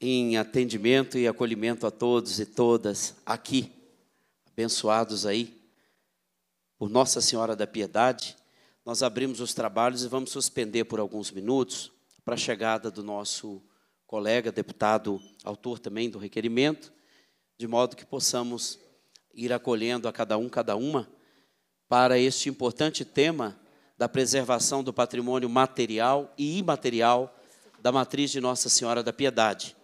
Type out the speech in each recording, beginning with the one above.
em atendimento e acolhimento a todos e todas aqui, abençoados aí por Nossa Senhora da Piedade. Nós abrimos os trabalhos e vamos suspender por alguns minutos para a chegada do nosso colega, deputado, autor também do requerimento, de modo que possamos ir acolhendo a cada um, cada uma, para este importante tema da preservação do patrimônio material e imaterial da matriz de Nossa Senhora da Piedade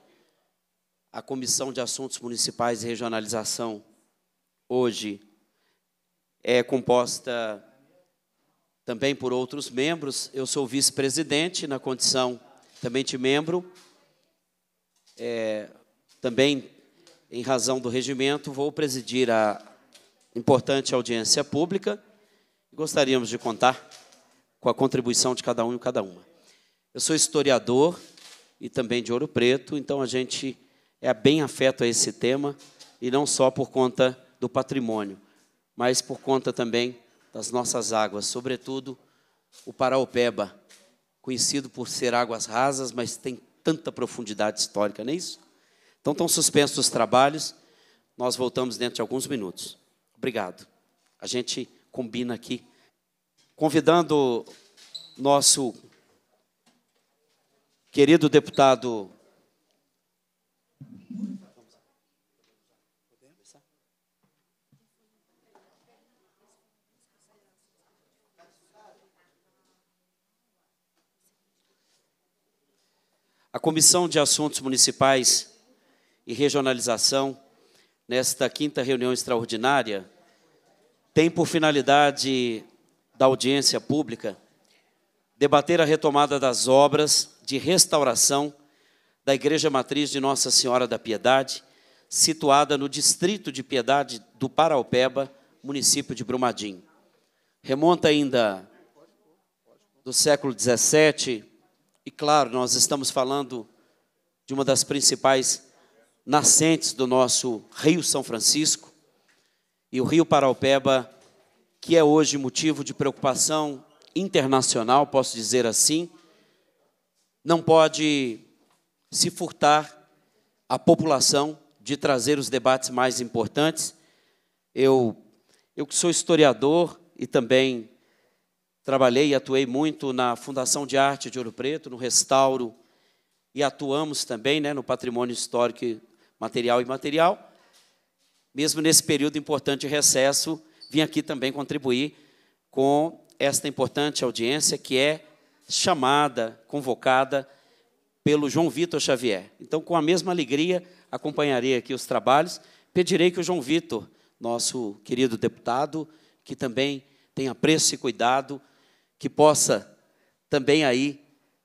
a Comissão de Assuntos Municipais e Regionalização, hoje, é composta também por outros membros. Eu sou vice-presidente na condição também de membro. É, também, em razão do regimento, vou presidir a importante audiência pública. Gostaríamos de contar com a contribuição de cada um e cada uma. Eu sou historiador e também de Ouro Preto, então a gente é bem afeto a esse tema, e não só por conta do patrimônio, mas por conta também das nossas águas, sobretudo o Paraopeba, conhecido por ser águas rasas, mas tem tanta profundidade histórica, não é isso? Então estão suspensos os trabalhos, nós voltamos dentro de alguns minutos. Obrigado. A gente combina aqui. Convidando nosso querido deputado A Comissão de Assuntos Municipais e Regionalização, nesta quinta reunião extraordinária, tem por finalidade da audiência pública debater a retomada das obras de restauração da Igreja Matriz de Nossa Senhora da Piedade, situada no distrito de Piedade do Paraupeba, município de Brumadinho. Remonta ainda do século XVII e claro, nós estamos falando de uma das principais nascentes do nosso Rio São Francisco e o Rio Paraupeba, que é hoje motivo de preocupação internacional, posso dizer assim, não pode se furtar a população de trazer os debates mais importantes. Eu, eu que sou historiador e também Trabalhei e atuei muito na Fundação de Arte de Ouro Preto, no restauro, e atuamos também né, no patrimônio histórico, material e imaterial. Mesmo nesse período importante de recesso, vim aqui também contribuir com esta importante audiência que é chamada, convocada pelo João Vitor Xavier. Então, com a mesma alegria, acompanharei aqui os trabalhos. Pedirei que o João Vitor, nosso querido deputado, que também tem apreço e cuidado que possa também aí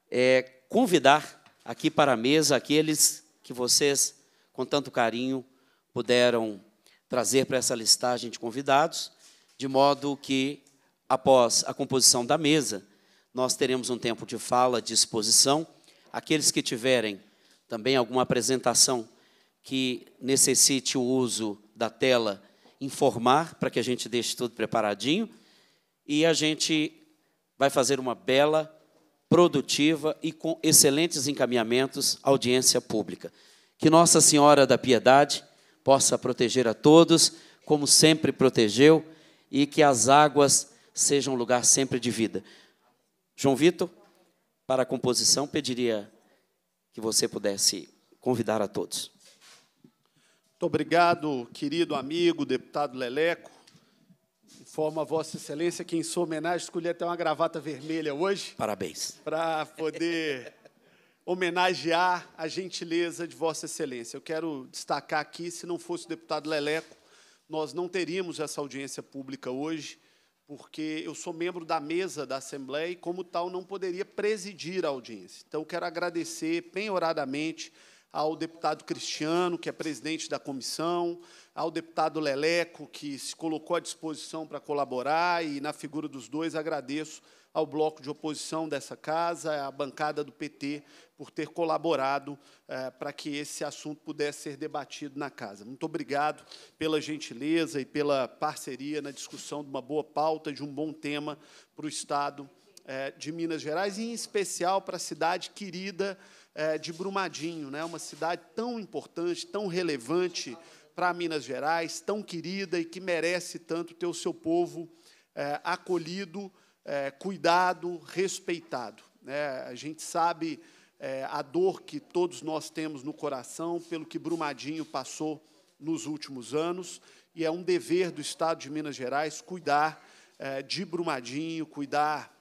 é, convidar aqui para a mesa aqueles que vocês, com tanto carinho, puderam trazer para essa listagem de convidados, de modo que, após a composição da mesa, nós teremos um tempo de fala, de exposição. Aqueles que tiverem também alguma apresentação que necessite o uso da tela, informar, para que a gente deixe tudo preparadinho. E a gente vai fazer uma bela, produtiva e com excelentes encaminhamentos audiência pública. Que Nossa Senhora da Piedade possa proteger a todos, como sempre protegeu, e que as águas sejam um lugar sempre de vida. João Vitor, para a composição, pediria que você pudesse convidar a todos. Muito obrigado, querido amigo, deputado Leleco forma Vossa Excelência, que em sua homenagem escolhi até uma gravata vermelha hoje. Parabéns. Para poder homenagear a gentileza de Vossa Excelência. Eu quero destacar aqui, se não fosse o deputado Leleco, nós não teríamos essa audiência pública hoje, porque eu sou membro da mesa da Assembleia e, como tal, não poderia presidir a audiência. Então, quero agradecer penhoradamente ao deputado Cristiano, que é presidente da comissão, ao deputado Leleco, que se colocou à disposição para colaborar, e na figura dos dois agradeço ao bloco de oposição dessa casa, à bancada do PT, por ter colaborado eh, para que esse assunto pudesse ser debatido na casa. Muito obrigado pela gentileza e pela parceria na discussão de uma boa pauta, de um bom tema para o Estado eh, de Minas Gerais, e, em especial, para a cidade querida eh, de Brumadinho, né? uma cidade tão importante, tão relevante para Minas Gerais, tão querida e que merece tanto ter o seu povo é, acolhido, é, cuidado, respeitado. Né? A gente sabe é, a dor que todos nós temos no coração pelo que Brumadinho passou nos últimos anos, e é um dever do Estado de Minas Gerais cuidar é, de Brumadinho, cuidar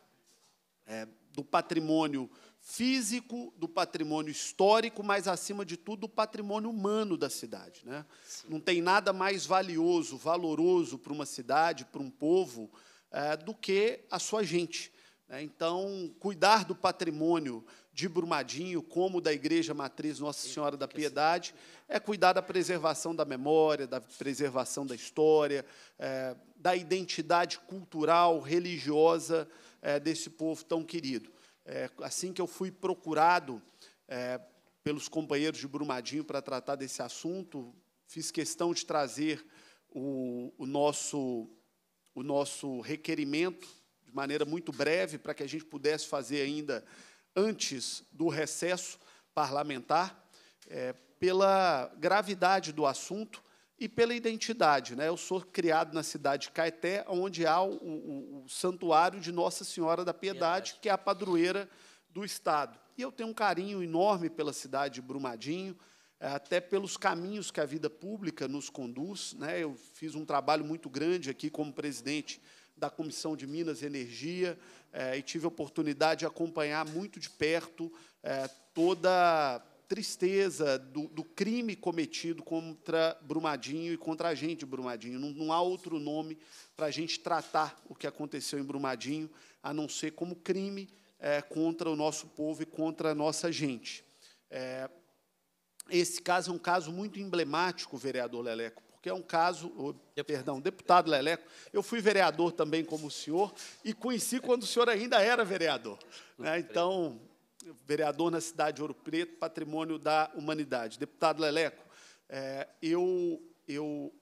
é, do patrimônio físico, do patrimônio histórico, mas, acima de tudo, do patrimônio humano da cidade. Né? Não tem nada mais valioso, valoroso para uma cidade, para um povo, é, do que a sua gente. Né? Então, cuidar do patrimônio de Brumadinho, como da Igreja Matriz Nossa Senhora da assim. Piedade, é cuidar da preservação da memória, da preservação da história, é, da identidade cultural, religiosa é, desse povo tão querido é, assim que eu fui procurado é, pelos companheiros de Brumadinho para tratar desse assunto, fiz questão de trazer o, o, nosso, o nosso requerimento de maneira muito breve, para que a gente pudesse fazer ainda antes do recesso parlamentar, é, pela gravidade do assunto e pela identidade. Né? Eu sou criado na cidade de Caeté, onde há o, o, o santuário de Nossa Senhora da Piedade, que é a padroeira do Estado. E eu tenho um carinho enorme pela cidade de Brumadinho, é, até pelos caminhos que a vida pública nos conduz. Né? Eu fiz um trabalho muito grande aqui como presidente da Comissão de Minas e Energia é, e tive a oportunidade de acompanhar muito de perto eh, toda tristeza do, do, crime cometido contra Brumadinho e contra a gente de Brumadinho. Não, não há outro nome para a gente tratar o que aconteceu em Brumadinho, a não ser como crime é, contra o nosso povo e contra a nossa gente. É, esse caso é um caso muito emblemático, vereador Leleco, porque é um caso, oh, perdão, deputado Leleco, eu fui vereador também como o senhor e conheci quando o senhor ainda era vereador. Né? Então, vereador na cidade de Ouro Preto, patrimônio da humanidade. Deputado Leleco, é, eu, eu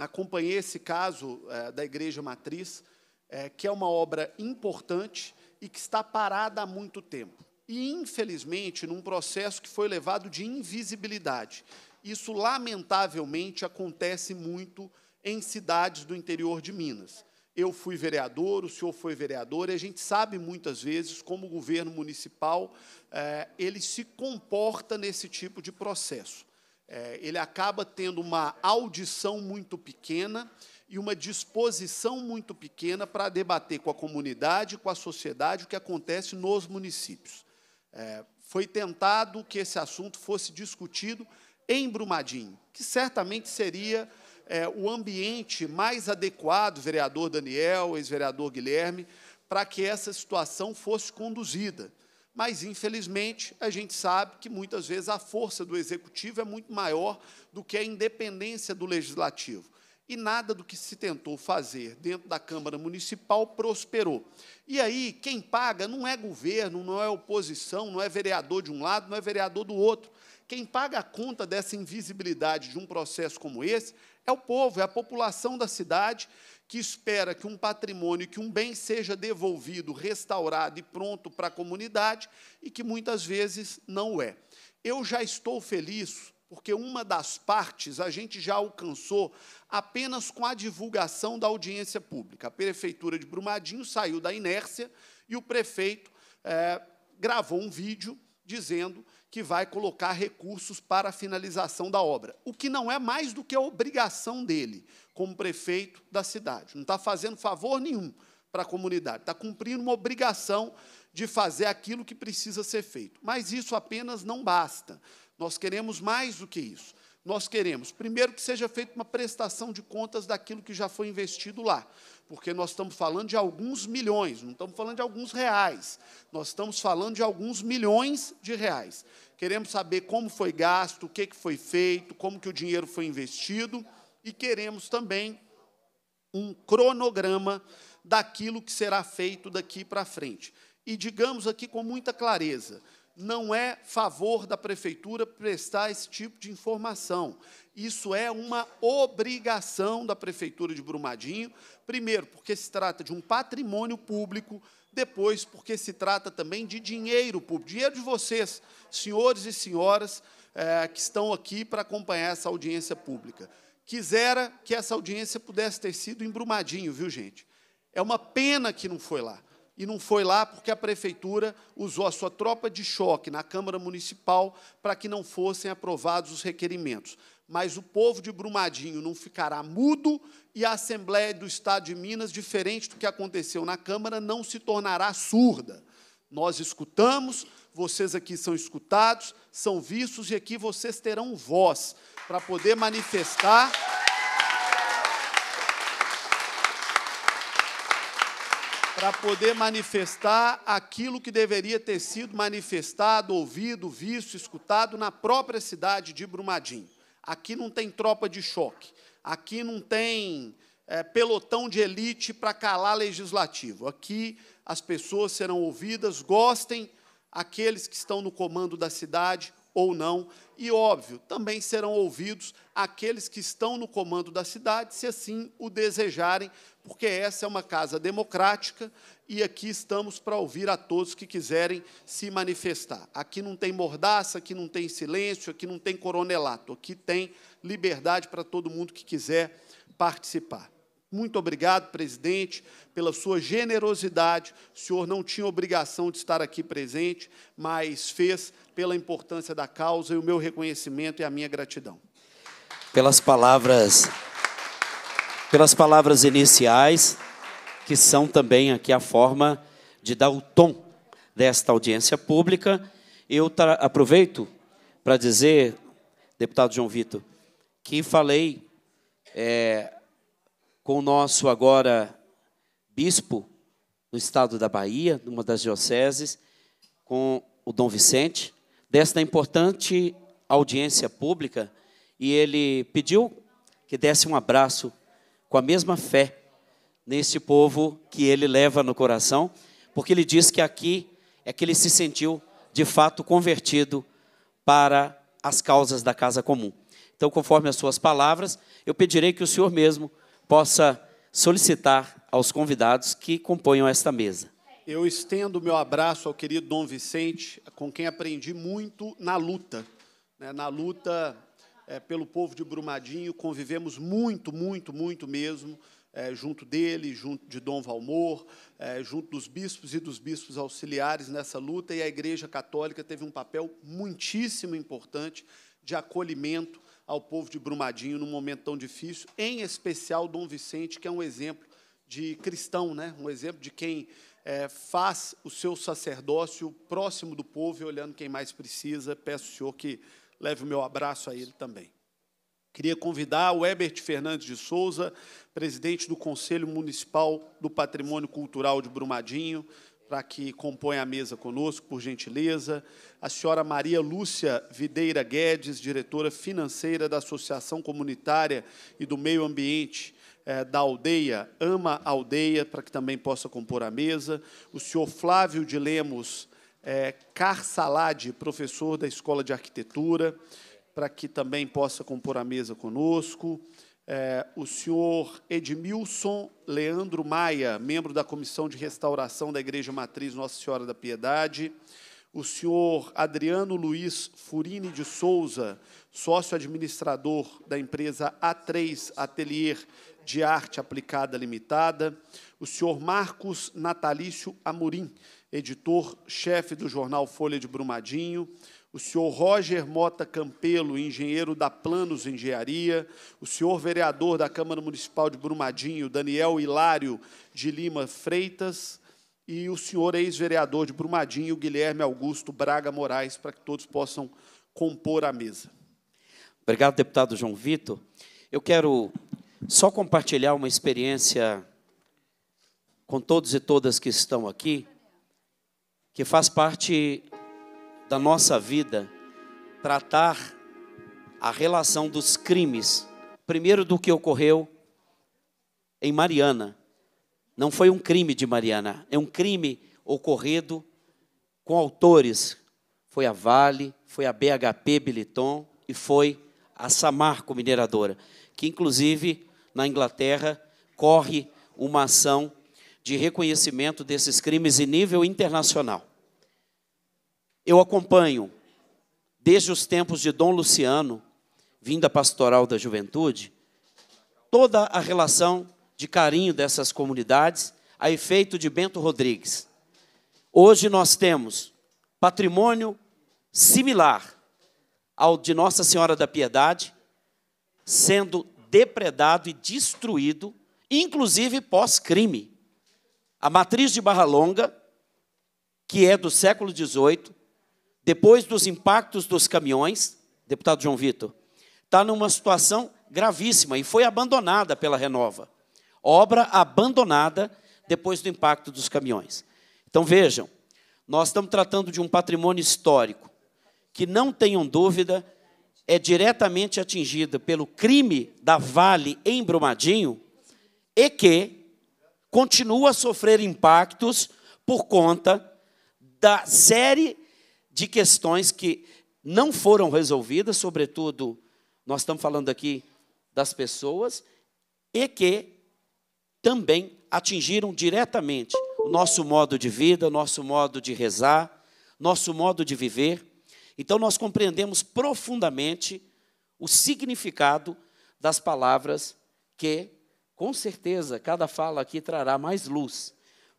acompanhei esse caso é, da Igreja Matriz, é, que é uma obra importante e que está parada há muito tempo. E, infelizmente, num processo que foi levado de invisibilidade. Isso, lamentavelmente, acontece muito em cidades do interior de Minas eu fui vereador, o senhor foi vereador, e a gente sabe muitas vezes como o governo municipal é, ele se comporta nesse tipo de processo. É, ele acaba tendo uma audição muito pequena e uma disposição muito pequena para debater com a comunidade, com a sociedade, o que acontece nos municípios. É, foi tentado que esse assunto fosse discutido em Brumadinho, que certamente seria é, o ambiente mais adequado, vereador Daniel, ex-vereador Guilherme, para que essa situação fosse conduzida. Mas, infelizmente, a gente sabe que muitas vezes a força do executivo é muito maior do que a independência do legislativo. E nada do que se tentou fazer dentro da Câmara Municipal prosperou. E aí, quem paga não é governo, não é oposição, não é vereador de um lado, não é vereador do outro. Quem paga a conta dessa invisibilidade de um processo como esse é o povo, é a população da cidade que espera que um patrimônio, que um bem seja devolvido, restaurado e pronto para a comunidade e que muitas vezes não é. Eu já estou feliz porque uma das partes a gente já alcançou apenas com a divulgação da audiência pública. A prefeitura de Brumadinho saiu da inércia e o prefeito é, gravou um vídeo dizendo que vai colocar recursos para a finalização da obra, o que não é mais do que a obrigação dele, como prefeito da cidade. Não está fazendo favor nenhum para a comunidade, está cumprindo uma obrigação de fazer aquilo que precisa ser feito. Mas isso apenas não basta. Nós queremos mais do que isso nós queremos, primeiro, que seja feita uma prestação de contas daquilo que já foi investido lá, porque nós estamos falando de alguns milhões, não estamos falando de alguns reais, nós estamos falando de alguns milhões de reais. Queremos saber como foi gasto, o que, foi feito, como que o dinheiro foi investido, e queremos também um cronograma daquilo que será feito daqui para frente. E digamos aqui com muita clareza, não é favor da prefeitura prestar esse tipo de informação. Isso é uma obrigação da prefeitura de Brumadinho, primeiro, porque se trata de um patrimônio público, depois, porque se trata também de dinheiro público, dinheiro de vocês, senhores e senhoras é, que estão aqui para acompanhar essa audiência pública. Quisera que essa audiência pudesse ter sido em Brumadinho, viu, gente? É uma pena que não foi lá e não foi lá porque a prefeitura usou a sua tropa de choque na Câmara Municipal para que não fossem aprovados os requerimentos. Mas o povo de Brumadinho não ficará mudo e a Assembleia do Estado de Minas, diferente do que aconteceu na Câmara, não se tornará surda. Nós escutamos, vocês aqui são escutados, são vistos e aqui vocês terão voz para poder manifestar para poder manifestar aquilo que deveria ter sido manifestado, ouvido, visto, escutado na própria cidade de Brumadinho. Aqui não tem tropa de choque, aqui não tem é, pelotão de elite para calar legislativo. Aqui as pessoas serão ouvidas, gostem aqueles que estão no comando da cidade ou não, e óbvio, também serão ouvidos aqueles que estão no comando da cidade, se assim o desejarem, porque essa é uma casa democrática e aqui estamos para ouvir a todos que quiserem se manifestar. Aqui não tem mordaça, aqui não tem silêncio, aqui não tem coronelato, aqui tem liberdade para todo mundo que quiser participar. Muito obrigado, presidente, pela sua generosidade. O senhor não tinha obrigação de estar aqui presente, mas fez pela importância da causa e o meu reconhecimento e a minha gratidão. Pelas palavras pelas palavras iniciais, que são também aqui a forma de dar o tom desta audiência pública. Eu aproveito para dizer, deputado João Vitor, que falei é, com o nosso agora bispo no estado da Bahia, numa das dioceses, com o Dom Vicente, desta importante audiência pública, e ele pediu que desse um abraço com a mesma fé nesse povo que ele leva no coração, porque ele diz que aqui é que ele se sentiu de fato convertido para as causas da casa comum. Então, conforme as suas palavras, eu pedirei que o senhor mesmo possa solicitar aos convidados que componham esta mesa. Eu estendo meu abraço ao querido Dom Vicente, com quem aprendi muito na luta, né, na luta é, pelo povo de Brumadinho, convivemos muito, muito, muito mesmo, é, junto dele, junto de Dom Valmor, é, junto dos bispos e dos bispos auxiliares nessa luta, e a Igreja Católica teve um papel muitíssimo importante de acolhimento ao povo de Brumadinho num momento tão difícil, em especial Dom Vicente, que é um exemplo de cristão, né? um exemplo de quem é, faz o seu sacerdócio próximo do povo e olhando quem mais precisa. Peço ao senhor que leve o meu abraço a ele também. Queria convidar o Herbert Fernandes de Souza, presidente do Conselho Municipal do Patrimônio Cultural de Brumadinho, para que compõe a mesa conosco, por gentileza. A senhora Maria Lúcia Videira Guedes, diretora financeira da Associação Comunitária e do Meio Ambiente eh, da Aldeia, Ama Aldeia, para que também possa compor a mesa. O senhor Flávio de Lemos é, Salade, professor da Escola de Arquitetura, para que também possa compor a mesa conosco. É, o senhor Edmilson Leandro Maia, membro da Comissão de Restauração da Igreja Matriz Nossa Senhora da Piedade. O senhor Adriano Luiz Furini de Souza, sócio-administrador da empresa A3 Atelier de Arte Aplicada Limitada. O senhor Marcos Natalício Amorim, editor-chefe do jornal Folha de Brumadinho, o senhor Roger Mota Campelo, engenheiro da Planos Engenharia, o senhor vereador da Câmara Municipal de Brumadinho, Daniel Hilário de Lima Freitas, e o senhor ex-vereador de Brumadinho, Guilherme Augusto Braga Moraes, para que todos possam compor a mesa. Obrigado, deputado João Vitor. Eu quero só compartilhar uma experiência com todos e todas que estão aqui que faz parte da nossa vida tratar a relação dos crimes, primeiro do que ocorreu em Mariana. Não foi um crime de Mariana, é um crime ocorrido com autores. Foi a Vale, foi a BHP Biliton e foi a Samarco Mineradora, que inclusive na Inglaterra corre uma ação de reconhecimento desses crimes em nível internacional. Eu acompanho, desde os tempos de Dom Luciano, vindo da pastoral da juventude, toda a relação de carinho dessas comunidades a efeito de Bento Rodrigues. Hoje nós temos patrimônio similar ao de Nossa Senhora da Piedade, sendo depredado e destruído, inclusive pós-crime. A matriz de Barra Longa, que é do século XVIII, depois dos impactos dos caminhões, deputado João Vitor, está numa situação gravíssima e foi abandonada pela Renova. Obra abandonada depois do impacto dos caminhões. Então vejam, nós estamos tratando de um patrimônio histórico que não tenham dúvida é diretamente atingida pelo crime da Vale em Brumadinho e que continua a sofrer impactos por conta da série de questões que não foram resolvidas, sobretudo, nós estamos falando aqui das pessoas, e que também atingiram diretamente o nosso modo de vida, nosso modo de rezar, nosso modo de viver. Então, nós compreendemos profundamente o significado das palavras que com certeza cada fala aqui trará mais luz.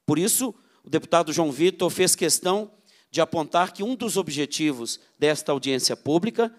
Por isso, o deputado João Vitor fez questão de apontar que um dos objetivos desta audiência pública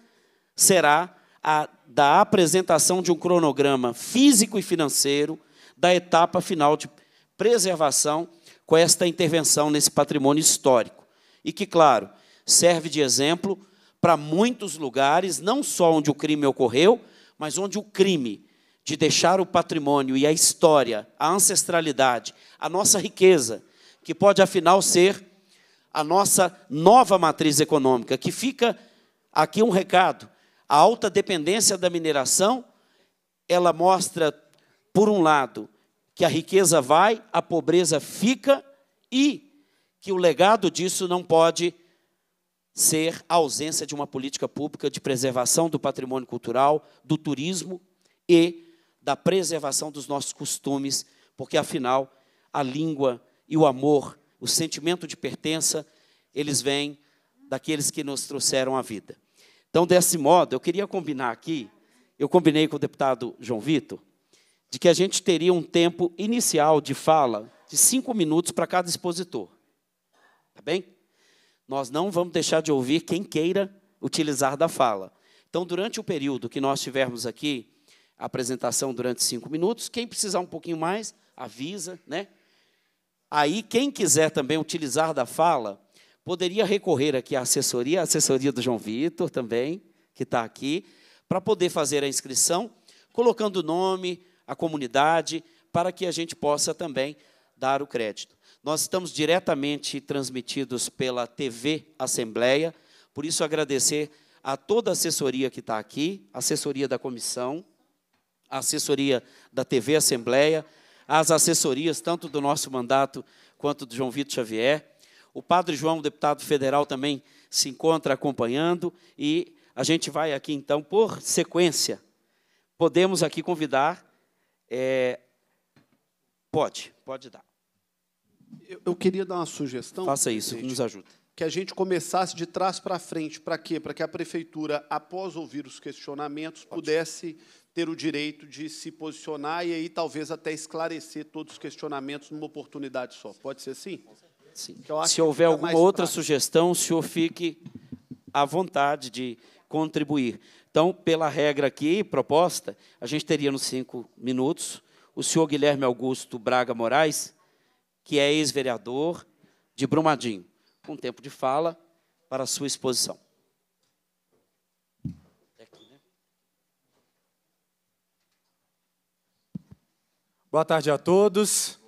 será a da apresentação de um cronograma físico e financeiro da etapa final de preservação com esta intervenção nesse patrimônio histórico. E que, claro, serve de exemplo para muitos lugares, não só onde o crime ocorreu, mas onde o crime de deixar o patrimônio e a história, a ancestralidade, a nossa riqueza, que pode afinal ser a nossa nova matriz econômica, que fica aqui um recado. A alta dependência da mineração, ela mostra, por um lado, que a riqueza vai, a pobreza fica e que o legado disso não pode ser a ausência de uma política pública de preservação do patrimônio cultural, do turismo e da preservação dos nossos costumes, porque afinal a língua e o amor, o sentimento de pertença, eles vêm daqueles que nos trouxeram a vida. Então, desse modo, eu queria combinar aqui, eu combinei com o deputado João Vitor, de que a gente teria um tempo inicial de fala de cinco minutos para cada expositor. Tá bem? Nós não vamos deixar de ouvir quem queira utilizar da fala. Então, durante o período que nós estivermos aqui, a apresentação durante cinco minutos. Quem precisar um pouquinho mais, avisa, né? Aí, quem quiser também utilizar da fala, poderia recorrer aqui à assessoria, à assessoria do João Vitor também, que está aqui, para poder fazer a inscrição, colocando o nome, a comunidade, para que a gente possa também dar o crédito. Nós estamos diretamente transmitidos pela TV Assembleia, por isso agradecer a toda a assessoria que está aqui, assessoria da comissão, a assessoria da TV Assembleia, as assessorias tanto do nosso mandato quanto do João Vitor Xavier. O Padre João, deputado federal, também se encontra acompanhando e a gente vai aqui então por sequência. Podemos aqui convidar? É, pode, pode dar. Eu, eu, queria dar uma sugestão. Faça isso, gente, que nos ajuda. Que a gente começasse de trás para frente. Para quê? Para que a prefeitura, após ouvir os questionamentos, pode. pudesse ter o direito de se posicionar e aí talvez até esclarecer todos os questionamentos numa oportunidade só. Pode ser assim? Sim. Se houver alguma outra sugestão, o senhor fique à vontade de contribuir. Então, pela regra aqui proposta, a gente teria nos cinco minutos o senhor Guilherme Augusto Braga Moraes, que é ex-vereador de Brumadinho, com tempo de fala para a sua exposição. Boa tarde a todos.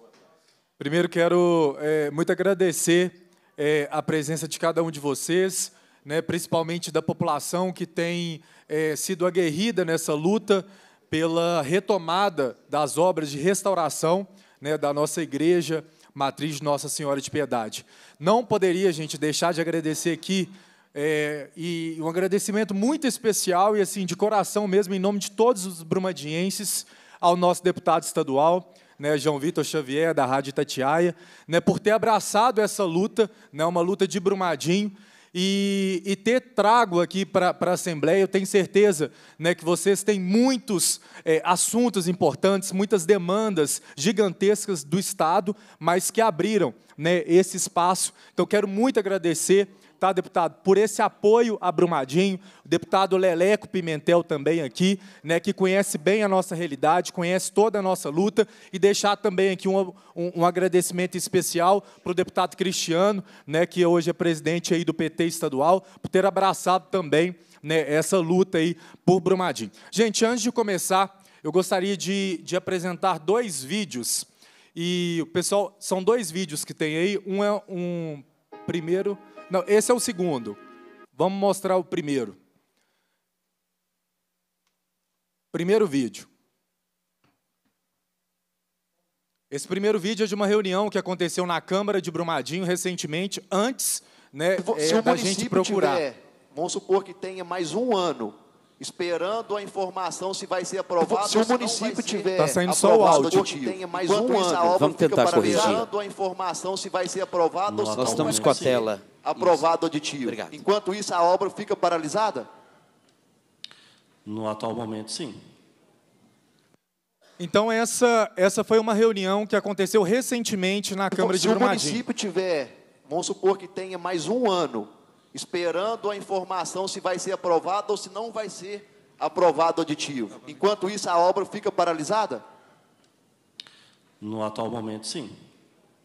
Primeiro quero é, muito agradecer é, a presença de cada um de vocês, né, principalmente da população que tem é, sido aguerrida nessa luta pela retomada das obras de restauração né, da nossa igreja matriz de Nossa Senhora de Piedade. Não poderia, gente, deixar de agradecer aqui é, e um agradecimento muito especial e assim de coração mesmo em nome de todos os brumadienses ao nosso deputado estadual, né, João Vitor Xavier, da Rádio Itatiaia, né, por ter abraçado essa luta, né, uma luta de Brumadinho, e, e, ter trago aqui para a Assembleia, eu tenho certeza né, que vocês têm muitos é, assuntos importantes, muitas demandas gigantescas do Estado, mas que abriram né, esse espaço. Então, quero muito agradecer tá, deputado, por esse apoio a Brumadinho O deputado Leleco Pimentel também aqui, né, que conhece bem a nossa realidade, conhece toda a nossa luta. E deixar também aqui um, um, um agradecimento especial para o deputado Cristiano, né, que hoje é presidente aí do PT estadual, por ter abraçado também né, essa luta aí por Brumadinho. Gente, antes de começar, eu gostaria de, de apresentar dois vídeos. E o pessoal, são dois vídeos que tem aí. Um é um primeiro não, esse é o segundo. Vamos mostrar o primeiro. Primeiro vídeo. Esse primeiro vídeo é de uma reunião que aconteceu na Câmara de Brumadinho recentemente, antes né, se é, o da gente procurar. Tiver, vamos supor que tenha mais um ano esperando a informação se vai ser aprovado. Se o município tiver tá saindo só o áudio, tenha mais um ano. Vamos tentar corrigir. Esperando a informação se vai ser aprovado ou nós Nós estamos com a tela. Aprovado isso. aditivo. Obrigado. Enquanto isso, a obra fica paralisada? No atual momento, sim. Então, essa, essa foi uma reunião que aconteceu recentemente na então, Câmara então, de Brumadinho. Se o município tiver, vamos supor que tenha mais um ano esperando a informação se vai ser aprovada ou se não vai ser aprovado aditivo. Enquanto isso, a obra fica paralisada? No atual momento, sim.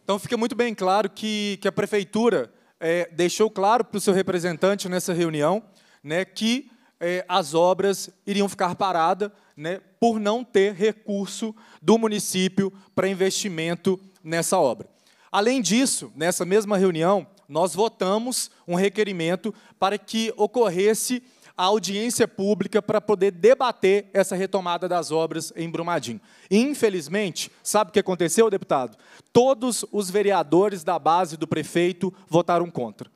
Então, fica muito bem claro que, que a prefeitura é, deixou claro para o seu representante nessa reunião né, que é, as obras iriam ficar paradas né, por não ter recurso do município para investimento nessa obra. Além disso, nessa mesma reunião, nós votamos um requerimento para que ocorresse a audiência pública para poder debater essa retomada das obras em Brumadinho. Infelizmente, sabe o que aconteceu, deputado? Todos os vereadores da base do prefeito votaram contra.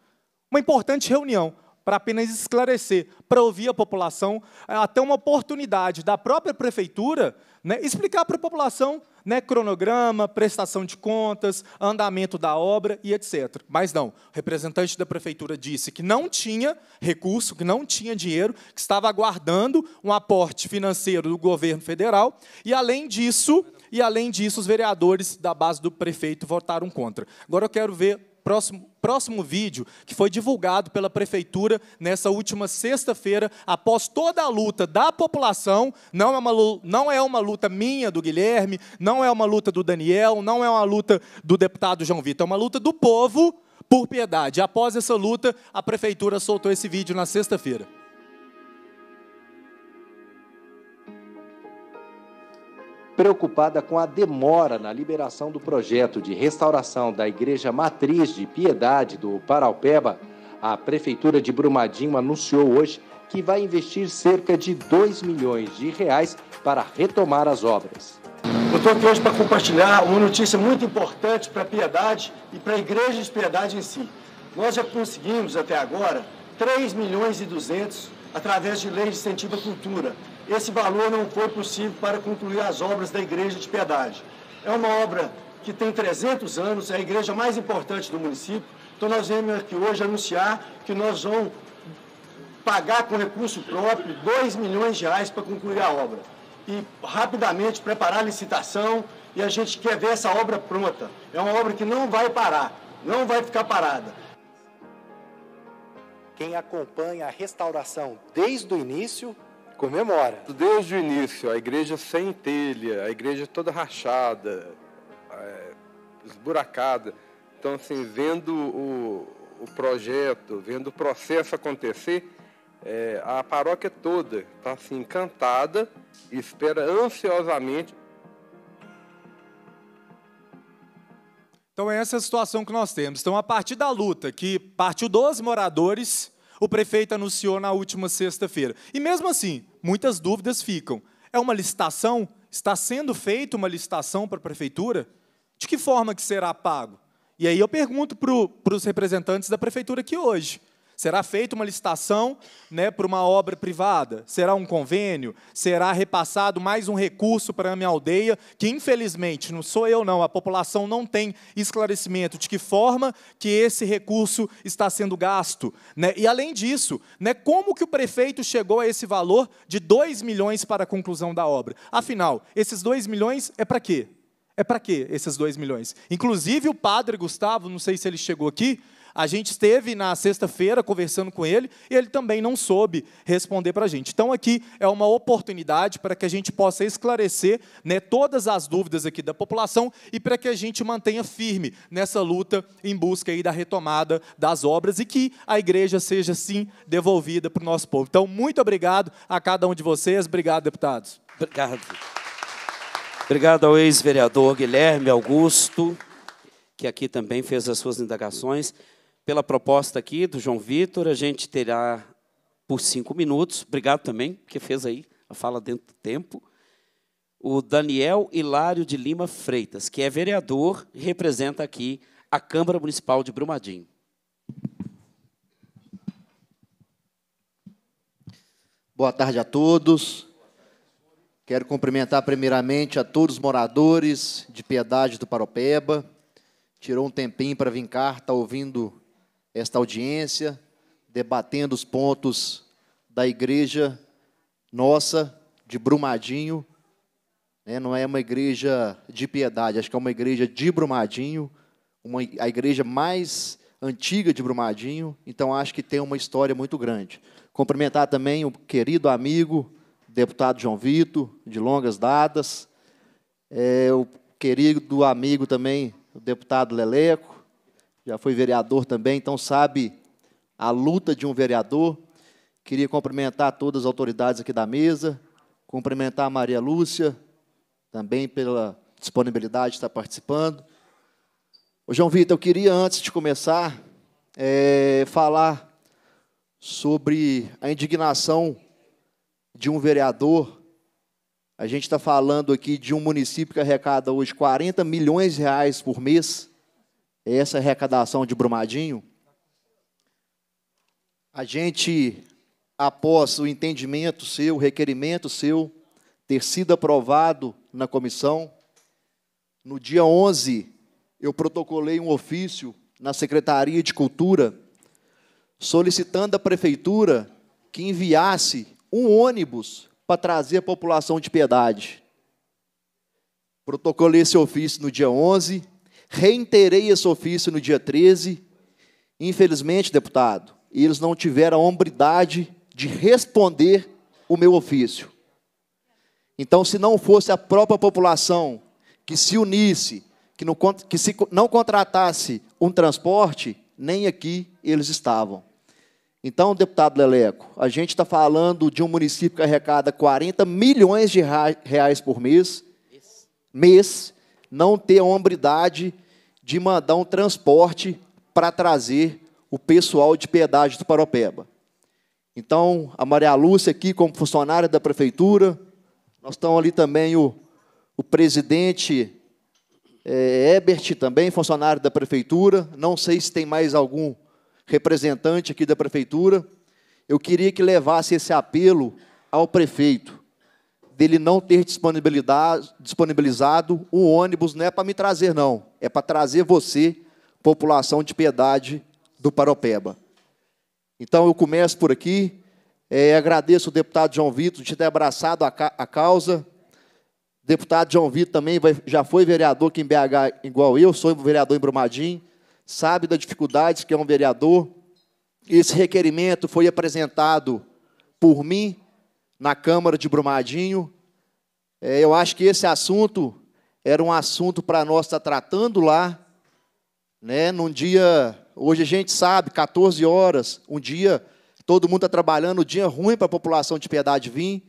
Uma importante reunião para apenas esclarecer, para ouvir a população, até uma oportunidade da própria prefeitura né, explicar para a população né, cronograma, prestação de contas, andamento da obra e etc. Mas não, o representante da prefeitura disse que não tinha recurso, que não tinha dinheiro, que estava aguardando um aporte financeiro do governo federal e além disso, e além disso os vereadores da base do prefeito votaram contra. Agora eu quero ver próximo próximo vídeo que foi divulgado pela prefeitura nessa última sexta-feira, após toda a luta da população, não é, uma, não é uma luta minha do Guilherme, não é uma luta do Daniel, não é uma luta do deputado João Vitor, é uma luta do povo por piedade. Após essa luta, a prefeitura soltou esse vídeo na sexta-feira. preocupada com a demora na liberação do projeto de restauração da Igreja Matriz de Piedade do Paraupeba, a Prefeitura de Brumadinho anunciou hoje que vai investir cerca de 2 milhões de reais para retomar as obras. Eu estou aqui hoje para compartilhar uma notícia muito importante para a Piedade e para a Igreja de Piedade em si. Nós já conseguimos até agora 3 milhões e 200 através de leis de incentivo à cultura esse valor não foi possível para concluir as obras da Igreja de Piedade. É uma obra que tem 300 anos, é a igreja mais importante do município, então nós viemos aqui hoje anunciar que nós vamos pagar com recurso próprio 2 milhões de reais para concluir a obra. E rapidamente preparar a licitação e a gente quer ver essa obra pronta. É uma obra que não vai parar, não vai ficar parada. Quem acompanha a restauração desde o início comemora. Desde o início, a igreja sem telha, a igreja toda rachada, é, esburacada. Então, assim, vendo o, o projeto, vendo o processo acontecer, é, a paróquia toda está assim, encantada e espera ansiosamente. Então, essa é essa a situação que nós temos. Então, a partir da luta, que partiu 12 moradores o prefeito anunciou na última sexta-feira. E mesmo assim, muitas dúvidas ficam. É uma licitação? Está sendo feita uma licitação para a prefeitura? De que forma que será pago? E aí eu pergunto para os representantes da prefeitura aqui hoje. Será feita uma licitação né, para uma obra privada? Será um convênio? Será repassado mais um recurso para a minha aldeia? Que, infelizmente, não sou eu não, a população não tem esclarecimento de que forma que esse recurso está sendo gasto. Né? E, além disso, né, como que o prefeito chegou a esse valor de 2 milhões para a conclusão da obra? Afinal, esses 2 milhões é para quê? É para quê esses 2 milhões? Inclusive, o padre Gustavo, não sei se ele chegou aqui, a gente esteve na sexta-feira conversando com ele e ele também não soube responder para a gente. Então, aqui é uma oportunidade para que a gente possa esclarecer né, todas as dúvidas aqui da população e para que a gente mantenha firme nessa luta em busca aí da retomada das obras e que a igreja seja, sim, devolvida para o nosso povo. Então, muito obrigado a cada um de vocês. Obrigado, deputados. Obrigado. Obrigado ao ex-vereador Guilherme Augusto, que aqui também fez as suas indagações pela proposta aqui do João Vitor. A gente terá por cinco minutos. Obrigado também, que fez aí a fala dentro do tempo. O Daniel Hilário de Lima Freitas, que é vereador e representa aqui a Câmara Municipal de Brumadinho. Boa tarde a todos. Quero cumprimentar primeiramente a todos os moradores de Piedade do Paropeba. Tirou um tempinho para vir cá, está ouvindo esta audiência, debatendo os pontos da igreja nossa de Brumadinho. Né? Não é uma igreja de piedade, acho que é uma igreja de Brumadinho, uma, a igreja mais antiga de Brumadinho, então acho que tem uma história muito grande. Cumprimentar também o querido amigo, deputado João Vitor, de longas datas, é, o querido amigo também, o deputado Leleco, já foi vereador também, então sabe a luta de um vereador. Queria cumprimentar todas as autoridades aqui da mesa, cumprimentar a Maria Lúcia, também pela disponibilidade de estar participando. Ô, João Vitor, eu queria, antes de começar, é, falar sobre a indignação de um vereador. A gente está falando aqui de um município que arrecada hoje 40 milhões de reais por mês essa arrecadação de Brumadinho, a gente, após o entendimento seu, o requerimento seu, ter sido aprovado na comissão, no dia 11, eu protocolei um ofício na Secretaria de Cultura, solicitando à Prefeitura que enviasse um ônibus para trazer a população de piedade. Protocolei esse ofício no dia 11, Reinterei esse ofício no dia 13. Infelizmente, deputado, eles não tiveram a hombridade de responder o meu ofício. Então, se não fosse a própria população que se unisse, que, não, que se, não contratasse um transporte, nem aqui eles estavam. Então, deputado Leleco, a gente está falando de um município que arrecada 40 milhões de reais por mês, mês não ter a hombridade de mandar um transporte para trazer o pessoal de piedade do Paropeba. Então, a Maria Lúcia aqui, como funcionária da prefeitura, nós estamos ali também o, o presidente é, Ebert, também funcionário da prefeitura, não sei se tem mais algum representante aqui da prefeitura. Eu queria que levasse esse apelo ao prefeito dele não ter disponibilizado o ônibus, não é para me trazer, não, é para trazer você, população de piedade do Paropeba. Então eu começo por aqui, é, agradeço o deputado João Vitor de ter abraçado a, ca a causa. O deputado João Vitor também vai, já foi vereador aqui em BH, igual eu, sou vereador em Brumadinho, sabe das dificuldades que é um vereador. Esse requerimento foi apresentado por mim na Câmara de Brumadinho. É, eu acho que esse assunto era um assunto para nós estar tá tratando lá, né, num dia, hoje a gente sabe, 14 horas, um dia, todo mundo está trabalhando, um dia ruim para a população de Piedade vir.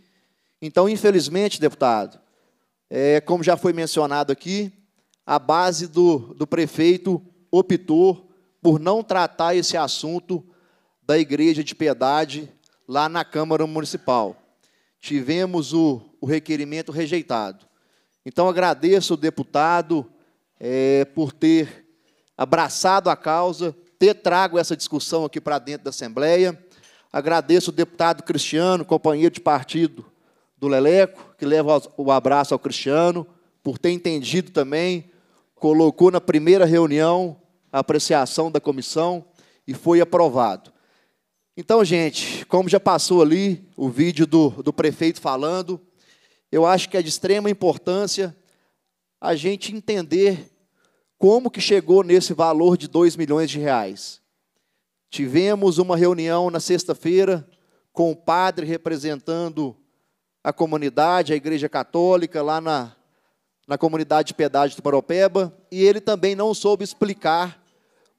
Então, infelizmente, deputado, é, como já foi mencionado aqui, a base do, do prefeito optou por não tratar esse assunto da Igreja de Piedade lá na Câmara Municipal tivemos o, o requerimento rejeitado. Então agradeço ao deputado é, por ter abraçado a causa, ter trago essa discussão aqui para dentro da Assembleia. Agradeço o deputado Cristiano, companheiro de partido do Leleco, que leva o abraço ao Cristiano, por ter entendido também, colocou na primeira reunião a apreciação da comissão e foi aprovado. Então, gente, como já passou ali o vídeo do, do prefeito falando, eu acho que é de extrema importância a gente entender como que chegou nesse valor de 2 milhões de reais. Tivemos uma reunião na sexta-feira com o padre representando a comunidade, a Igreja Católica, lá na, na comunidade de Pedágio do Paropeba, e ele também não soube explicar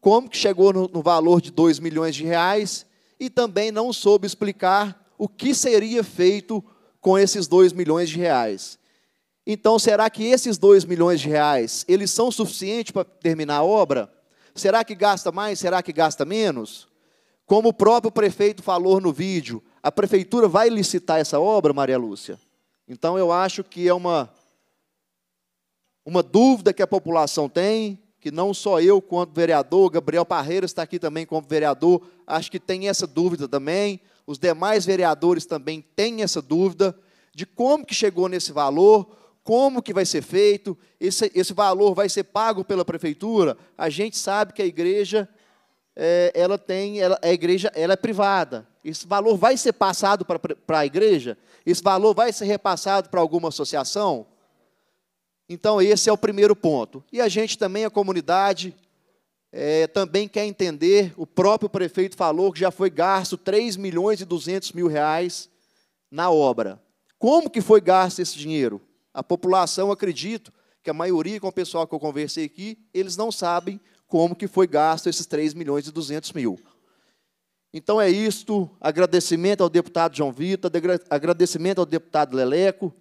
como que chegou no, no valor de 2 milhões de reais e também não soube explicar o que seria feito com esses dois milhões de reais. Então, será que esses dois milhões de reais, eles são suficientes para terminar a obra? Será que gasta mais? Será que gasta menos? Como o próprio prefeito falou no vídeo, a prefeitura vai licitar essa obra, Maria Lúcia? Então, eu acho que é uma, uma dúvida que a população tem, que não só eu, quanto vereador, Gabriel Parreira está aqui também como vereador, acho que tem essa dúvida também, os demais vereadores também têm essa dúvida de como que chegou nesse valor, como que vai ser feito, esse, esse valor vai ser pago pela prefeitura. A gente sabe que a igreja é, ela tem, ela, a igreja ela é privada. Esse valor vai ser passado para a igreja? Esse valor vai ser repassado para alguma associação? Então, esse é o primeiro ponto. E a gente também, a comunidade, é, também quer entender, o próprio prefeito falou que já foi gasto 3 milhões e 200 mil reais na obra. Como que foi gasto esse dinheiro? A população, acredito, que a maioria com o pessoal que eu conversei aqui, eles não sabem como que foi gasto esses 3 milhões e 200 mil. Então é isto, agradecimento ao deputado João Vitor, agradecimento ao deputado Leleco,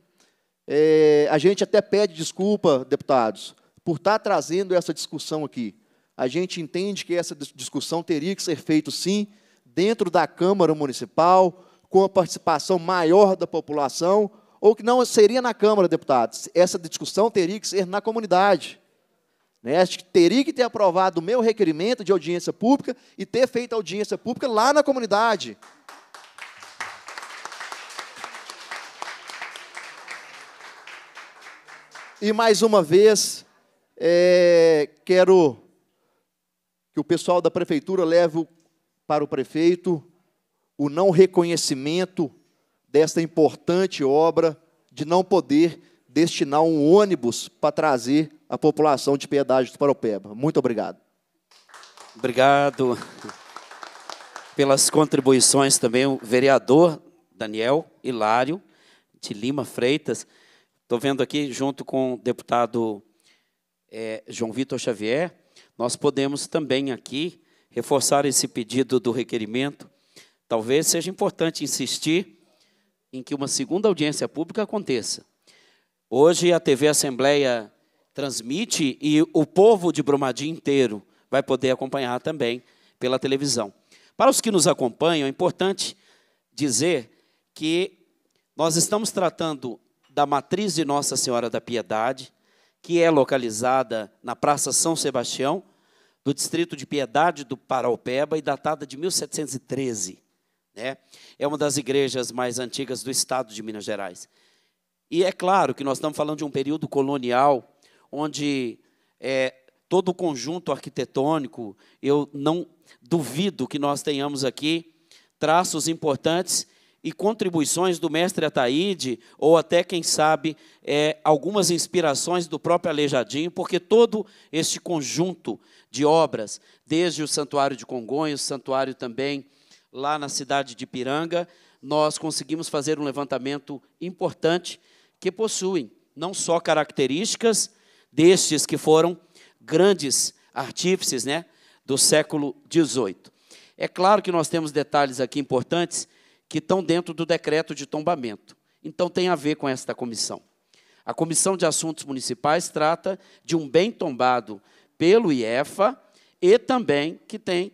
é, a gente até pede desculpa, deputados, por estar tá trazendo essa discussão aqui. A gente entende que essa discussão teria que ser feita, sim, dentro da Câmara Municipal, com a participação maior da população, ou que não seria na Câmara, deputados. Essa discussão teria que ser na comunidade. Né? Teria que ter aprovado o meu requerimento de audiência pública e ter feito audiência pública lá na comunidade. E mais uma vez, é, quero que o pessoal da prefeitura leve para o prefeito o não reconhecimento desta importante obra de não poder destinar um ônibus para trazer a população de Piedade do Peba. Muito obrigado. Obrigado pelas contribuições também o vereador Daniel Hilário de Lima Freitas. Estou vendo aqui, junto com o deputado é, João Vitor Xavier, nós podemos também aqui reforçar esse pedido do requerimento. Talvez seja importante insistir em que uma segunda audiência pública aconteça. Hoje a TV Assembleia transmite e o povo de Brumadinho inteiro vai poder acompanhar também pela televisão. Para os que nos acompanham, é importante dizer que nós estamos tratando da matriz de Nossa Senhora da Piedade, que é localizada na Praça São Sebastião, do distrito de Piedade do Paraupeba e datada de 1713. Né? É uma das igrejas mais antigas do estado de Minas Gerais. E é claro que nós estamos falando de um período colonial, onde é, todo o conjunto arquitetônico, eu não duvido que nós tenhamos aqui traços importantes e contribuições do mestre Ataíde, ou até, quem sabe, é, algumas inspirações do próprio Alejadinho, porque todo este conjunto de obras, desde o Santuário de Congonhas, santuário também lá na cidade de Piranga, nós conseguimos fazer um levantamento importante que possuem não só características destes que foram grandes artífices né, do século XVIII. É claro que nós temos detalhes aqui importantes que estão dentro do decreto de tombamento. Então tem a ver com esta comissão. A Comissão de Assuntos Municipais trata de um bem tombado pelo IEFA e também que tem.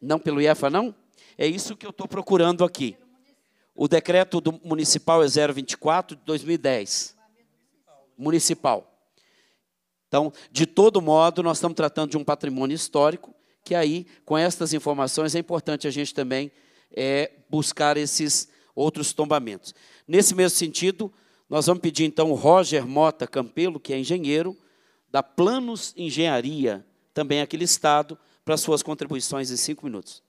Não pelo IEFA, não? É isso que eu estou procurando aqui. O decreto do municipal é 024 de 2010. Municipal. Então, de todo modo, nós estamos tratando de um patrimônio histórico, que aí, com estas informações, é importante a gente também é, buscar esses outros tombamentos. Nesse mesmo sentido, nós vamos pedir então o Roger Mota Campelo, que é engenheiro da Planos Engenharia, também aquele estado, para suas contribuições em cinco minutos.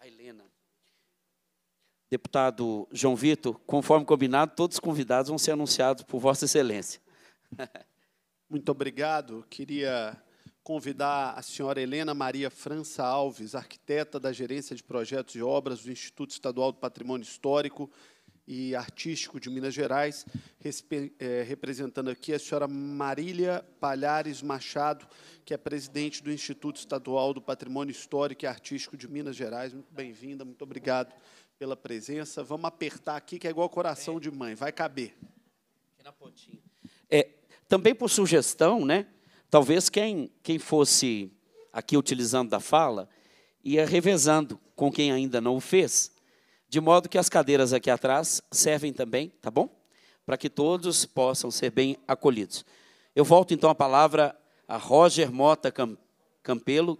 A Helena. Deputado João Vitor, conforme combinado, todos os convidados vão ser anunciados por Vossa Excelência. Muito obrigado. Queria convidar a senhora Helena Maria França Alves, arquiteta da Gerência de Projetos e Obras do Instituto Estadual do Patrimônio Histórico e Artístico de Minas Gerais, eh, representando aqui a senhora Marília Palhares Machado, que é presidente do Instituto Estadual do Patrimônio Histórico e Artístico de Minas Gerais. Muito bem-vinda, muito obrigado pela presença. Vamos apertar aqui, que é igual coração é. de mãe, vai caber. É, também por sugestão, né? Talvez quem, quem fosse aqui utilizando da fala ia revezando com quem ainda não o fez, de modo que as cadeiras aqui atrás servem também, tá bom? Para que todos possam ser bem acolhidos. Eu volto então a palavra a Roger Mota Campelo,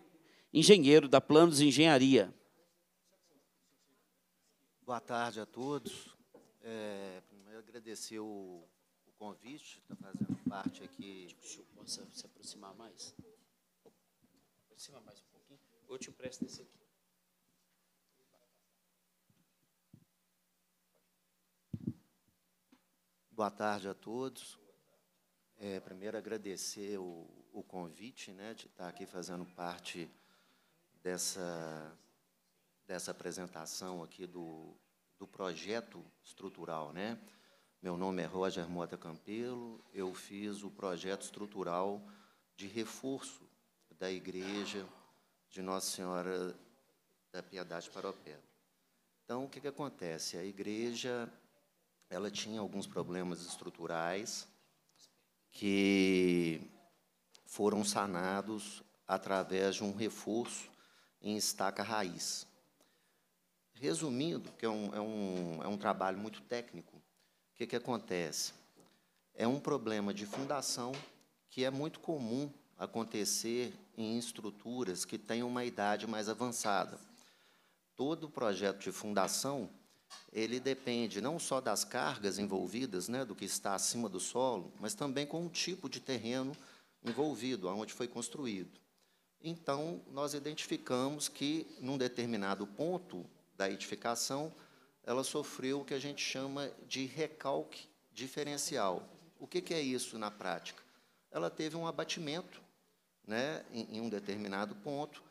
engenheiro da Planos Engenharia. Boa tarde a todos. É, primeiro agradecer o, o convite, está fazendo parte aqui possa se aproximar mais? Aproxima mais um pouquinho. Ou te empresto esse aqui. Boa tarde a todos. É, primeiro, agradecer o, o convite né, de estar aqui fazendo parte dessa, dessa apresentação aqui do, do projeto estrutural. Né? Meu nome é Roger Mota Campelo, eu fiz o projeto estrutural de reforço da igreja de Nossa Senhora da Piedade Paropeba. Então, o que, que acontece? A igreja ela tinha alguns problemas estruturais que foram sanados através de um reforço em estaca raiz. Resumindo, que é um, é um, é um trabalho muito técnico, que, que acontece? É um problema de fundação que é muito comum acontecer em estruturas que têm uma idade mais avançada. Todo projeto de fundação ele depende não só das cargas envolvidas, né, do que está acima do solo, mas também com o tipo de terreno envolvido, aonde foi construído. Então, nós identificamos que, num determinado ponto da edificação, ela sofreu o que a gente chama de recalque diferencial. O que, que é isso na prática? Ela teve um abatimento né, em, em um determinado ponto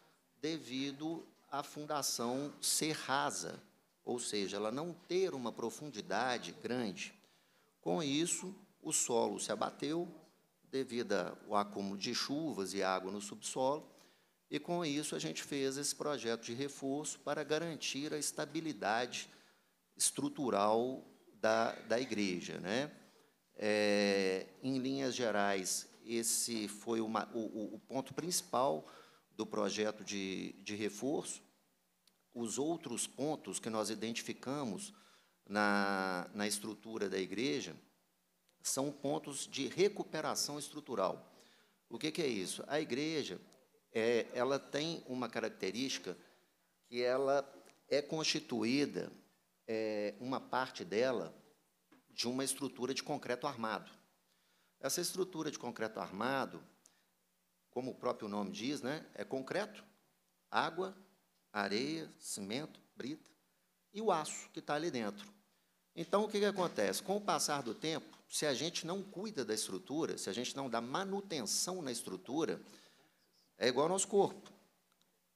devido à fundação ser rasa, ou seja, ela não ter uma profundidade grande. Com isso, o solo se abateu devido ao acúmulo de chuvas e água no subsolo, e com isso a gente fez esse projeto de reforço para garantir a estabilidade estrutural da, da igreja. Né? É, em linhas gerais, esse foi uma, o, o, ponto principal do projeto de, de reforço. Os outros pontos que nós identificamos na, na estrutura da igreja são pontos de recuperação estrutural. O que, que é isso? A igreja é, ela tem uma característica que ela é constituída é, uma parte dela de uma estrutura de concreto armado. Essa estrutura de concreto armado, como o próprio nome diz, né, é concreto, água, areia, cimento, brita e o aço que está ali dentro. Então, o que, que acontece? Com o passar do tempo, se a gente não cuida da estrutura, se a gente não dá manutenção na estrutura, é igual ao nosso corpo.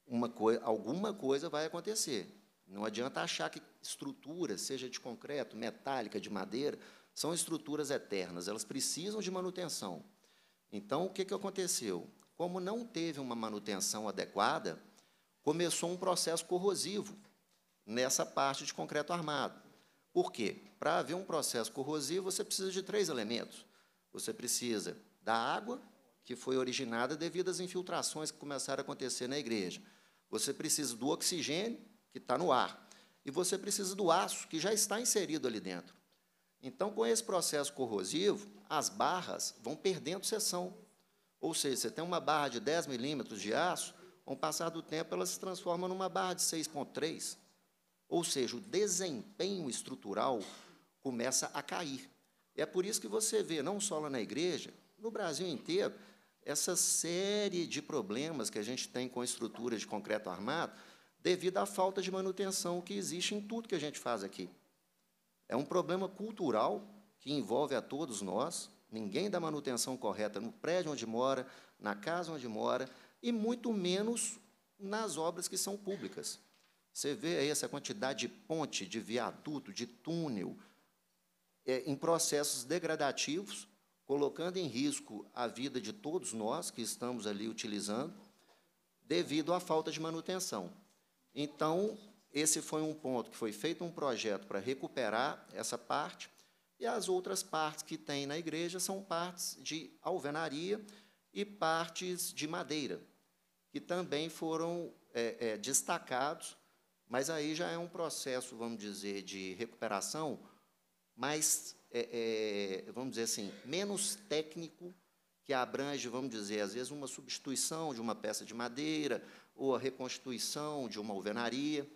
Uma coi alguma coisa vai acontecer. Não adianta achar que estruturas, seja de concreto, metálica, de madeira, são estruturas eternas, elas precisam de manutenção. Então, o que, que aconteceu? Como não teve uma manutenção adequada, começou um processo corrosivo nessa parte de concreto armado. Por quê? Para haver um processo corrosivo, você precisa de três elementos. Você precisa da água, que foi originada devido às infiltrações que começaram a acontecer na igreja. Você precisa do oxigênio, que está no ar e você precisa do aço que já está inserido ali dentro. Então, com esse processo corrosivo, as barras vão perdendo seção. Ou seja, você tem uma barra de 10 milímetros de aço, com o passar do tempo ela se transforma numa barra de 6,3. Ou seja, o desempenho estrutural começa a cair. É por isso que você vê, não só lá na igreja, no Brasil inteiro, essa série de problemas que a gente tem com estruturas de concreto armado, devido à falta de manutenção que existe em tudo que a gente faz aqui. É um problema cultural que envolve a todos nós, ninguém dá manutenção correta no prédio onde mora, na casa onde mora, e muito menos nas obras que são públicas. Você vê aí essa quantidade de ponte, de viaduto, de túnel, é, em processos degradativos, colocando em risco a vida de todos nós que estamos ali utilizando, devido à falta de manutenção. Então, esse foi um ponto que foi feito um projeto para recuperar essa parte, e as outras partes que tem na igreja são partes de alvenaria e partes de madeira, que também foram é, é, destacados, mas aí já é um processo, vamos dizer, de recuperação mais, é, é vamos dizer assim, menos técnico que abrange, vamos dizer, às vezes uma substituição de uma peça de madeira ou a reconstituição de uma alvenaria,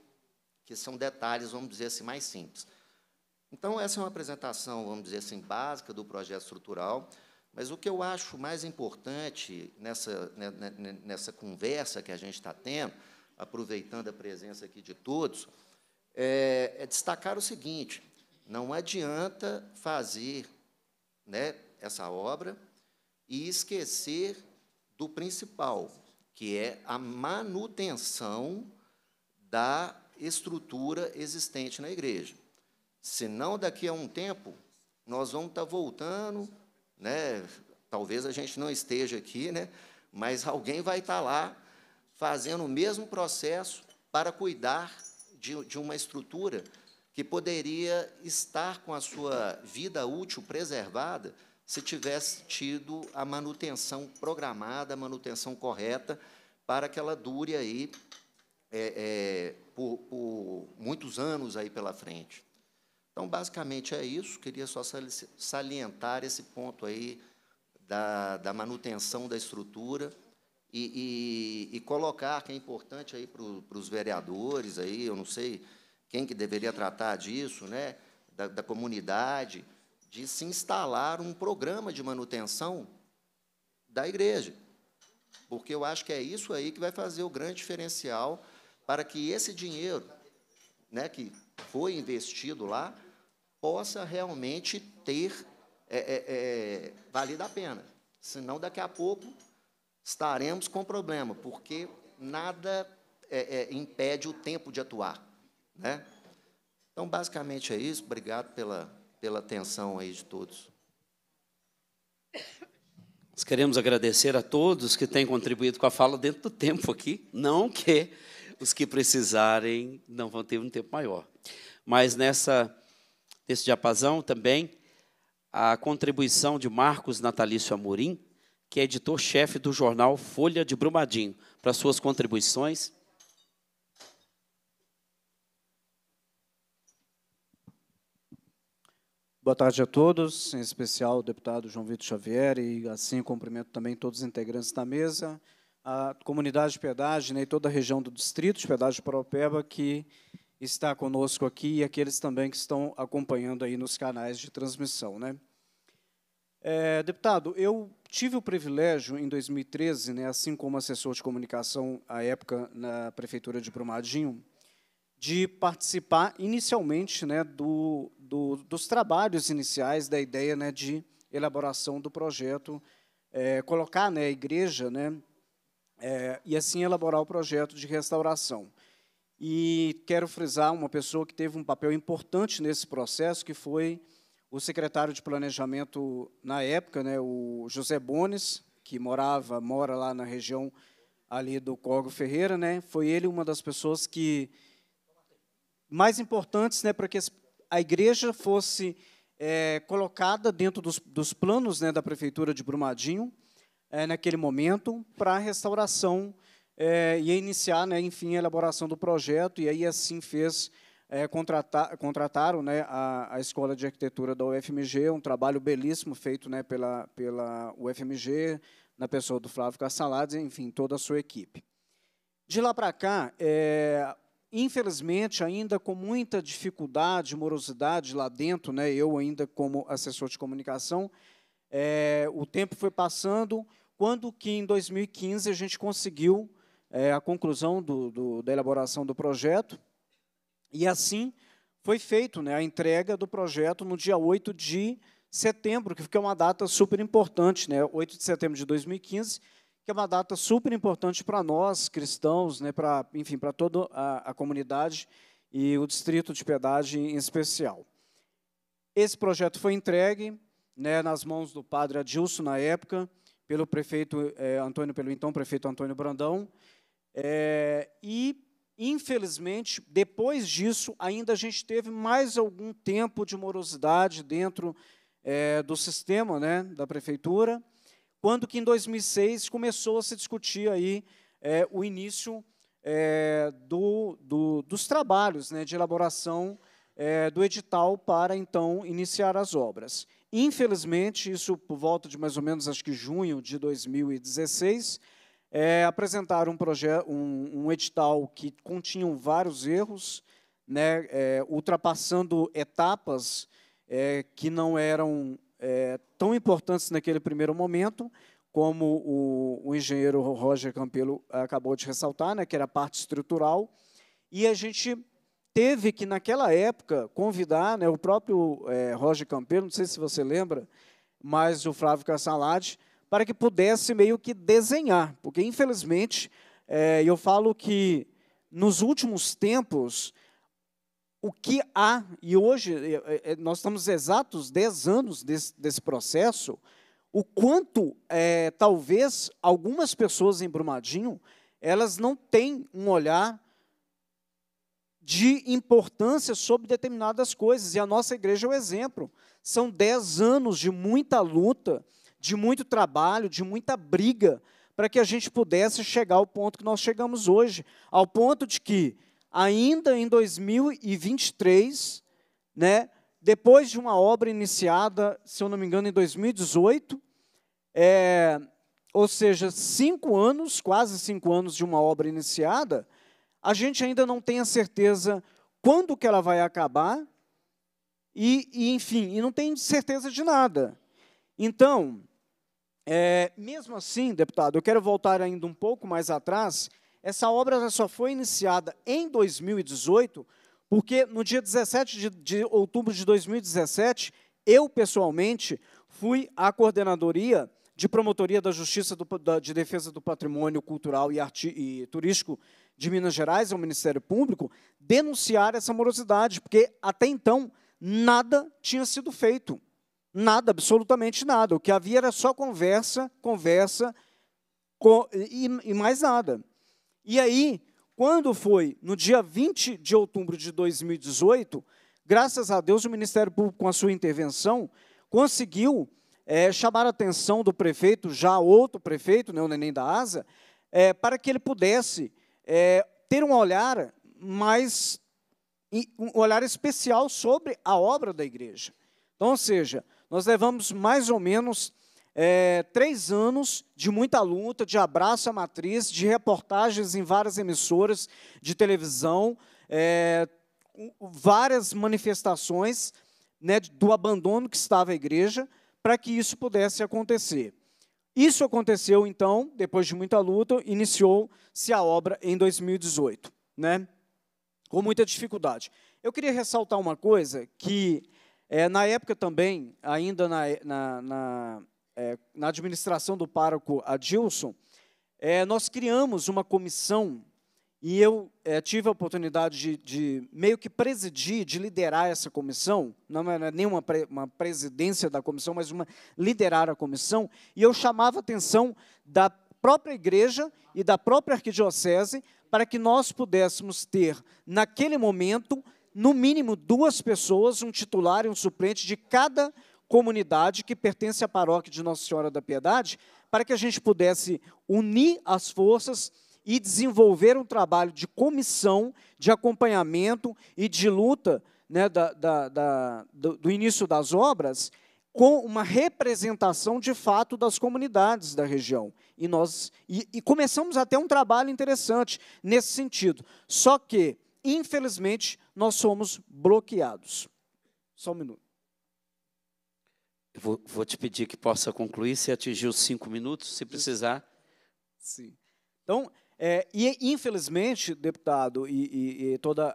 que são detalhes, vamos dizer assim, mais simples. Então, essa é uma apresentação, vamos dizer assim, básica do projeto estrutural, mas o que eu acho mais importante nessa, né, né, né, nessa conversa que a gente está tendo, aproveitando a presença aqui de todos, é, é destacar o seguinte, não adianta fazer né, essa obra e esquecer do principal, que é a manutenção da estrutura existente na igreja. Senão, daqui a um tempo, nós vamos estar tá voltando, né? talvez a gente não esteja aqui, né? mas alguém vai estar tá lá fazendo o mesmo processo para cuidar de, de uma estrutura que poderia estar com a sua vida útil preservada se tivesse tido a manutenção programada, a manutenção correta, para que ela dure aí é, é, por, por muitos anos aí pela frente. Então, basicamente é isso. Queria só salientar esse ponto aí da, da manutenção da estrutura e, e, e, colocar que é importante aí para os vereadores aí, eu não sei quem que deveria tratar disso, né, da, da comunidade de se instalar um programa de manutenção da igreja. Porque eu acho que é isso aí que vai fazer o grande diferencial para que esse dinheiro né, que foi investido lá possa realmente ter é, é, é, valido a pena. Senão, daqui a pouco, estaremos com problema, porque nada é, é, impede o tempo de atuar. Né? Então, basicamente é isso. Obrigado pela pela atenção aí de todos. Nós queremos agradecer a todos que têm contribuído com a fala dentro do tempo aqui, não que os que precisarem não vão ter um tempo maior. Mas nessa nesse diapasão também a contribuição de Marcos Natalício Amorim, que é editor-chefe do jornal Folha de Brumadinho, para suas contribuições Boa tarde a todos, em especial o deputado João Vitor Xavier, e assim cumprimento também todos os integrantes da mesa, a comunidade de pedágio né, e toda a região do distrito de pedágio Paropeba que está conosco aqui e aqueles também que estão acompanhando aí nos canais de transmissão. Né? É, deputado, eu tive o privilégio, em 2013, né, assim como assessor de comunicação à época na Prefeitura de Brumadinho, de participar inicialmente né, do, do, dos trabalhos iniciais da ideia né, de elaboração do projeto, é, colocar né, a igreja né, é, e assim elaborar o projeto de restauração. E quero frisar uma pessoa que teve um papel importante nesse processo, que foi o secretário de planejamento na época, né, o José Bones, que morava mora lá na região ali do Corgo Ferreira, né, foi ele uma das pessoas que mais importantes né, para que a igreja fosse é, colocada dentro dos, dos planos né, da Prefeitura de Brumadinho, é, naquele momento, para a restauração é, e iniciar, né, enfim, a elaboração do projeto, e aí assim fez, é, contratar, contrataram né, a, a Escola de Arquitetura da UFMG, um trabalho belíssimo feito né, pela, pela UFMG, na pessoa do Flávio Castalades, enfim, toda a sua equipe. De lá para cá, é, infelizmente, ainda com muita dificuldade, morosidade lá dentro, né, eu ainda como assessor de comunicação, é, o tempo foi passando, quando que em 2015 a gente conseguiu é, a conclusão do, do, da elaboração do projeto, e assim foi feito né, a entrega do projeto no dia 8 de setembro, que é uma data super importante, né, 8 de setembro de 2015, que é uma data super importante para nós, cristãos, né, Para enfim, para toda a, a comunidade e o Distrito de Piedade em especial. Esse projeto foi entregue né, nas mãos do padre Adilson, na época, pelo prefeito eh, Antônio, pelo então prefeito Antônio Brandão. Eh, e, infelizmente, depois disso, ainda a gente teve mais algum tempo de morosidade dentro eh, do sistema né, da prefeitura quando que em 2006 começou a se discutir aí é, o início é, do, do, dos trabalhos né, de elaboração é, do edital para, então, iniciar as obras. Infelizmente, isso por volta de mais ou menos, acho que junho de 2016, é, apresentaram um, um, um edital que continha vários erros, né, é, ultrapassando etapas é, que não eram é, tão importantes naquele primeiro momento, como o, o, engenheiro Roger Campelo acabou de ressaltar, né, que era a parte estrutural, e a gente teve que, naquela época, convidar né, o próprio é, Roger Campelo, não sei se você lembra, mas o Flávio Cassalade, para que pudesse meio que desenhar, porque, infelizmente, é, eu falo que, nos últimos tempos, o que há, e hoje é, é, é, nós estamos exatos 10 anos desse, desse processo, o quanto é, talvez algumas pessoas em Brumadinho elas não têm um olhar de importância sobre determinadas coisas. E a nossa igreja é o exemplo. São 10 anos de muita luta, de muito trabalho, de muita briga, para que a gente pudesse chegar ao ponto que nós chegamos hoje. Ao ponto de que ainda em 2023, né, depois de uma obra iniciada, se eu não me engano, em 2018, é, ou seja, cinco anos, quase cinco anos de uma obra iniciada, a gente ainda não tem a certeza quando que ela vai acabar e, e enfim, e não tem certeza de nada. Então, é, mesmo assim, deputado, eu quero voltar ainda um pouco mais atrás essa obra já só foi iniciada em 2018, porque no dia 17 de, de outubro de 2017, eu pessoalmente fui à coordenadoria de promotoria da Justiça do, da, de Defesa do Patrimônio Cultural e, Arti, e Turístico de Minas Gerais, ao Ministério Público, denunciar essa morosidade, porque até então nada tinha sido feito. Nada, absolutamente nada. O que havia era só conversa, conversa e, e mais nada. E aí, quando foi no dia 20 de outubro de 2018, graças a Deus o Ministério Público, com a sua intervenção, conseguiu é, chamar a atenção do prefeito, já outro prefeito, né, o Neném da Asa, é, para que ele pudesse é, ter um olhar mais um olhar especial sobre a obra da igreja. Então, ou seja, nós levamos mais ou menos é, três anos de muita luta, de abraço à matriz, de reportagens em várias emissoras de televisão, é, várias manifestações né, do abandono que estava a igreja para que isso pudesse acontecer. Isso aconteceu, então, depois de muita luta, iniciou-se a obra em 2018, né, com muita dificuldade. Eu queria ressaltar uma coisa que, é, na época também, ainda na, na, na é, na administração do pároco Adilson, é, nós criamos uma comissão e eu é, tive a oportunidade de, de, meio que presidir, de liderar essa comissão, não era é, é nenhuma uma, pre, uma presidência da comissão, mas uma liderar a comissão, e eu chamava a atenção da própria igreja e da própria arquidiocese para que nós pudéssemos ter, naquele momento, no mínimo duas pessoas, um titular e um suplente de cada comunidade que pertence à paróquia de Nossa Senhora da Piedade, para que a gente pudesse unir as forças e desenvolver um trabalho de comissão, de acompanhamento e de luta né, da, da, da, do, do início das obras, com uma representação de fato das comunidades da região. E nós e, e, começamos até um trabalho interessante nesse sentido. Só que, infelizmente, nós somos bloqueados. Só um minuto. Vou, vou, te pedir que possa concluir, se atingir os cinco minutos, se precisar. Sim. Então, é, e infelizmente, deputado e, e, e todos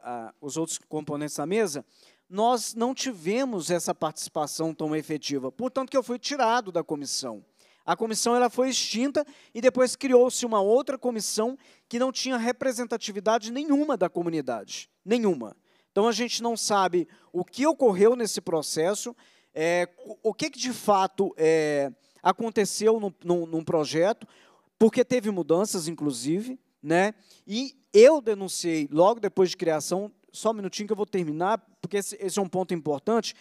os outros componentes da mesa, nós não tivemos essa participação tão efetiva. Portanto, que eu fui tirado da comissão. A comissão ela foi extinta e depois criou-se uma outra comissão que não tinha representatividade nenhuma da comunidade, nenhuma. Então a gente não sabe o que ocorreu nesse processo é, o que, que, de fato é, aconteceu no, num projeto, porque teve mudanças, inclusive, né? E eu denunciei logo depois de criação, só um minutinho que eu vou terminar, porque esse, esse é um ponto importante.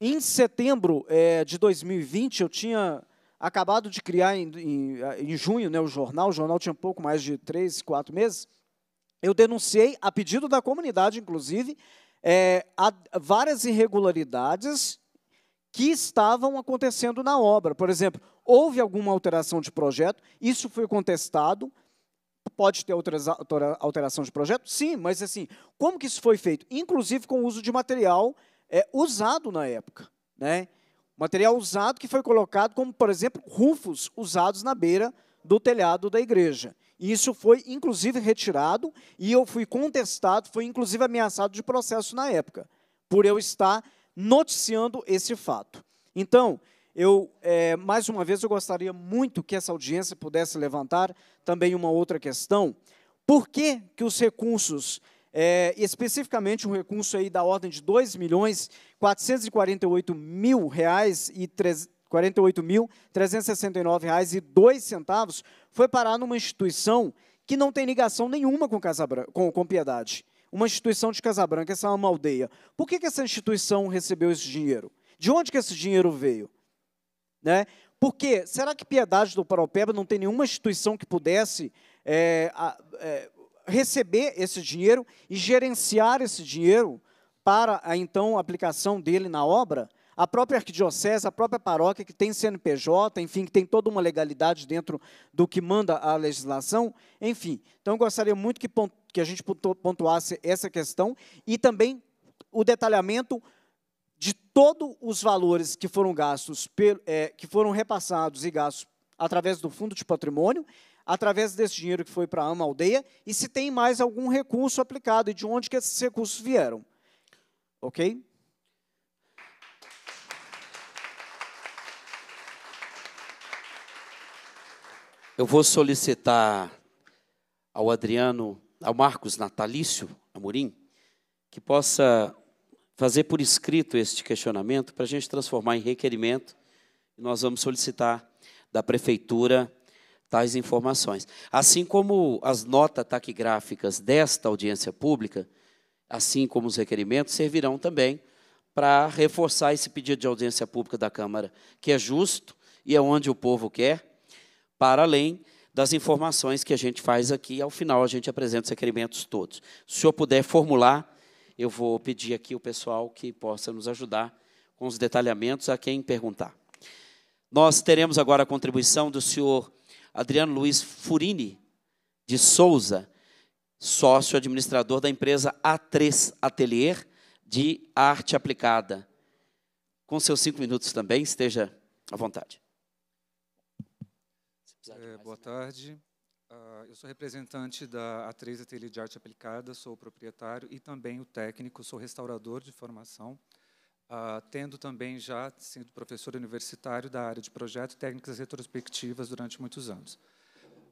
Em setembro é, de 2020, eu tinha acabado de criar em, em, em, junho né, o jornal, o jornal tinha pouco mais de três, quatro meses. Eu denunciei, a pedido da comunidade, inclusive, é, várias irregularidades que estavam acontecendo na obra. Por exemplo, houve alguma alteração de projeto, isso foi contestado. Pode ter alteração de projeto? Sim, mas assim, como que isso foi feito? Inclusive com o uso de material é, usado na época. Né? Material usado que foi colocado, como, por exemplo, rufos usados na beira do telhado da igreja. isso foi, inclusive, retirado e eu fui contestado, fui, inclusive, ameaçado de processo na época, por eu estar noticiando esse fato. Então, eu, é, mais uma vez, eu gostaria muito que essa audiência pudesse levantar também uma outra questão. Por que, que os recursos, é, especificamente um recurso aí da ordem de dois milhões mil reais e 48.369 reais e dois centavos foi parar numa instituição que não tem ligação nenhuma com, Casa, com, com Piedade uma instituição de Branca, essa é uma aldeia. Por que, que essa instituição recebeu esse dinheiro? De onde que esse dinheiro veio? Né? Porque será que Piedade do Paraupeba não tem nenhuma instituição que pudesse é, a, é, receber esse dinheiro e gerenciar esse dinheiro para a então aplicação dele na obra? a própria arquidiocese, a própria paróquia, que tem CNPJ, enfim, que tem toda uma legalidade dentro do que manda a legislação, enfim. Então, eu gostaria muito que, que a gente pontuasse essa questão e também o detalhamento de todos os valores que foram gastos, é, que foram repassados e gastos através do Fundo de Patrimônio, através desse dinheiro que foi para a AMA Aldeia, e se tem mais algum recurso aplicado e de onde que esses recursos vieram. Ok? Eu vou solicitar ao Adriano, ao Marcos Natalício Amorim, que possa fazer por escrito este questionamento para a gente transformar em requerimento. E nós vamos solicitar da prefeitura tais informações. Assim como as notas taquigráficas desta audiência pública, assim como os requerimentos, servirão também para reforçar esse pedido de audiência pública da Câmara, que é justo e é onde o povo quer para além das informações que a gente faz aqui. Ao final, a gente apresenta os requerimentos todos. Se o senhor puder formular, eu vou pedir aqui o pessoal que possa nos ajudar com os detalhamentos a quem perguntar. Nós teremos agora a contribuição do senhor Adriano Luiz Furini de Souza, sócio administrador da empresa A3 Atelier de Arte Aplicada. Com seus cinco minutos também, esteja à vontade. É, boa tarde. Uh, eu sou representante da A3 Ateliê de Arte Aplicada, sou o proprietário e também o técnico, sou restaurador de formação, uh, tendo também já sido professor universitário da área de projeto e técnicas retrospectivas durante muitos anos.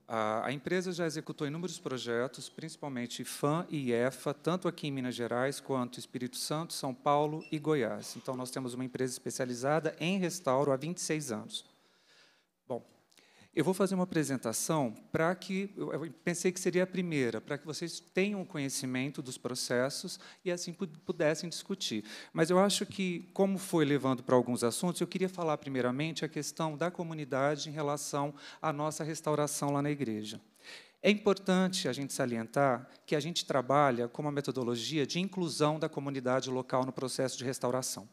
Uh, a empresa já executou inúmeros projetos, principalmente IFAM e EFA, tanto aqui em Minas Gerais quanto Espírito Santo, São Paulo e Goiás. Então, nós temos uma empresa especializada em restauro há 26 anos. Eu vou fazer uma apresentação para que, eu pensei que seria a primeira, para que vocês tenham conhecimento dos processos e assim pudessem discutir. Mas eu acho que, como foi levando para alguns assuntos, eu queria falar primeiramente a questão da comunidade em relação à nossa restauração lá na igreja. É importante a gente salientar que a gente trabalha com uma metodologia de inclusão da comunidade local no processo de restauração.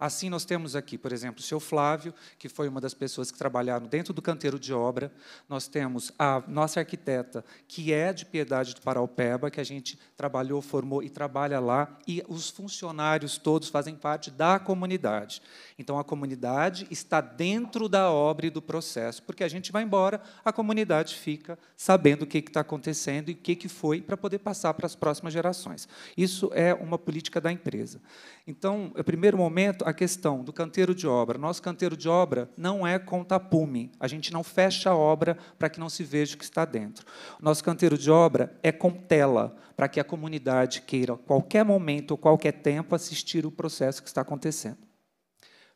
Assim, nós temos aqui, por exemplo, o seu Flávio, que foi uma das pessoas que trabalharam dentro do canteiro de obra. Nós temos a nossa arquiteta, que é de Piedade do Paraupeba, que a gente trabalhou, formou e trabalha lá. E os funcionários todos fazem parte da comunidade. Então, a comunidade está dentro da obra e do processo, porque a gente vai embora, a comunidade fica sabendo o que está acontecendo e o que, que foi para poder passar para as próximas gerações. Isso é uma política da empresa. Então, no primeiro momento, a questão do canteiro de obra. Nosso canteiro de obra não é com tapume. A gente não fecha a obra para que não se veja o que está dentro. Nosso canteiro de obra é com tela, para que a comunidade queira, a qualquer momento ou qualquer tempo, assistir o processo que está acontecendo.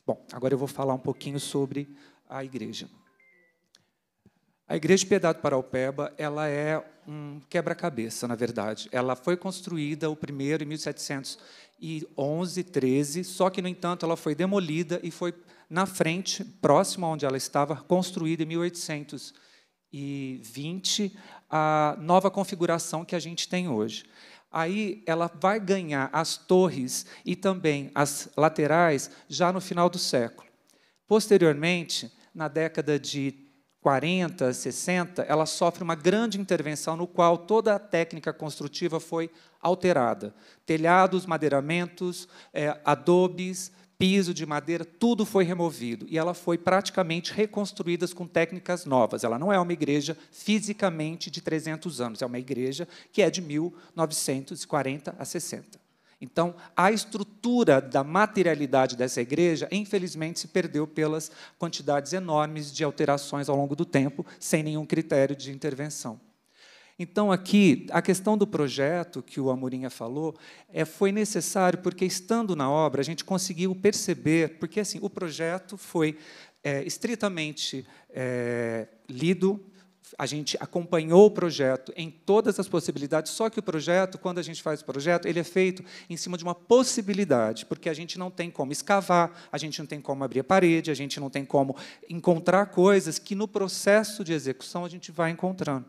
Bom, agora eu vou falar um pouquinho sobre a igreja. A Igreja de Piedade Paraupeba, ela é um quebra-cabeça, na verdade. Ela foi construída o primeiro em 1711, 13, só que no entanto ela foi demolida e foi na frente, próximo onde ela estava, construída em 1820, a nova configuração que a gente tem hoje. Aí ela vai ganhar as torres e também as laterais já no final do século. Posteriormente, na década de 40, 60, ela sofre uma grande intervenção no qual toda a técnica construtiva foi alterada. Telhados, madeiramentos, é, adobes, piso de madeira, tudo foi removido. E ela foi praticamente reconstruída com técnicas novas. Ela não é uma igreja fisicamente de 300 anos, é uma igreja que é de 1940 a 60. Então, a estrutura da materialidade dessa igreja, infelizmente, se perdeu pelas quantidades enormes de alterações ao longo do tempo, sem nenhum critério de intervenção. Então, aqui, a questão do projeto que o Amorinha falou é, foi necessário porque, estando na obra, a gente conseguiu perceber, porque assim, o projeto foi é, estritamente é, lido, a gente acompanhou o projeto em todas as possibilidades, só que o projeto, quando a gente faz o projeto, ele é feito em cima de uma possibilidade, porque a gente não tem como escavar, a gente não tem como abrir a parede, a gente não tem como encontrar coisas que no processo de execução a gente vai encontrando.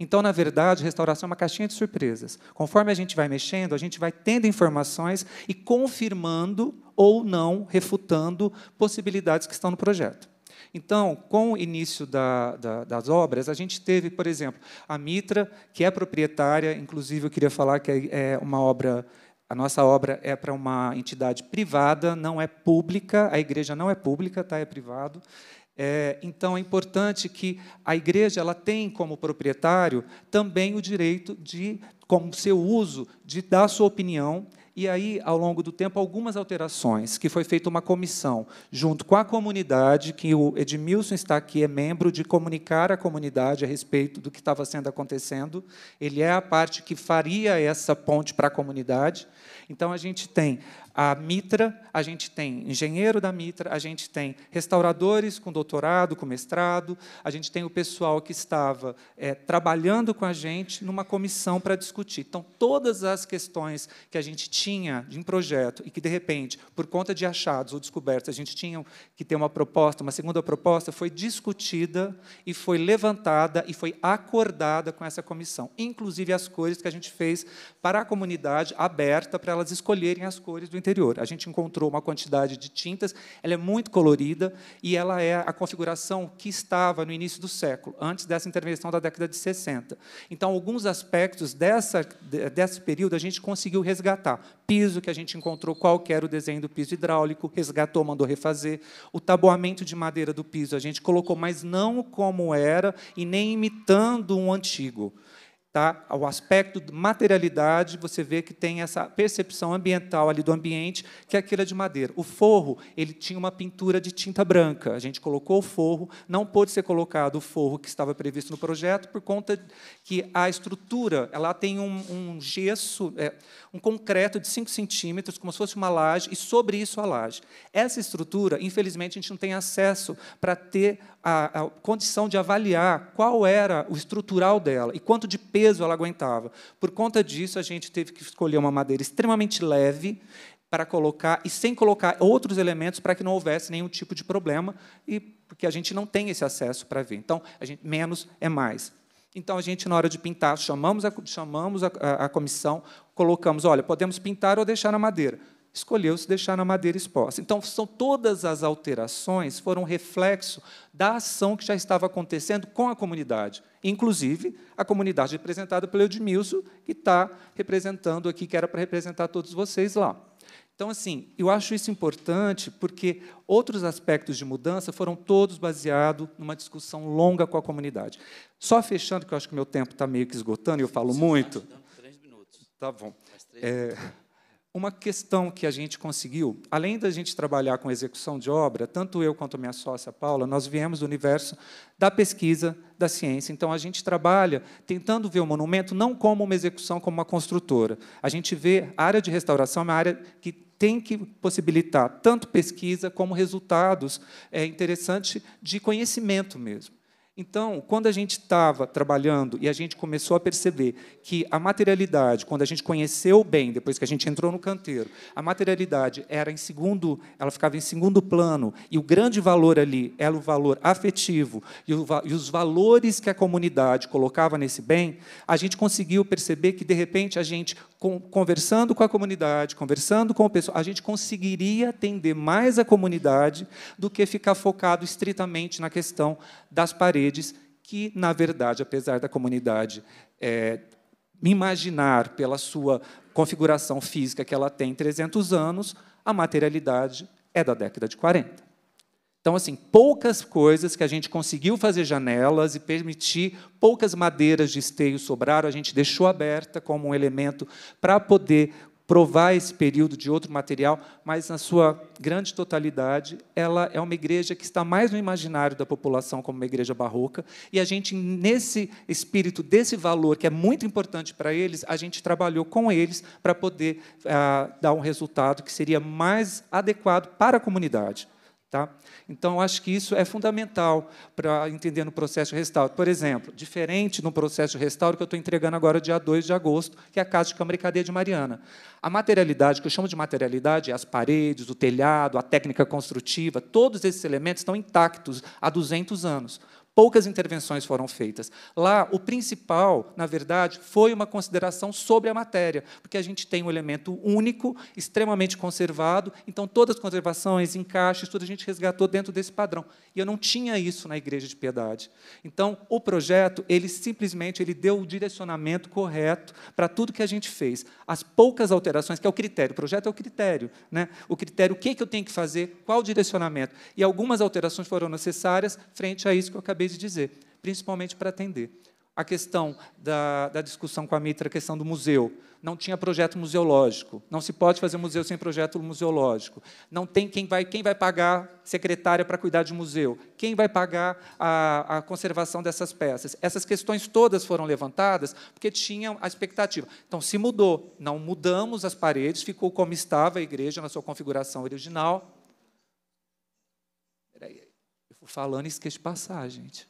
Então, na verdade, restauração é uma caixinha de surpresas. Conforme a gente vai mexendo, a gente vai tendo informações e confirmando ou não, refutando possibilidades que estão no projeto. Então, com o início da, da, das obras, a gente teve, por exemplo, a Mitra, que é proprietária, inclusive eu queria falar que é uma obra a nossa obra é para uma entidade privada, não é pública, a igreja não é pública, tá? é privado. É, então, é importante que a igreja ela tem como proprietário também o direito de, como seu uso, de dar sua opinião e aí, ao longo do tempo, algumas alterações, que foi feita uma comissão, junto com a comunidade, que o Edmilson está aqui, é membro, de comunicar à comunidade a respeito do que estava sendo acontecendo. Ele é a parte que faria essa ponte para a comunidade. Então, a gente tem a Mitra, a gente tem engenheiro da Mitra, a gente tem restauradores com doutorado, com mestrado, a gente tem o pessoal que estava é, trabalhando com a gente numa comissão para discutir. Então, todas as questões que a gente tinha de um projeto e que, de repente, por conta de achados ou descobertas, a gente tinha que ter uma proposta, uma segunda proposta, foi discutida e foi levantada e foi acordada com essa comissão, inclusive as cores que a gente fez para a comunidade aberta, para elas escolherem as cores do interior a gente encontrou uma quantidade de tintas, ela é muito colorida e ela é a configuração que estava no início do século, antes dessa intervenção da década de 60. Então, alguns aspectos dessa, desse período a gente conseguiu resgatar. Piso, que a gente encontrou qual era o desenho do piso hidráulico, resgatou, mandou refazer. O tabuamento de madeira do piso a gente colocou, mas não como era e nem imitando um antigo tá? ao aspecto de materialidade, você vê que tem essa percepção ambiental ali do ambiente, que é aquilo de madeira. O forro, ele tinha uma pintura de tinta branca. A gente colocou o forro, não pôde ser colocado o forro que estava previsto no projeto, por conta que a estrutura, ela tem um, um gesso, é, um concreto de 5 centímetros, como se fosse uma laje, e sobre isso a laje. Essa estrutura, infelizmente, a gente não tem acesso para ter a, a, condição de avaliar qual era o estrutural dela e quanto de peso ela aguentava. Por conta disso, a gente teve que escolher uma madeira extremamente leve para colocar e sem colocar outros elementos para que não houvesse nenhum tipo de problema e porque a gente não tem esse acesso para ver. Então, a gente, menos é mais. Então, a gente, na hora de pintar, chamamos, a, chamamos a, a, a comissão, colocamos, olha, podemos pintar ou deixar na madeira escolheu-se deixar na madeira exposta. Então, são todas as alterações foram reflexo da ação que já estava acontecendo com a comunidade, inclusive a comunidade representada pelo Edmilson, que está representando aqui, que era para representar todos vocês lá. Então, assim, eu acho isso importante porque outros aspectos de mudança foram todos baseados numa discussão longa com a comunidade. Só fechando, que eu acho que meu tempo está meio que esgotando e eu falo muito. Tá, três minutos. Tá bom. três é... minutos. Uma questão que a gente conseguiu, além da gente trabalhar com execução de obra, tanto eu quanto minha sócia Paula, nós viemos do universo da pesquisa, da ciência. Então a gente trabalha tentando ver o monumento não como uma execução, como uma construtora. A gente vê a área de restauração é uma área que tem que possibilitar tanto pesquisa como resultados é interessante de conhecimento mesmo. Então, quando a gente estava trabalhando e a gente começou a perceber que a materialidade, quando a gente conheceu bem, depois que a gente entrou no canteiro, a materialidade era em segundo, ela ficava em segundo plano e o grande valor ali era o valor afetivo e, o, e os valores que a comunidade colocava nesse bem, a gente conseguiu perceber que de repente a gente conversando com a comunidade, conversando com o pessoal, a gente conseguiria atender mais a comunidade do que ficar focado estritamente na questão das paredes, que, na verdade, apesar da comunidade é, imaginar pela sua configuração física que ela tem 300 anos, a materialidade é da década de 40. Então, assim, poucas coisas que a gente conseguiu fazer janelas e permitir, poucas madeiras de esteio sobraram, a gente deixou aberta como um elemento para poder provar esse período de outro material, mas na sua grande totalidade, ela é uma igreja que está mais no imaginário da população como uma igreja barroca, e a gente nesse espírito desse valor que é muito importante para eles, a gente trabalhou com eles para poder ah, dar um resultado que seria mais adequado para a comunidade. Tá? Então, acho que isso é fundamental para entender no processo de restauro. Por exemplo, diferente no processo de restauro que eu estou entregando agora, dia 2 de agosto, que é a Casa de Câmara e Cadeia de Mariana. A materialidade, que eu chamo de materialidade, é as paredes, o telhado, a técnica construtiva, todos esses elementos estão intactos há 200 anos poucas intervenções foram feitas. Lá, o principal, na verdade, foi uma consideração sobre a matéria, porque a gente tem um elemento único, extremamente conservado, então todas as conservações, encaixes, tudo a gente resgatou dentro desse padrão. E eu não tinha isso na Igreja de Piedade. Então, o projeto, ele simplesmente ele deu o direcionamento correto para tudo que a gente fez. As poucas alterações, que é o critério, o projeto é o critério, né? O critério, o que, é que eu tenho que fazer, qual o direcionamento. E algumas alterações foram necessárias frente a isso que eu acabei acabei de dizer, principalmente para atender. A questão da, da, discussão com a Mitra, a questão do museu. Não tinha projeto museológico. Não se pode fazer museu sem projeto museológico. Não tem quem vai, quem vai pagar secretária para cuidar de museu. Quem vai pagar a, a conservação dessas peças. Essas questões todas foram levantadas porque tinham a expectativa. Então, se mudou. Não mudamos as paredes, ficou como estava a igreja na sua configuração original falando e esqueci de passar, gente.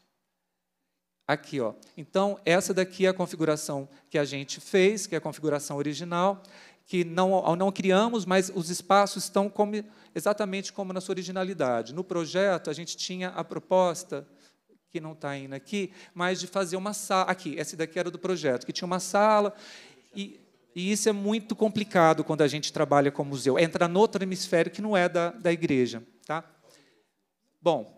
Aqui, ó. Então, essa daqui é a configuração que a gente fez, que é a configuração original, que não, não criamos, mas os espaços estão como, exatamente como na sua originalidade. No projeto, a gente tinha a proposta que não está indo aqui, mas de fazer uma sala. Aqui, essa daqui era do projeto, que tinha uma sala. E, e isso é muito complicado quando a gente trabalha com museu. Entra no outro hemisfério que não é da, da igreja. Tá? Bom,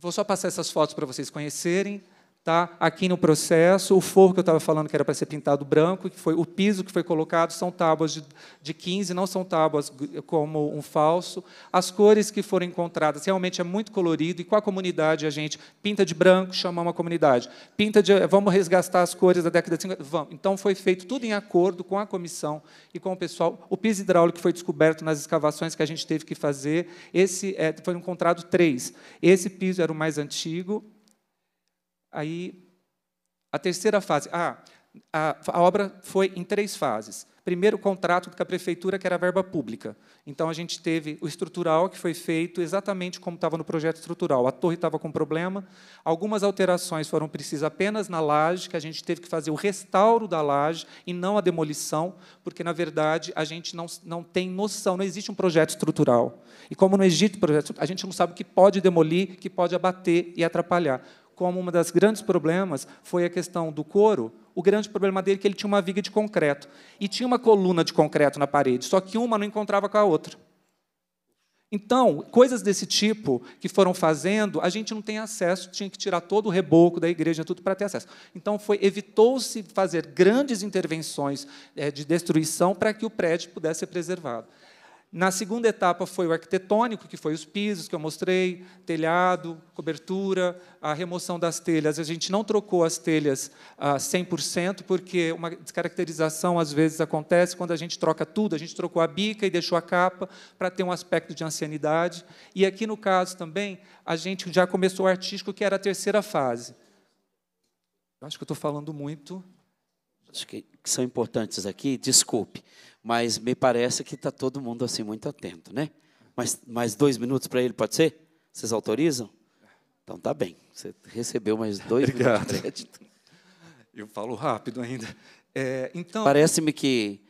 Vou só passar essas fotos para vocês conhecerem. Tá? Aqui no processo, o forro que eu estava falando que era para ser pintado branco, que foi o piso que foi colocado, são tábuas de, de 15, não são tábuas como um falso. As cores que foram encontradas realmente é muito colorido, e com a comunidade a gente pinta de branco, chamamos uma comunidade. Pinta de. Vamos resgatar as cores da década de 50. Vamos. Então foi feito tudo em acordo com a comissão e com o pessoal. O piso hidráulico que foi descoberto nas escavações que a gente teve que fazer. Esse é, foi encontrado três. Esse piso era o mais antigo, Aí, a terceira fase. Ah, a, a obra foi em três fases. Primeiro, o contrato com a prefeitura, que era verba pública. Então, a gente teve o estrutural, que foi feito exatamente como estava no projeto estrutural. A torre estava com problema, algumas alterações foram precisas apenas na laje, que a gente teve que fazer o restauro da laje e não a demolição, porque, na verdade, a gente não, não tem noção, não existe um projeto estrutural. E como não existe projeto a gente não sabe o que pode demolir, que pode abater e atrapalhar como um dos grandes problemas foi a questão do couro. O grande problema dele é que ele tinha uma viga de concreto e tinha uma coluna de concreto na parede, só que uma não encontrava com a outra. Então, coisas desse tipo que foram fazendo, a gente não tem acesso, tinha que tirar todo o reboco da igreja, tudo para ter acesso. Então, foi evitou-se fazer grandes intervenções é, de destruição para que o prédio pudesse ser preservado. Na segunda etapa foi o arquitetônico, que foi os pisos que eu mostrei, telhado, cobertura, a remoção das telhas. A gente não trocou as telhas ah, 100%, porque uma descaracterização às vezes acontece quando a gente troca tudo. A gente trocou a bica e deixou a capa para ter um aspecto de ancianidade. E aqui no caso também, a gente já começou o artístico, que era a terceira fase. Eu acho que estou falando muito. Acho que são importantes aqui, desculpe mas me parece que está todo mundo assim muito atento, né? Mais, mais dois minutos para ele, pode ser? Vocês autorizam? Então tá bem, você recebeu mais dois Obrigado. minutos de crédito. Eu falo rápido ainda. É, então... Parece-me que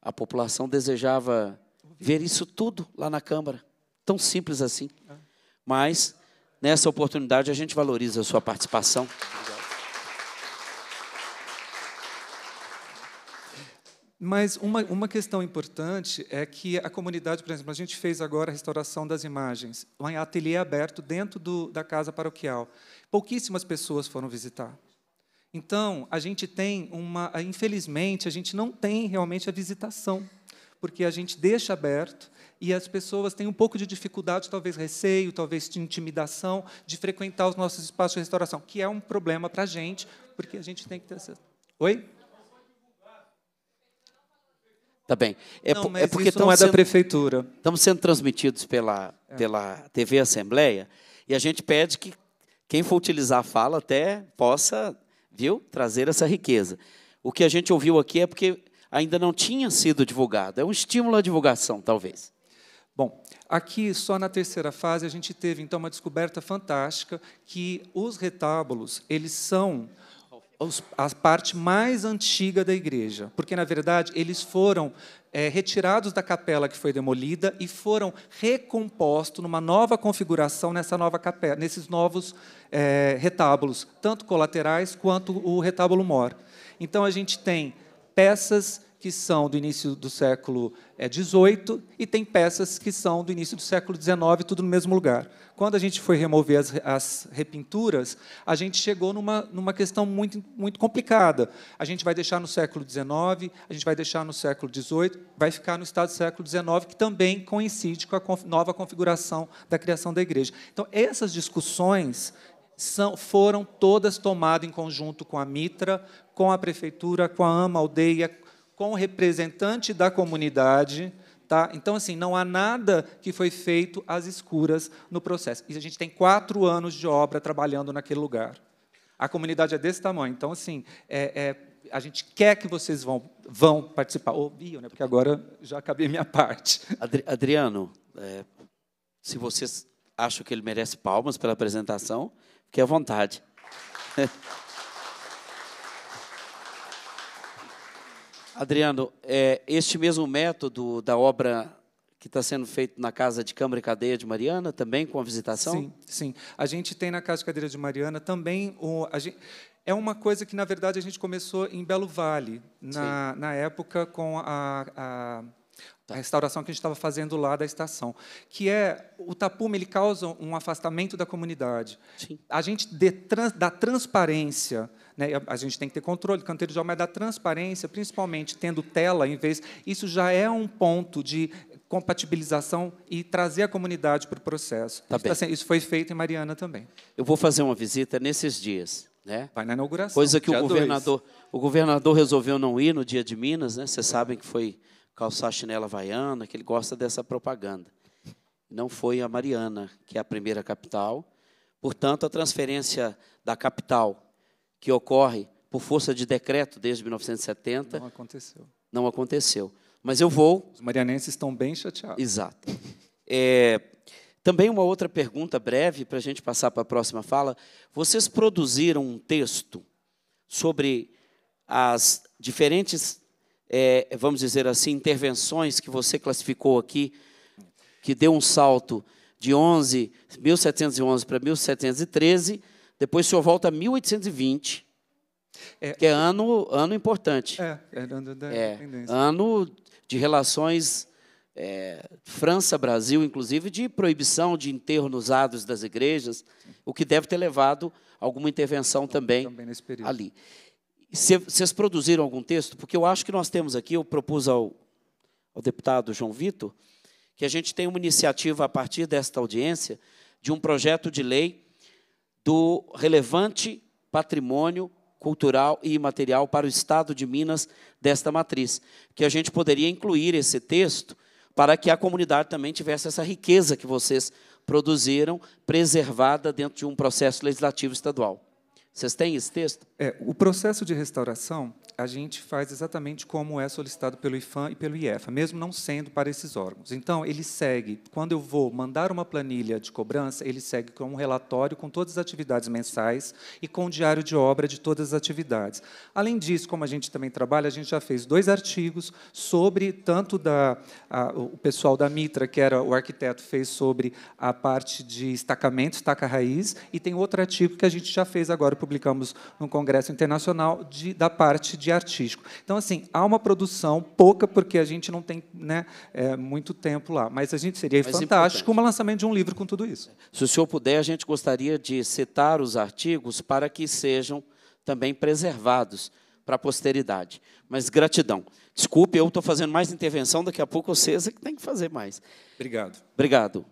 a população desejava ver isso tudo lá na Câmara, tão simples assim. Ah. Mas, nessa oportunidade, a gente valoriza a sua participação. Obrigado. Mas uma, uma questão importante é que a comunidade, por exemplo, a gente fez agora a restauração das imagens, um ateliê aberto dentro do, da casa paroquial. Pouquíssimas pessoas foram visitar. Então, a gente tem uma. Infelizmente, a gente não tem realmente a visitação, porque a gente deixa aberto e as pessoas têm um pouco de dificuldade, talvez receio, talvez de intimidação, de frequentar os nossos espaços de restauração, que é um problema para a gente, porque a gente tem que ter acesso. Oi? Tá bem. É, não, é mas é porque isso não é da prefeitura. Estamos sendo transmitidos pela, é. pela TV Assembleia e a gente pede que quem for utilizar a fala até possa, viu, trazer essa riqueza. O que a gente ouviu aqui é porque ainda não tinha sido divulgado. É um estímulo à divulgação, talvez. Bom, aqui só na terceira fase a gente teve então uma descoberta fantástica que os retábulos, eles são a parte mais antiga da igreja, porque na verdade eles foram é, retirados da capela que foi demolida e foram recompostos numa nova configuração nessa nova capela, nesses novos é, retábulos, tanto colaterais quanto o retábulo mor. Então a gente tem peças que são do início do século é 18 e tem peças que são do início do século 19, tudo no mesmo lugar. Quando a gente foi remover as, as, repinturas, a gente chegou numa, numa questão muito, muito complicada. A gente vai deixar no século 19, a gente vai deixar no século 18, vai ficar no estado do século 19, que também coincide com a nova configuração da criação da igreja. Então, essas discussões são, foram todas tomadas em conjunto com a Mitra, com a prefeitura, com a AMA Aldeia, com o representante da comunidade. Tá? Então, assim, não há nada que foi feito às escuras no processo. E a gente tem quatro anos de obra trabalhando naquele lugar. A comunidade é desse tamanho. Então, assim, é, é, a gente quer que vocês vão, vão participar. Ouviam, né? porque agora já acabei minha parte. Adriano, é, se vocês acham que ele merece palmas pela apresentação, fique à vontade. Adriano, é, este mesmo método da obra que está sendo feito na Casa de Câmara e Cadeia de Mariana, também com a visitação? Sim, sim. A gente tem na Casa de cadeia de Mariana também. O, gente, é uma coisa que, na verdade, a gente começou em Belo Vale, na, na época com a, a Tá. a restauração que a gente estava fazendo lá da estação, que é o tapume ele causa um afastamento da comunidade. Sim. A gente de, trans, da transparência, né, a gente tem que ter controle, canteiro de obra, mas da transparência, principalmente tendo tela em vez, isso já é um ponto de compatibilização e trazer a comunidade para o processo. Tá isso, tá isso foi feito em Mariana também. Eu vou fazer uma visita nesses dias. Né? Vai na inauguração. Coisa que o governador, o governador resolveu não ir no dia de Minas, né? Vocês sabem que foi calçar chinela vaiana, que ele gosta dessa propaganda. Não foi a Mariana, que é a primeira capital. Portanto, a transferência da capital, que ocorre por força de decreto desde 1970. Não aconteceu. Não aconteceu. Mas eu vou. Os marianenses estão bem chateados. Exato. É, também uma outra pergunta breve, para a gente passar para a próxima fala. Vocês produziram um texto sobre as diferentes é, vamos dizer assim, intervenções que você classificou aqui, que deu um salto de 11, 1711 para 1713, depois o senhor volta a 1820, é, que é ano, ano importante. É, é ano da é, Ano de relações é, França-Brasil, inclusive, de proibição de enterros ados das igrejas, o que deve ter levado alguma intervenção também, também ali. Vocês produziram algum texto? Porque eu acho que nós temos aqui, eu propus ao, ao deputado João Vitor, que a gente tem uma iniciativa a partir desta audiência de um projeto de lei do relevante patrimônio cultural e imaterial para o Estado de Minas desta matriz, que a gente poderia incluir esse texto para que a comunidade também tivesse essa riqueza que vocês produziram, preservada dentro de um processo legislativo estadual. Vocês têm esse texto? É, o processo de restauração a gente faz exatamente como é solicitado pelo IFAM e pelo IEFA, mesmo não sendo para esses órgãos. Então, ele segue, quando eu vou mandar uma planilha de cobrança, ele segue com um relatório com todas as atividades mensais e com o diário de obra de todas as atividades. Além disso, como a gente também trabalha, a gente já fez dois artigos sobre tanto da a, o pessoal da Mitra, que era o arquiteto, fez sobre a parte de estacamento, estaca raiz, e tem outro artigo que a gente já fez agora, publicamos no Congresso Internacional, de, da parte de de artístico. Então, assim, há uma produção pouca, porque a gente não tem né, é, muito tempo lá, mas a gente seria mas é fantástico o um lançamento de um livro com tudo isso. Se o senhor puder, a gente gostaria de citar os artigos para que sejam também preservados para a posteridade. Mas gratidão. Desculpe, eu estou fazendo mais intervenção, daqui a pouco vocês é que tem que fazer mais. Obrigado. Obrigado.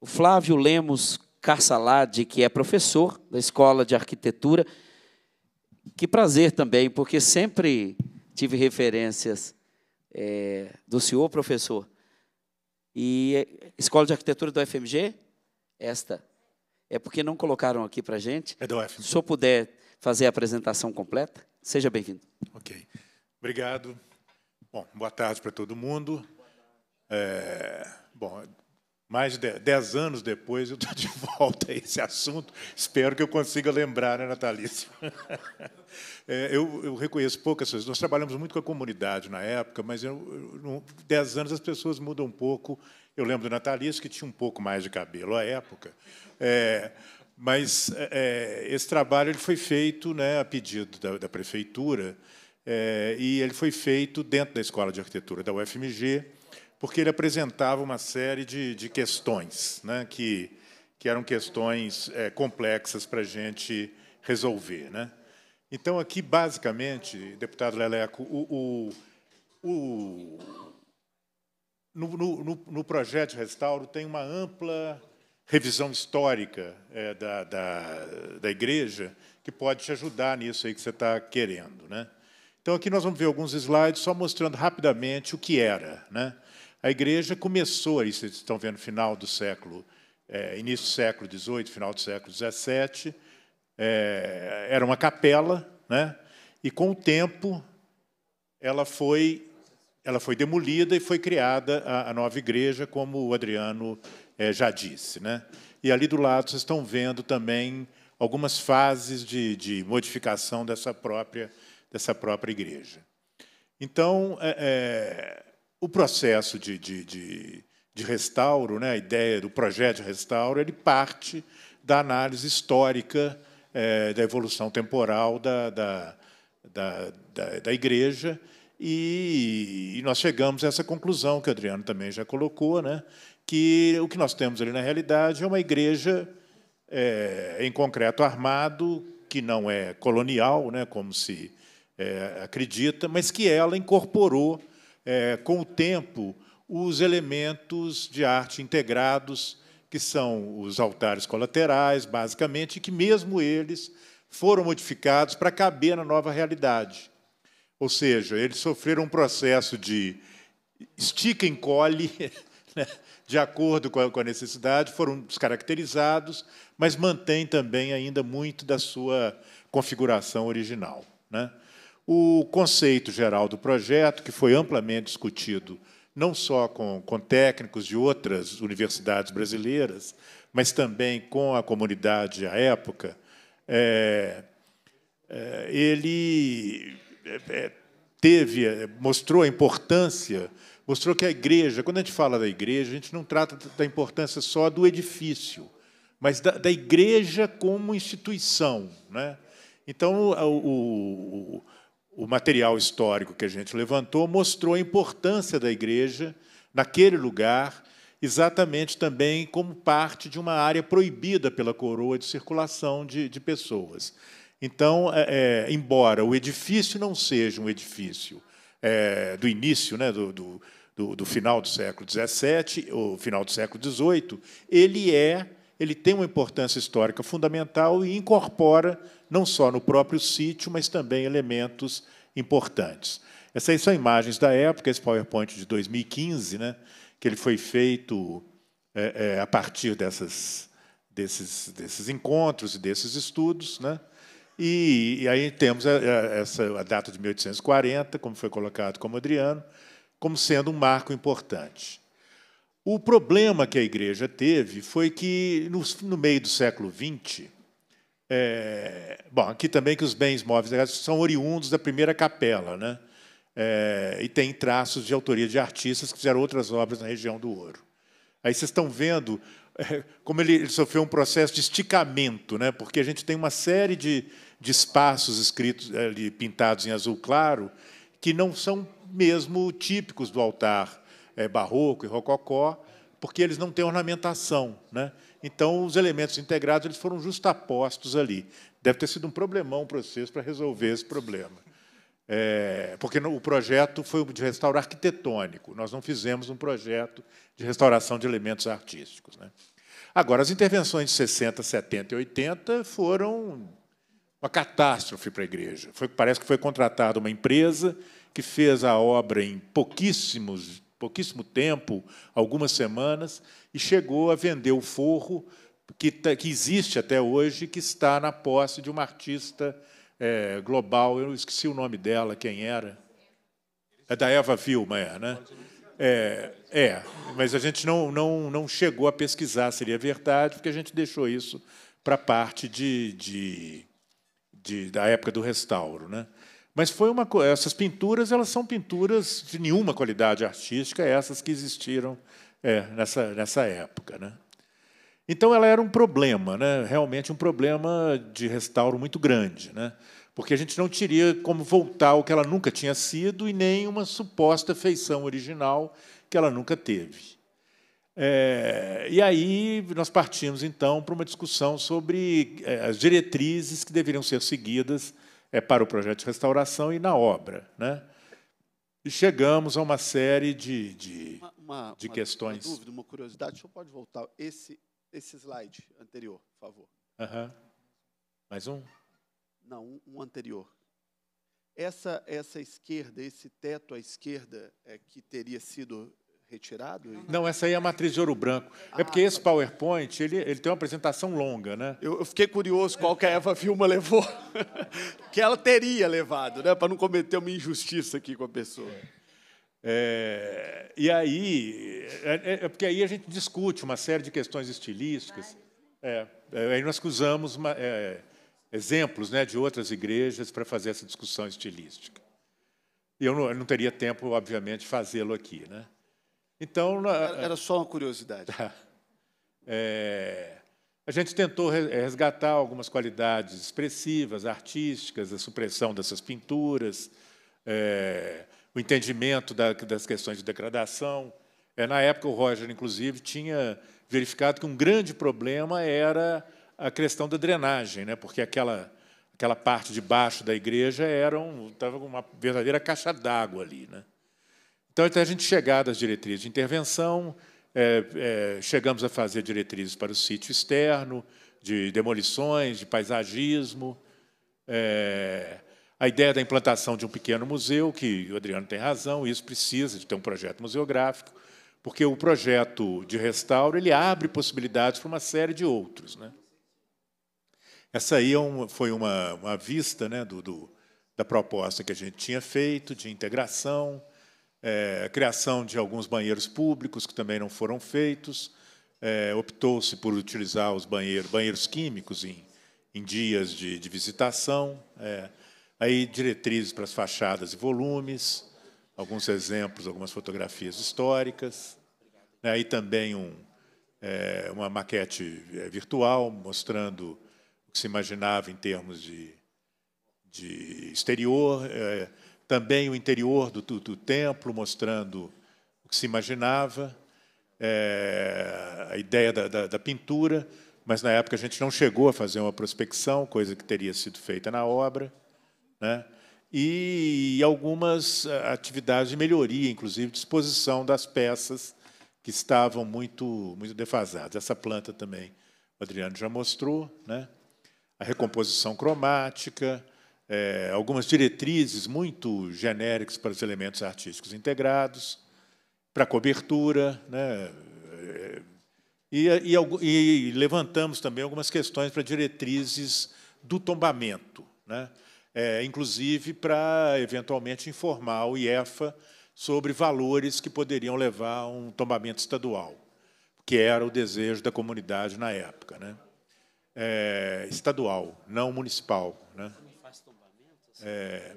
O Flávio Lemos Carsalade, que é professor da Escola de Arquitetura, que prazer também, porque sempre tive referências é, do senhor professor. E Escola de Arquitetura do FMG, esta. É porque não colocaram aqui para gente. É do FMG. Se o senhor puder fazer a apresentação completa, seja bem-vindo. Ok. Obrigado. Bom, boa tarde para todo mundo. É, bom, mais de dez anos depois eu estou de volta a esse assunto. Espero que eu consiga lembrar, né, Natalício? É, eu, eu, reconheço poucas coisas. Nós trabalhamos muito com a comunidade na época, mas eu, eu, dez anos as pessoas mudam um pouco. Eu lembro do Natalice, que tinha um pouco mais de cabelo à época. É, mas é, é esse trabalho ele foi feito né, a pedido da, da prefeitura, é, e ele foi feito dentro da Escola de Arquitetura da UFMG, porque ele apresentava uma série de, de questões né, que, que eram questões é, complexas para a gente resolver. Né? Então, aqui, basicamente, deputado Leleco, o, o, o no, no, no, projeto de restauro tem uma ampla revisão histórica é, da, da, da igreja que pode te ajudar nisso aí que você está querendo. Né? Então, aqui nós vamos ver alguns slides só mostrando rapidamente o que era. Né? A igreja começou, aí vocês estão vendo, final do século, é, início do século XVIII, final do século XVII, é, era uma capela, né? e com o tempo ela foi, ela foi demolida e foi criada a, a nova igreja, como o Adriano é, já disse. Né? E ali do lado vocês estão vendo também algumas fases de, de modificação dessa própria, dessa própria igreja. Então, é, é o processo de, de, de, de, restauro, né, a ideia do projeto de restauro, ele parte da análise histórica é, da evolução temporal da, da, da, da, da igreja. E, e nós chegamos a essa conclusão que o Adriano também já colocou, né? que o que nós temos ali na realidade é uma igreja é, em concreto armado, que não é colonial, né, como se é, acredita, mas que ela incorporou, é, com o tempo, os elementos de arte integrados que são os altares colaterais, basicamente, que mesmo eles foram modificados para caber na nova realidade. Ou seja, eles sofreram um processo de estica e encolhe, né? de acordo com a, com a necessidade, foram descaracterizados, mas mantém também ainda muito da sua configuração original. Né? O conceito geral do projeto, que foi amplamente discutido não só com, com técnicos de outras universidades brasileiras, mas também com a comunidade à época, é, é, ele é, é, teve, é, mostrou a importância, mostrou que a igreja, quando a gente fala da igreja, a gente não trata da importância só do edifício, mas da, da igreja como instituição. Né? Então, o, o, o material histórico que a gente levantou mostrou a importância da igreja naquele lugar, exatamente também como parte de uma área proibida pela coroa de circulação de, de pessoas. Então, é, é embora o edifício não seja um edifício é, do início, né, do, do, do final do século XVII, ou final do século XVIII, ele é ele tem uma importância histórica fundamental e incorpora, não só no próprio sítio, mas também elementos importantes. Essas são imagens da época, esse PowerPoint de 2015, né, que ele foi feito é, é, a partir dessas, desses, desses encontros e desses estudos. Né? E, e aí temos a, é, a, é, essa, a data de 1840, como foi colocado como Adriano, como sendo um marco importante. O problema que a igreja teve foi que, no, no meio do século XX, é, bom, aqui também que os bens móveis são oriundos da primeira capela, né? É, e tem traços de autoria de artistas que fizeram outras obras na região do ouro. Aí vocês estão vendo é, como ele, ele sofreu um processo de esticamento, né? porque a gente tem uma série de, de espaços escritos é, ali, pintados em azul claro, que não são mesmo típicos do altar é, barroco e rococó, porque eles não têm ornamentação. Né? Então, os elementos integrados eles foram justapostos ali. Deve ter sido um problemão para vocês para resolver esse problema. É, porque o projeto foi de restauro arquitetônico, nós não fizemos um projeto de restauração de elementos artísticos. Né? Agora, as intervenções de 60, 70 e 80 foram uma catástrofe para a igreja. Foi, parece que foi contratada uma empresa que fez a obra em pouquíssimos pouquíssimo tempo, algumas semanas, e chegou a vender o forro que, tá, que existe até hoje, que está na posse de uma artista é, global, eu esqueci o nome dela, quem era. É da Eva Vilma, é, né? É, é, mas a gente não, não, não chegou a pesquisar seria verdade, porque a gente deixou isso para a parte de, de, de, da época do restauro. Né? Mas foi uma essas pinturas elas são pinturas de nenhuma qualidade artística, essas que existiram é, nessa, nessa época. Né? Então ela era um problema, né? realmente um problema de restauro muito grande, né? porque a gente não teria como voltar ao que ela nunca tinha sido e nem uma suposta feição original que ela nunca teve. É, e aí nós partimos então para uma discussão sobre é, as diretrizes que deveriam ser seguidas é, para o projeto de restauração e na obra. Né? E chegamos a uma série de, de, uma, uma, de questões. Uma dúvida, uma curiosidade, o senhor pode voltar esse, esse slide anterior, por favor. Uhum. Mais um? Não, um, um anterior. Essa, essa esquerda, esse teto à esquerda, é, que teria sido retirado? Não, essa aí é a matriz de ouro branco. É ah, é porque esse tá. PowerPoint ele, ele tem uma apresentação longa, né? Eu, eu fiquei curioso qual que a Eva Vilma levou, que ela teria levado, né? Para não cometer uma injustiça aqui com a pessoa. É, e aí, é, é, é porque aí a gente discute uma série de questões estilísticas. É, é aí nós usamos uma, exemplos né, de outras igrejas para fazer essa discussão estilística. Eu não, eu não teria tempo, obviamente, de fazê-lo aqui, né? Então era, era só uma curiosidade. É, a gente tentou é, resgatar algumas qualidades expressivas, artísticas, a supressão dessas pinturas, é, o entendimento da, das questões de degradação. É, na época, o Roger, inclusive, tinha verificado que um grande problema era a questão da drenagem, né? porque aquela, aquela parte de baixo da igreja era um, estava uma verdadeira caixa d'água ali. Né? Então, até a gente chegar às diretrizes de intervenção, é, é, chegamos a fazer diretrizes para o sítio externo, de demolições, de paisagismo, é, a ideia da implantação de um pequeno museu, que o Adriano tem razão, isso precisa de ter um projeto museográfico, porque o projeto de restauro ele abre possibilidades para uma série de outros. Né? Essa aí é foi uma, uma vista né, do, do, da proposta que a gente tinha feito de integração, é, criação de alguns banheiros públicos que também não foram feitos, é, optou-se por utilizar os banheiros, banheiros químicos em, em dias de, de visitação, é, aí diretrizes para as fachadas e volumes, alguns exemplos, algumas fotografias históricas, né, aí também um, é, uma maquete é, virtual mostrando o que se imaginava em termos de, de exterior, é, também o interior do, do, do templo, mostrando o que se imaginava, é, a ideia da, da, da pintura, mas na época a gente não chegou a fazer uma prospecção, coisa que teria sido feita na obra, né? e algumas é, atividades de melhoria, inclusive disposição das peças que estavam muito, muito defasadas. Essa planta também o Adriano já mostrou, né? a recomposição cromática, é, algumas diretrizes muito genéricas para os elementos artísticos integrados, para cobertura, né? É, e, e, e, levantamos também algumas questões para diretrizes do tombamento, né? É, inclusive para, eventualmente, informar o IEFA sobre valores que poderiam levar a um tombamento estadual, que era o desejo da comunidade na época. Né? É, estadual, não municipal. Né? É,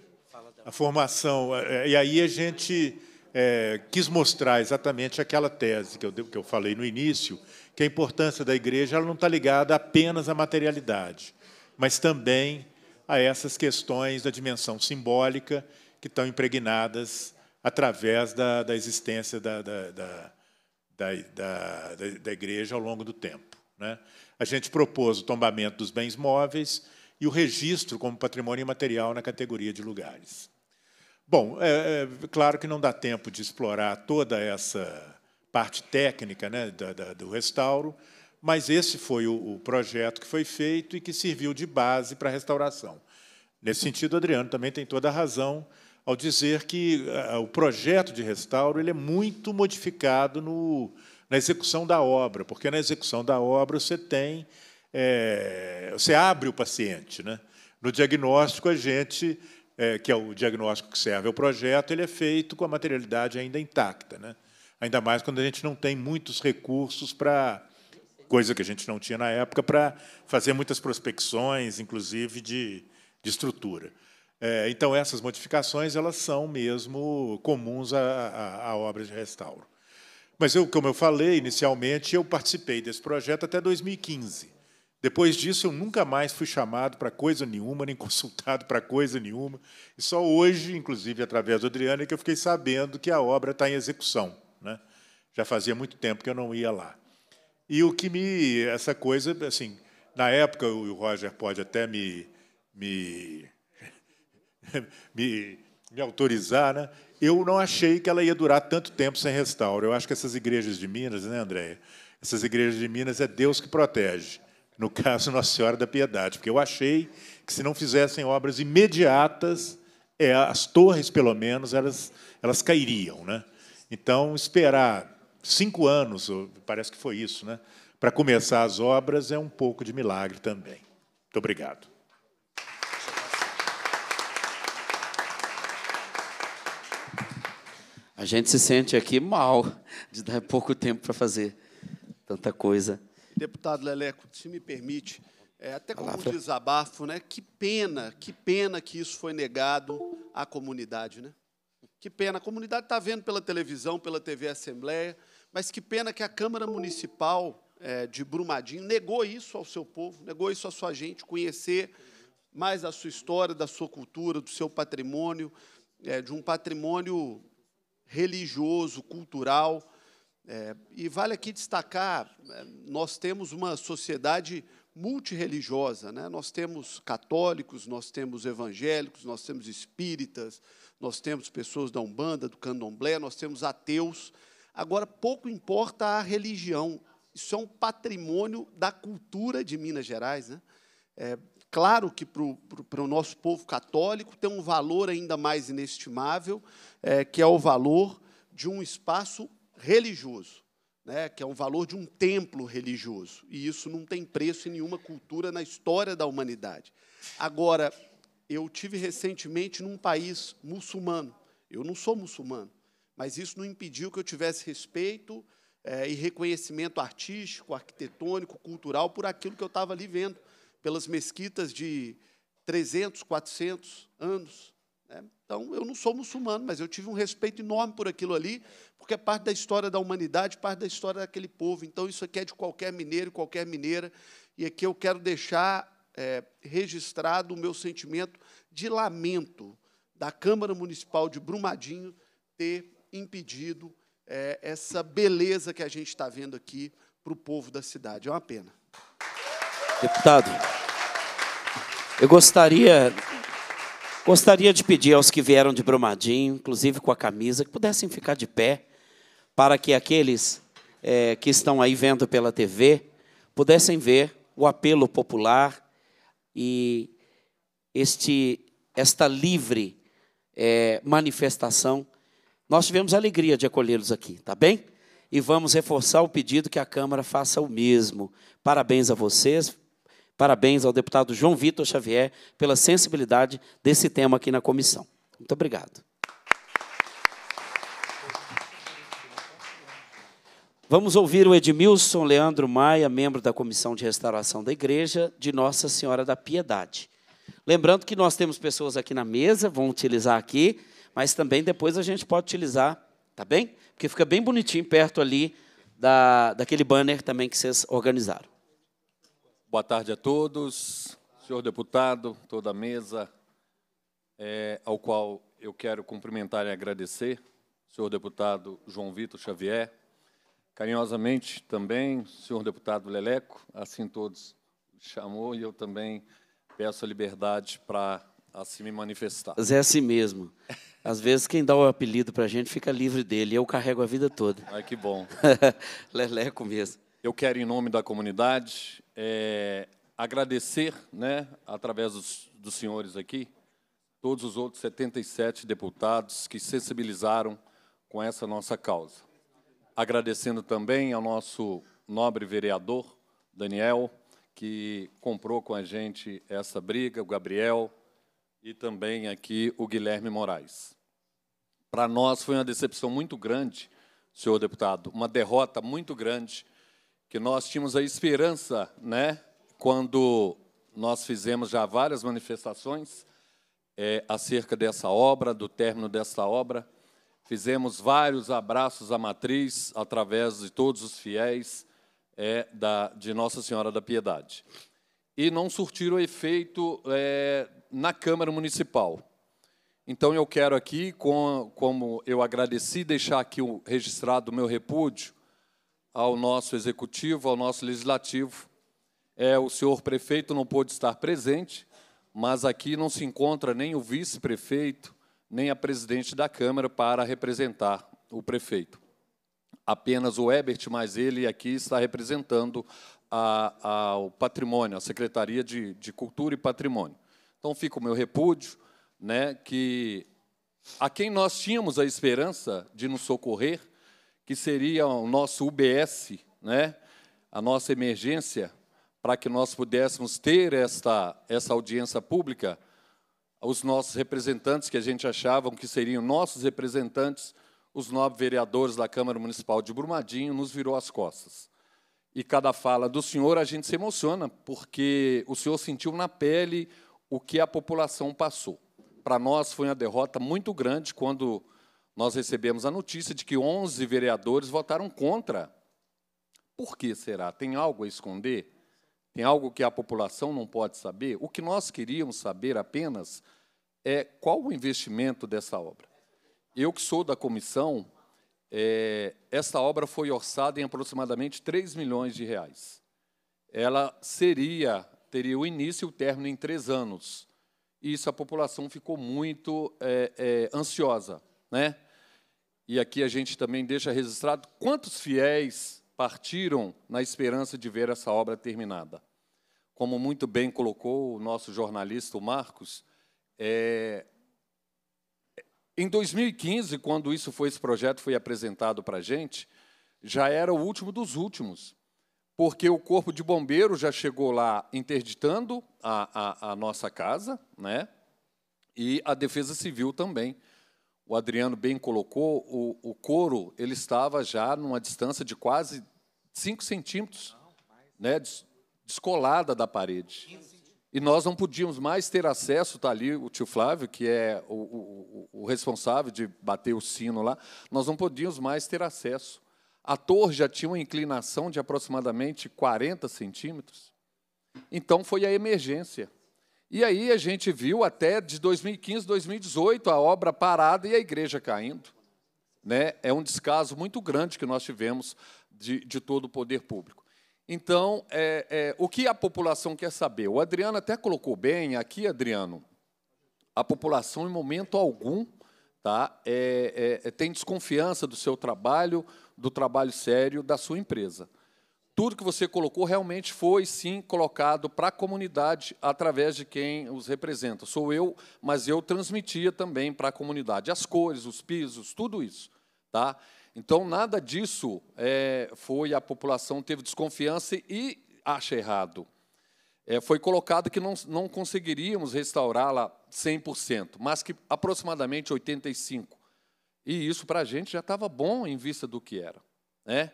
a formação. É, e aí a gente é, quis mostrar exatamente aquela tese que eu, que eu falei no início, que a importância da igreja ela não está ligada apenas à materialidade, mas também a essas questões da dimensão simbólica que estão impregnadas através da, da existência da, da, da, da, da igreja ao longo do tempo. Né? A gente propôs o tombamento dos bens móveis, e o registro como patrimônio imaterial na categoria de lugares. Bom, é, é claro que não dá tempo de explorar toda essa parte técnica né, da, da, do restauro, mas esse foi o, o projeto que foi feito e que serviu de base para a restauração. Nesse sentido, Adriano também tem toda a razão ao dizer que é, o projeto de restauro ele é muito modificado no, na execução da obra, porque na execução da obra você tem é, você abre o paciente. Né? No diagnóstico, a gente, é, que é o diagnóstico que serve ao projeto, ele é feito com a materialidade ainda intacta. Né? Ainda mais quando a gente não tem muitos recursos para coisa que a gente não tinha na época para fazer muitas prospecções, inclusive de, de estrutura. É, então essas modificações elas são mesmo comuns à, obra de restauro. Mas eu, como eu falei inicialmente, eu participei desse projeto até 2015. Depois disso, eu nunca mais fui chamado para coisa nenhuma, nem consultado para coisa nenhuma. E só hoje, inclusive através do Adriano, é que eu fiquei sabendo que a obra está em execução. Né? Já fazia muito tempo que eu não ia lá. E o que me. Essa coisa, assim, na época, o Roger pode até me. me, me, me autorizar, né? eu não achei que ela ia durar tanto tempo sem restauro. Eu acho que essas igrejas de Minas, né, Andréia? Essas igrejas de Minas é Deus que protege no caso Nossa Senhora da Piedade, porque eu achei que se não fizessem obras imediatas, é, as torres, pelo menos, elas, elas cairiam. Né? Então, esperar cinco anos, parece que foi isso, né? para começar as obras é um pouco de milagre também. Muito obrigado. A gente se sente aqui mal de dar pouco tempo para fazer tanta coisa. Deputado Leleco, se me permite, é, até como um desabafo, né? Que pena, que pena que isso foi negado à comunidade, né? Que pena, a comunidade está vendo pela televisão, pela TV Assembleia, mas que pena que a Câmara Municipal é, de Brumadinho negou isso ao seu povo, negou isso à sua gente, conhecer mais da sua história, da sua cultura, do seu patrimônio, é, de um patrimônio religioso, cultural, é, e vale aqui destacar: é, nós temos uma sociedade multirreligiosa, né? nós temos católicos, nós temos evangélicos, nós temos espíritas, nós temos pessoas da Umbanda, do Candomblé, nós temos ateus. Agora, pouco importa a religião, isso é um patrimônio da cultura de Minas Gerais. Né? É, claro que para o nosso povo católico tem um valor ainda mais inestimável, é, que é o valor de um espaço religioso, né, que é um valor de um templo religioso. E isso não tem preço em nenhuma cultura na história da humanidade. Agora, eu tive recentemente num país muçulmano. Eu não sou muçulmano, mas isso não impediu que eu tivesse respeito é, e reconhecimento artístico, arquitetônico, cultural por aquilo que eu estava ali vendo, pelas mesquitas de 300, 400 anos. É, então, eu não sou muçulmano, mas eu tive um respeito enorme por aquilo ali, porque é parte da história da humanidade, parte da história daquele povo. Então, isso aqui é de qualquer mineiro, qualquer mineira, e aqui eu quero deixar é, registrado o meu sentimento de lamento da Câmara Municipal de Brumadinho ter impedido é, essa beleza que a gente está vendo aqui para o povo da cidade. É uma pena. Deputado, eu gostaria Gostaria de pedir aos que vieram de Brumadinho, inclusive com a camisa, que pudessem ficar de pé, para que aqueles é, que estão aí vendo pela TV pudessem ver o apelo popular e este, esta livre é, manifestação. Nós tivemos a alegria de acolhê-los aqui, tá bem? E vamos reforçar o pedido que a Câmara faça o mesmo. Parabéns a vocês, Parabéns ao deputado João Vitor Xavier pela sensibilidade desse tema aqui na comissão. Muito obrigado. Vamos ouvir o Edmilson Leandro Maia, membro da Comissão de Restauração da Igreja de Nossa Senhora da Piedade. Lembrando que nós temos pessoas aqui na mesa, vão utilizar aqui, mas também depois a gente pode utilizar, tá bem? Porque fica bem bonitinho perto ali da, daquele banner também que vocês organizaram. Boa tarde a todos, senhor deputado, toda a mesa, é, ao qual eu quero cumprimentar e agradecer, senhor deputado João Vitor Xavier, carinhosamente também, senhor deputado Leleco, assim todos chamou, e eu também peço a liberdade para assim me manifestar. Mas é assim mesmo. Às vezes quem dá o apelido para a gente fica livre dele, eu carrego a vida toda. Ai, que bom. Leleco mesmo. Eu quero, em nome da comunidade, é, agradecer, né, através dos, dos senhores aqui, todos os outros 77 deputados que sensibilizaram com essa nossa causa. Agradecendo também ao nosso nobre vereador, Daniel, que comprou com a gente essa briga, o Gabriel e também aqui o Guilherme Moraes. Para nós foi uma decepção muito grande, senhor deputado, uma derrota muito grande que nós tínhamos a esperança, né? Quando nós fizemos já várias manifestações é, acerca dessa obra, do término dessa obra, fizemos vários abraços à matriz através de todos os fiéis é, da, de Nossa Senhora da Piedade. E não surtiram efeito é, na Câmara Municipal. Então eu quero aqui, com, como eu agradeci, deixar aqui registrado o meu repúdio ao nosso executivo, ao nosso legislativo. É, o senhor prefeito não pôde estar presente, mas aqui não se encontra nem o vice-prefeito, nem a presidente da Câmara para representar o prefeito. Apenas o Ebert, mas ele aqui está representando a, a, o patrimônio, a Secretaria de, de Cultura e Patrimônio. Então fica o meu repúdio, né, que a quem nós tínhamos a esperança de nos socorrer, que seria o nosso UBS, né? a nossa emergência, para que nós pudéssemos ter esta, essa audiência pública, os nossos representantes, que a gente achava que seriam nossos representantes, os nove vereadores da Câmara Municipal de Brumadinho, nos virou as costas. E cada fala do senhor a gente se emociona, porque o senhor sentiu na pele o que a população passou. Para nós foi uma derrota muito grande quando nós recebemos a notícia de que 11 vereadores votaram contra. Por que será? Tem algo a esconder? Tem algo que a população não pode saber? O que nós queríamos saber apenas é qual o investimento dessa obra. Eu, que sou da comissão, é, essa obra foi orçada em aproximadamente 3 milhões de reais. Ela seria, teria o início e o término em três anos. E isso a população ficou muito é, é, ansiosa. Né? E aqui a gente também deixa registrado quantos fiéis partiram na esperança de ver essa obra terminada. Como muito bem colocou o nosso jornalista o Marcos, é... em 2015, quando isso foi esse projeto foi apresentado para a gente, já era o último dos últimos, porque o corpo de bombeiros já chegou lá interditando a, a, a nossa casa, né? E a Defesa Civil também o Adriano bem colocou, o, o couro ele estava já numa distância de quase 5 centímetros, né, descolada da parede. E nós não podíamos mais ter acesso, está ali o tio Flávio, que é o, o, o responsável de bater o sino lá, nós não podíamos mais ter acesso. A torre já tinha uma inclinação de aproximadamente 40 centímetros. Então foi a emergência. E aí a gente viu até de 2015, 2018 a obra parada e a igreja caindo. Né? É um descaso muito grande que nós tivemos de, de todo o poder público. Então, é, é, o que a população quer saber? O Adriano até colocou bem aqui, Adriano. A população, em momento algum, tá, é, é, é tem desconfiança do seu trabalho, do trabalho sério da sua empresa tudo que você colocou realmente foi sim colocado para a comunidade através de quem os representa. Sou eu, mas eu transmitia também para a comunidade as cores, os pisos, tudo isso, tá? Então nada disso é, foi a população teve desconfiança e acha errado. É, foi colocado que não, não conseguiríamos restaurá-la 100%, mas que aproximadamente 85. E isso para a gente já estava bom em vista do que era, né?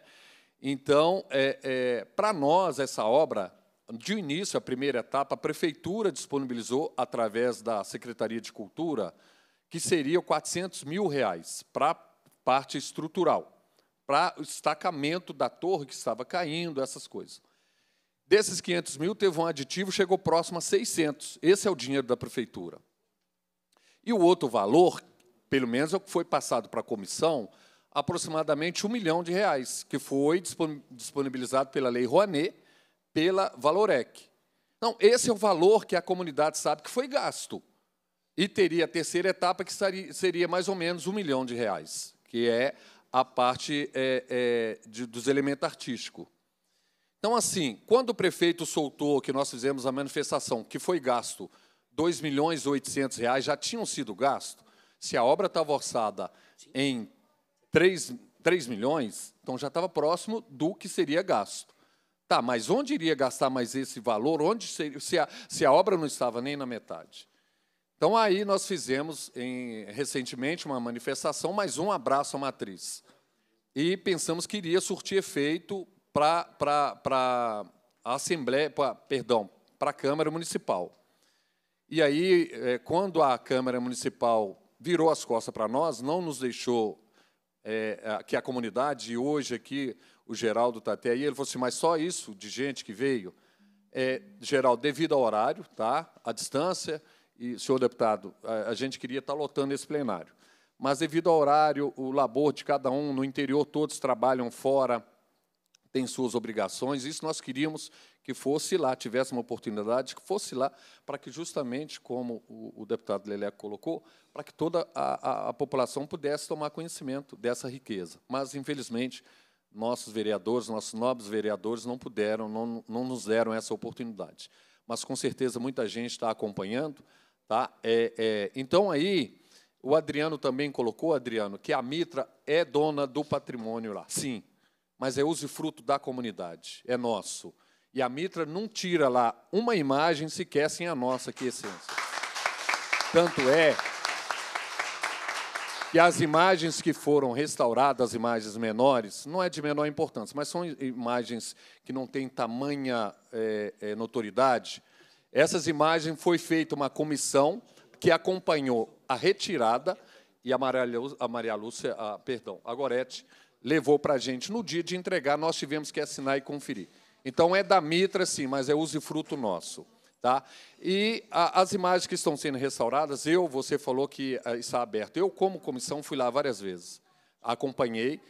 Então, é, é, para nós, essa obra, de início, a primeira etapa, a Prefeitura disponibilizou, através da Secretaria de Cultura, que seria 400 mil reais para a parte estrutural, para o estacamento da torre que estava caindo, essas coisas. Desses 500 mil, teve um aditivo, chegou próximo a 600. Esse é o dinheiro da prefeitura. E o outro valor, pelo menos é o que foi passado para a comissão, aproximadamente um milhão de reais, que foi disponibilizado pela Lei Rouanet, pela Valorec. Não, esse é o valor que a comunidade sabe que foi gasto. E teria a terceira etapa, que seria mais ou menos um milhão de reais, que é a parte é, é, de, dos elementos artísticos. Então, assim, quando o prefeito soltou que nós fizemos a manifestação, que foi gasto 2 milhões e 800 reais, já tinham sido gasto, se a obra estava orçada Sim. em 3, 3 milhões, então já estava próximo do que seria gasto. Tá, mas onde iria gastar mais esse valor? Onde seria, se, a, se a obra não estava nem na metade? Então, aí nós fizemos em, recentemente uma manifestação, mais um abraço à matriz. E pensamos que iria surtir efeito para a Assembleia, pra, perdão, para a Câmara Municipal. E aí, eh, quando a Câmara Municipal virou as costas para nós, não nos deixou é, que a comunidade, e hoje aqui o Geraldo está até aí, ele falou assim, mas só isso de gente que veio? É, Geraldo, devido ao horário, tá? à distância, e, senhor deputado, a, a gente queria estar tá lotando esse plenário, mas devido ao horário, o labor de cada um, no interior todos trabalham fora, têm suas obrigações, isso nós queríamos que fosse lá, tivesse uma oportunidade, que fosse lá, para que justamente, como o, o deputado Leleco colocou, para que toda a, a, a, população pudesse tomar conhecimento dessa riqueza. Mas, infelizmente, nossos vereadores, nossos nobres vereadores, não puderam, não, não nos deram essa oportunidade. Mas, com certeza, muita gente está acompanhando. Tá? É, é, então, aí, o Adriano também colocou, Adriano, que a Mitra é dona do patrimônio lá. Sim, mas é usufruto da comunidade, é nosso. E a Mitra não tira lá uma imagem sequer sem a nossa aqui, essência. Tanto é que as imagens que foram restauradas, as imagens menores, não é de menor importância, mas são imagens que não têm tamanha é, é, notoriedade. Essas imagens foi feita uma comissão que acompanhou a retirada e a Maria, a Maria Lúcia, a, ah, perdão, a Gorete, levou para a gente. No dia de entregar, nós tivemos que assinar e conferir. Então é da Mitra, sim, mas é usufruto nosso. Tá? E a, as imagens que estão sendo restauradas, eu, você falou que eh, está aberto. Eu, como comissão, fui lá várias vezes, acompanhei.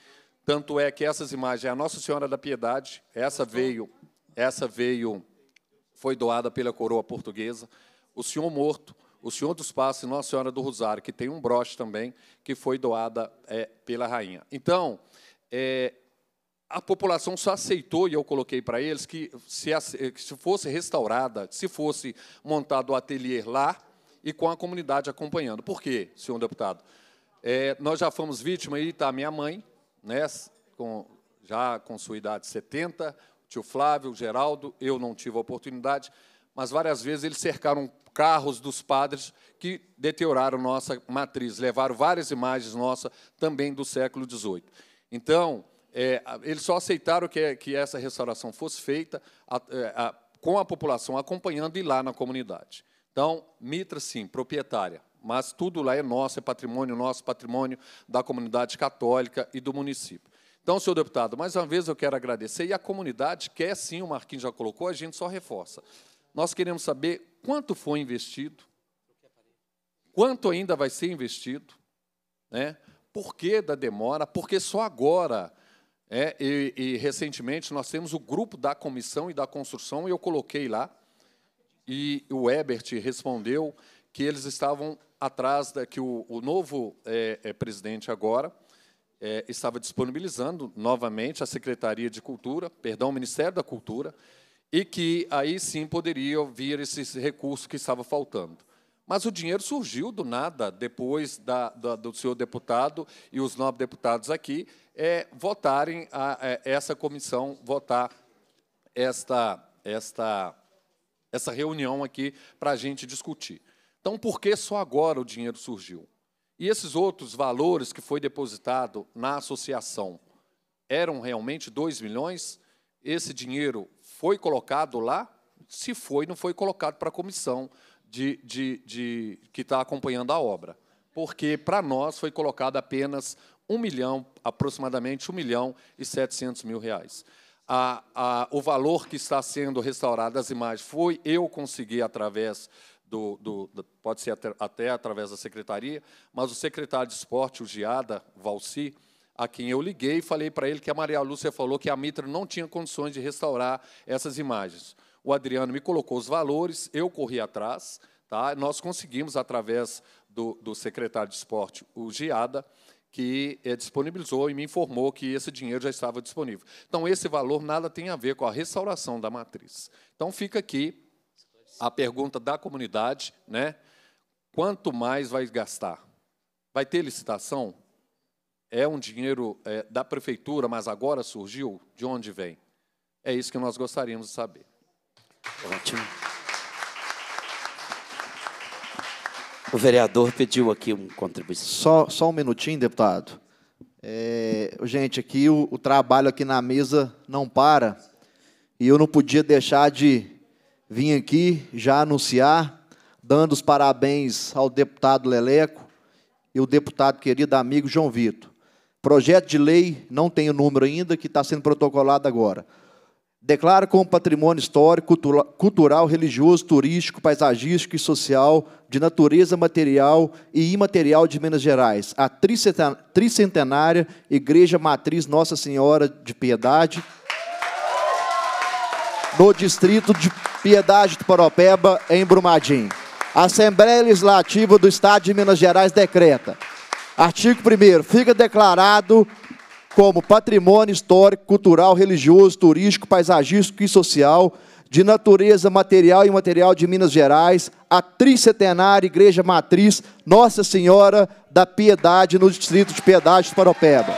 Tanto é que essas imagens é a Nossa Senhora da Piedade, essa veio, essa veio, foi doada pela coroa portuguesa, o Senhor Morto, o Senhor dos Passos e Nossa Senhora do Rosário, que tem um broche também, que foi doada é, pela rainha. Então, é, a população só aceitou, e eu coloquei para eles, que se, se fosse restaurada, se fosse montado o ateliê lá e com a comunidade acompanhando. Por quê, senhor deputado? É, nós já fomos vítima, e está minha mãe, né, com, já com sua idade 70, tio Flávio, Geraldo, eu não tive a oportunidade, mas várias vezes eles cercaram carros dos padres que deterioraram nossa matriz, levaram várias imagens nossas também do século XVIII. Então, é, eles só aceitaram que, que essa restauração fosse feita a, é, a, com a população acompanhando e lá na comunidade. Então, Mitra, sim, proprietária, mas tudo lá é nosso, é patrimônio nosso, patrimônio da comunidade católica e do município. Então, senhor deputado, mais uma vez eu quero agradecer, e a comunidade quer sim, o Marquinhos já colocou, a gente só reforça. Nós queremos saber quanto foi investido, quanto ainda vai ser investido, né? por que da demora, porque só agora é, e, e, recentemente nós temos o grupo da comissão e da construção, e eu coloquei lá, e o Ebert respondeu que eles estavam atrás da que o, o novo é, é, presidente agora é, estava disponibilizando novamente a Secretaria de Cultura, perdão, o Ministério da Cultura, e que aí sim poderia vir esse recurso que estava faltando. Mas o dinheiro surgiu do nada, depois da, da, do senhor deputado e os nove deputados aqui é, votarem a, a, é, essa comissão, votar esta, esta, essa reunião aqui para a gente discutir. Então, por que só agora o dinheiro surgiu? E esses outros valores que foi depositado na associação eram realmente 2 milhões? Esse dinheiro foi colocado lá? Se foi, não foi colocado para a comissão de, de, de que está acompanhando a obra. Porque para nós foi colocado apenas 1 milhão, aproximadamente 1 milhão e 700 mil reais. A, a, o valor que está sendo restaurado as imagens foi eu consegui através do, do, do pode ser até, até, através da secretaria, mas o secretário de esporte, o Giada Valci, a quem eu liguei e falei para ele que a Maria Lúcia falou que a Mitra não tinha condições de restaurar essas imagens. O Adriano me colocou os valores, eu corri atrás, tá? Nós conseguimos através do, do secretário de esporte, o Giada, que eh, disponibilizou e me informou que esse dinheiro já estava disponível. Então, esse valor nada tem a ver com a restauração da matriz. Então, fica aqui a pergunta da comunidade, né? Quanto mais vai gastar? Vai ter licitação? É um dinheiro é, da prefeitura, mas agora surgiu? De onde vem? É isso que nós gostaríamos de saber. Ótimo. O vereador pediu aqui uma contribuição. Só, só um minutinho, deputado. É, gente, aqui o, o, trabalho aqui na mesa não para. E eu não podia deixar de vir aqui já anunciar, dando os parabéns ao deputado Leleco e o deputado querido amigo João Vitor. Projeto de lei, não tem o número ainda, que está sendo protocolado agora. Declara como patrimônio histórico, cultural, religioso, turístico, paisagístico e social, de natureza material e imaterial de Minas Gerais, a tricentenária Igreja Matriz Nossa Senhora de Piedade, no distrito de Piedade do Paropeba, em Brumadinho. A Assembleia Legislativa do Estado de Minas Gerais decreta. Artigo 1 Fica declarado como patrimônio histórico, cultural, religioso, turístico, paisagístico e social, de natureza material e imaterial de Minas Gerais, a tricentenária Igreja Matriz Nossa Senhora da Piedade, no Distrito de Piedade de Paropeba.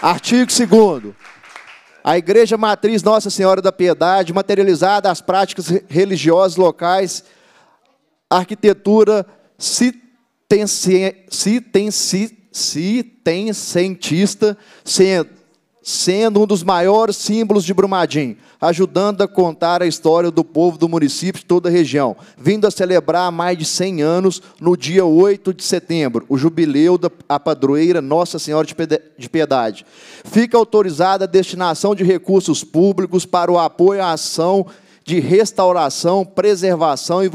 Artigo 2 a Igreja Matriz Nossa Senhora da Piedade, materializada as práticas religiosas locais, arquitetura sitenci, se tem cientista sendo um dos maiores símbolos de Brumadinho, ajudando a contar a história do povo do município de toda a região, vindo a celebrar há mais de 100 anos, no dia 8 de setembro, o jubileu da padroeira Nossa Senhora de Piedade. Fica autorizada a destinação de recursos públicos para o apoio à ação de restauração, preservação e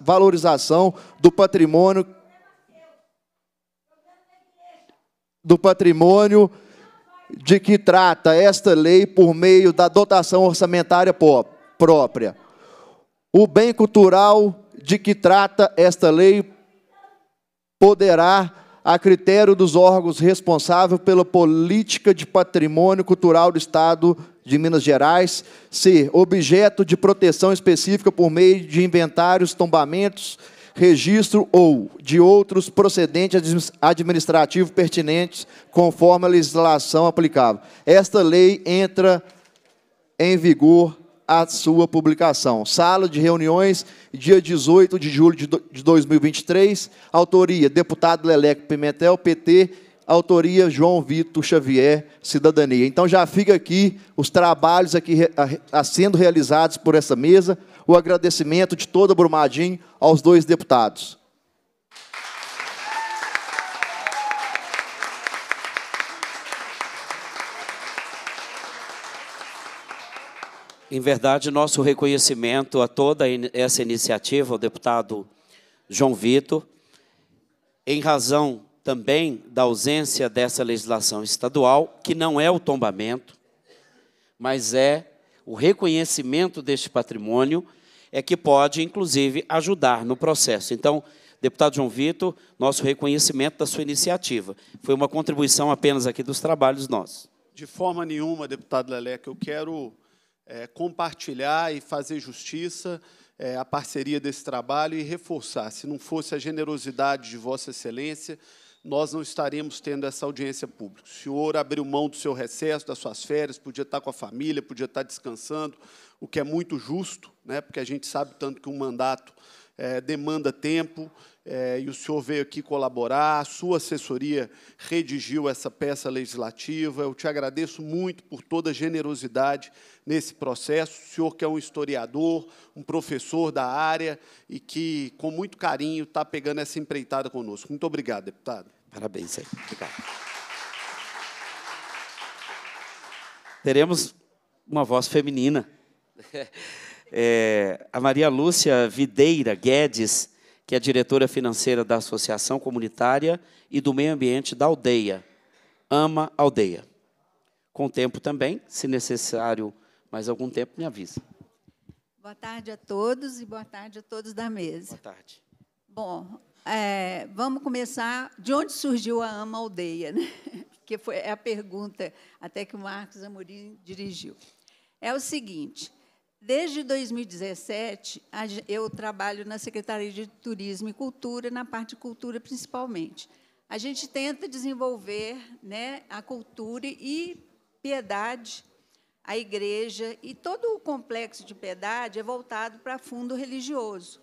valorização do patrimônio do patrimônio de que trata esta lei por meio da dotação orçamentária própria. O bem cultural de que trata esta lei poderá, a critério dos órgãos responsáveis pela política de patrimônio cultural do Estado de Minas Gerais, ser objeto de proteção específica por meio de inventários, tombamentos, registro ou de outros procedentes administrativos pertinentes, conforme a legislação aplicável. Esta lei entra em vigor a sua publicação. Sala de reuniões, dia 18 de julho de 2023. Autoria: deputado Leleco Pimentel, PT. Autoria: João Vitor Xavier, Cidadania. Então já fica aqui os trabalhos aqui a, a sendo realizados por essa mesa o agradecimento de toda Brumadinho aos dois deputados. Em verdade, nosso reconhecimento a toda essa iniciativa, ao deputado João Vitor, em razão também da ausência dessa legislação estadual, que não é o tombamento, mas é o reconhecimento deste patrimônio, é que pode, inclusive, ajudar no processo. Então, deputado João Vitor, nosso reconhecimento da sua iniciativa. Foi uma contribuição apenas aqui dos trabalhos nossos. De forma nenhuma, deputado Leleque, eu quero é, compartilhar e fazer justiça é, a parceria desse trabalho e reforçar. Se não fosse a generosidade de Vossa Excelência, nós não estaremos tendo essa audiência pública. O senhor abriu mão do seu recesso, das suas férias, podia estar com a família, podia estar descansando, o que é muito justo, né, porque a gente sabe tanto que um mandato é, demanda tempo, é, e o senhor veio aqui colaborar, a sua assessoria redigiu essa peça legislativa. Eu te agradeço muito por toda a generosidade nesse processo. O senhor que é um historiador, um professor da área e que, com muito carinho, está pegando essa empreitada conosco. Muito obrigado, deputado. Parabéns, aí. Obrigado. Teremos uma voz feminina. É, a Maria Lúcia Videira Guedes que é diretora financeira da Associação Comunitária e do Meio Ambiente da Aldeia, Ama Aldeia. Com tempo também, se necessário mais algum tempo, me avisa. Boa tarde a todos e boa tarde a todos da mesa. Boa tarde. Bom, é, vamos começar de onde surgiu a Ama Aldeia, né? que foi é a pergunta até que o Marcos Amorim dirigiu. É o seguinte, Desde 2017, eu trabalho na Secretaria de Turismo e Cultura, na parte de cultura principalmente. A gente tenta desenvolver né, a cultura e piedade, a igreja, e todo o complexo de piedade é voltado para fundo religioso.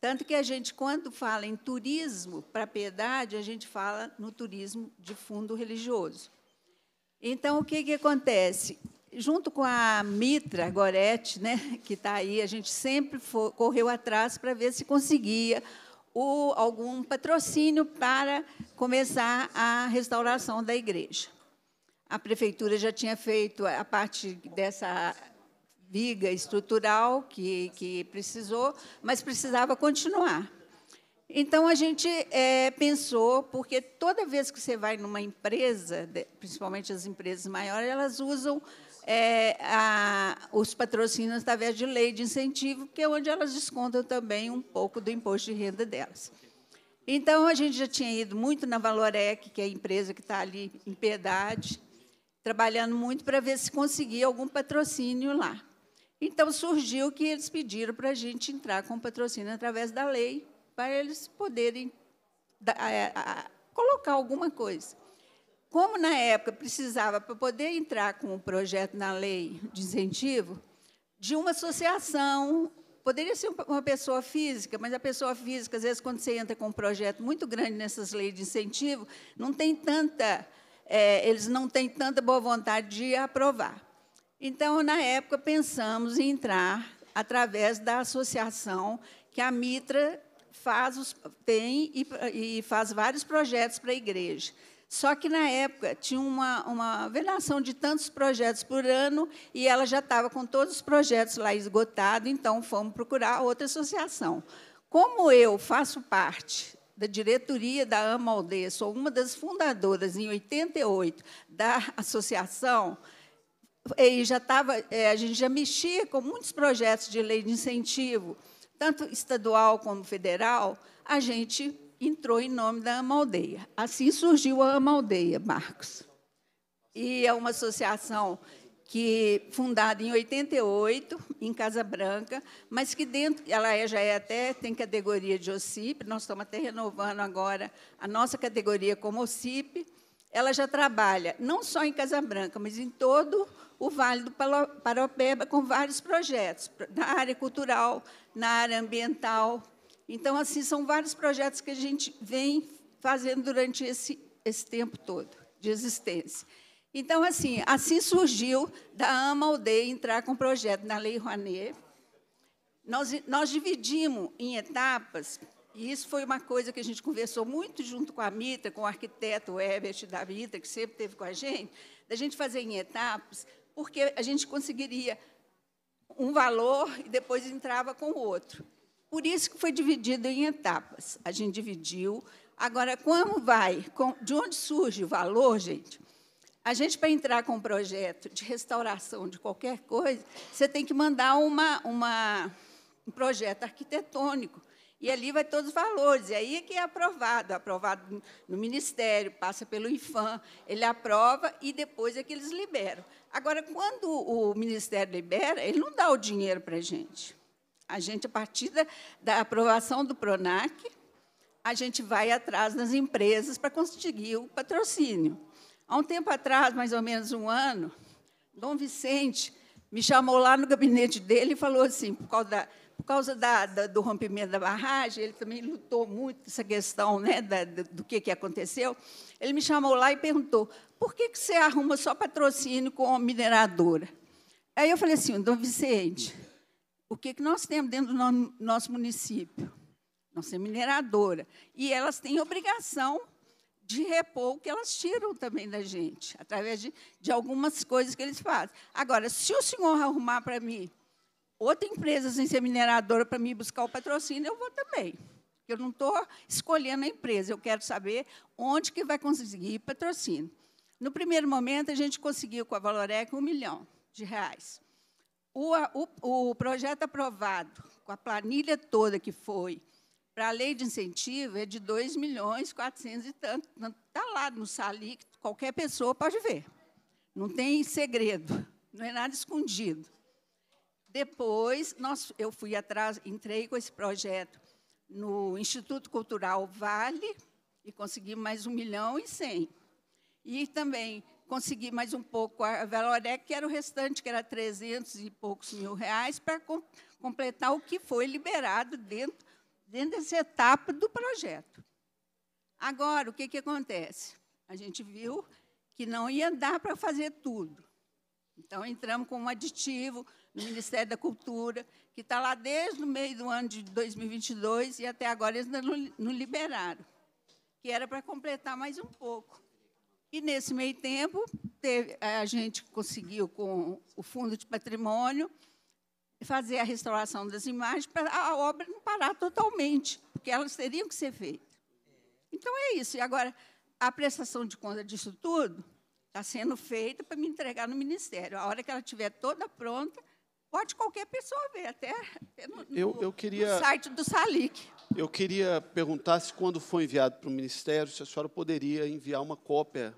Tanto que a gente, quando fala em turismo para piedade, a gente fala no turismo de fundo religioso. Então, o que, que acontece? junto com a Mitra Goretti, né, que está aí, a gente sempre for, correu atrás para ver se conseguia o, algum patrocínio para começar a restauração da igreja. A prefeitura já tinha feito a parte dessa viga estrutural que, que precisou, mas precisava continuar. Então, a gente é, pensou, porque toda vez que você vai numa empresa, principalmente as empresas maiores, elas usam é, a, os patrocínios através de lei de incentivo, que é onde elas descontam também um pouco do imposto de renda delas. Então, a gente já tinha ido muito na Valorec, que é a empresa que está ali em Piedade, trabalhando muito para ver se conseguia algum patrocínio lá. Então, surgiu que eles pediram para a gente entrar com patrocínio através da lei, para eles poderem da, é, a, a, colocar alguma coisa como na época precisava, para poder entrar com o um projeto na lei de incentivo, de uma associação, poderia ser uma pessoa física, mas a pessoa física, às vezes, quando você entra com um projeto muito grande nessas leis de incentivo, não tem tanta, é, eles não têm tanta boa vontade de aprovar. Então, na época, pensamos em entrar através da associação que a Mitra faz os, tem e, e faz vários projetos para a igreja. Só que, na época, tinha uma, uma vedação de tantos projetos por ano e ela já estava com todos os projetos lá esgotados, então fomos procurar outra associação. Como eu faço parte da diretoria da AMA Aldeia, sou uma das fundadoras, em 88, da associação, e já estava, é, a gente já mexia com muitos projetos de lei de incentivo, tanto estadual como federal, a gente entrou em nome da Amaldeia. Assim surgiu a Amaldeia, Marcos. E é uma associação que fundada em 88 em Casa Branca, mas que dentro ela é, já é até tem categoria de OCIP, nós estamos até renovando agora a nossa categoria como OCIP. Ela já trabalha não só em Casa Branca, mas em todo o Vale do Paropeba com vários projetos na área cultural, na área ambiental, então, assim, são vários projetos que a gente vem fazendo durante esse, esse tempo todo de existência. Então, assim, assim surgiu da AMA Aldeia entrar com o projeto na Lei Rouanet. Nós, nós dividimos em etapas, e isso foi uma coisa que a gente conversou muito junto com a Mitra, com o arquiteto Herbert da Mitra, que sempre esteve com a gente, da gente fazer em etapas, porque a gente conseguiria um valor e depois entrava com o outro. Por isso que foi dividido em etapas. A gente dividiu. Agora, como vai? De onde surge o valor, gente? A gente, para entrar com um projeto de restauração de qualquer coisa, você tem que mandar uma, uma, um projeto arquitetônico. E ali vai todos os valores. E aí é que é aprovado. É aprovado no Ministério, passa pelo IFAM, ele aprova e depois é que eles liberam. Agora, quando o Ministério libera, ele não dá o dinheiro para a gente. A gente, a partir da, da aprovação do PRONAC, a gente vai atrás das empresas para conseguir o patrocínio. Há um tempo atrás, mais ou menos um ano, Dom Vicente me chamou lá no gabinete dele e falou assim, por causa, da, por causa da, da, do rompimento da barragem, ele também lutou muito essa questão né, do que, que aconteceu. Ele me chamou lá e perguntou, por que, que você arruma só patrocínio com mineradora? Aí eu falei assim, Dom Vicente, o que, que nós temos dentro do nosso município? Nossa mineradora. E elas têm obrigação de repor o que elas tiram também da gente, através de, de algumas coisas que eles fazem. Agora, se o senhor arrumar para mim outra empresa sem ser mineradora para mim buscar o patrocínio, eu vou também. Eu não estou escolhendo a empresa, eu quero saber onde que vai conseguir patrocínio. No primeiro momento, a gente conseguiu com a Valorec um milhão de reais. O, o, o projeto aprovado, com a planilha toda que foi, para a lei de incentivo é de 2 milhões, 400 e tanto. Está lá no Sali, qualquer pessoa pode ver. Não tem segredo, não é nada escondido. Depois, nós, eu fui atrás, entrei com esse projeto no Instituto Cultural Vale e consegui mais um milhão e cem. E também consegui mais um pouco a Valorec, que era o restante, que era 300 e poucos mil reais, para com, completar o que foi liberado dentro, dentro dessa etapa do projeto. Agora, o que, que acontece? A gente viu que não ia dar para fazer tudo. Então, entramos com um aditivo no Ministério da Cultura, que está lá desde o meio do ano de 2022 e até agora eles ainda não, não liberaram, que era para completar mais um pouco. E, nesse meio tempo, teve, eh, a gente conseguiu, com o Fundo de Patrimônio, fazer a restauração das imagens para a obra não parar totalmente, porque elas teriam que ser feitas. Então, é isso. E agora, a prestação de conta disso tudo está sendo feita para me entregar no Ministério. A hora que ela estiver toda pronta, pode qualquer pessoa ver, até, até no, eu, eu queria... no site do Salic. Eu queria perguntar se, quando for enviado para o Ministério, se a senhora poderia enviar uma cópia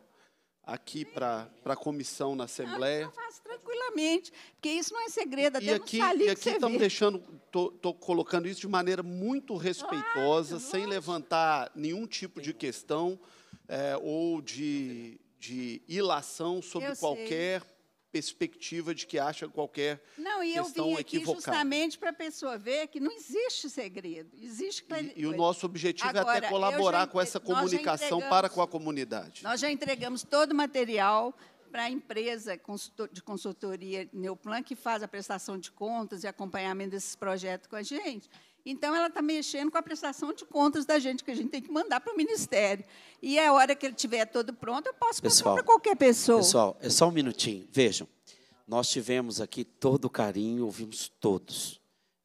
aqui para a comissão na Assembleia. eu faço tranquilamente, porque isso não é segredo, até e aqui, no E aqui estamos deixando, estou colocando isso de maneira muito respeitosa, claro, sem levantar nenhum tipo de questão é, ou de, de ilação sobre eu qualquer sei perspectiva de que acha qualquer não e eu vim aqui equivocada. justamente para a pessoa ver que não existe segredo existe e, e o nosso objetivo Agora, é até colaborar com essa comunicação para com a comunidade nós já entregamos todo o material para a empresa de consultoria Neoplan que faz a prestação de contas e acompanhamento desses projetos com a gente então, ela está mexendo com a prestação de contas da gente, que a gente tem que mandar para o Ministério. E a hora que ele estiver todo pronto, eu posso pessoal, passar para qualquer pessoa. Pessoal, é só um minutinho. Vejam, nós tivemos aqui todo o carinho, ouvimos todos.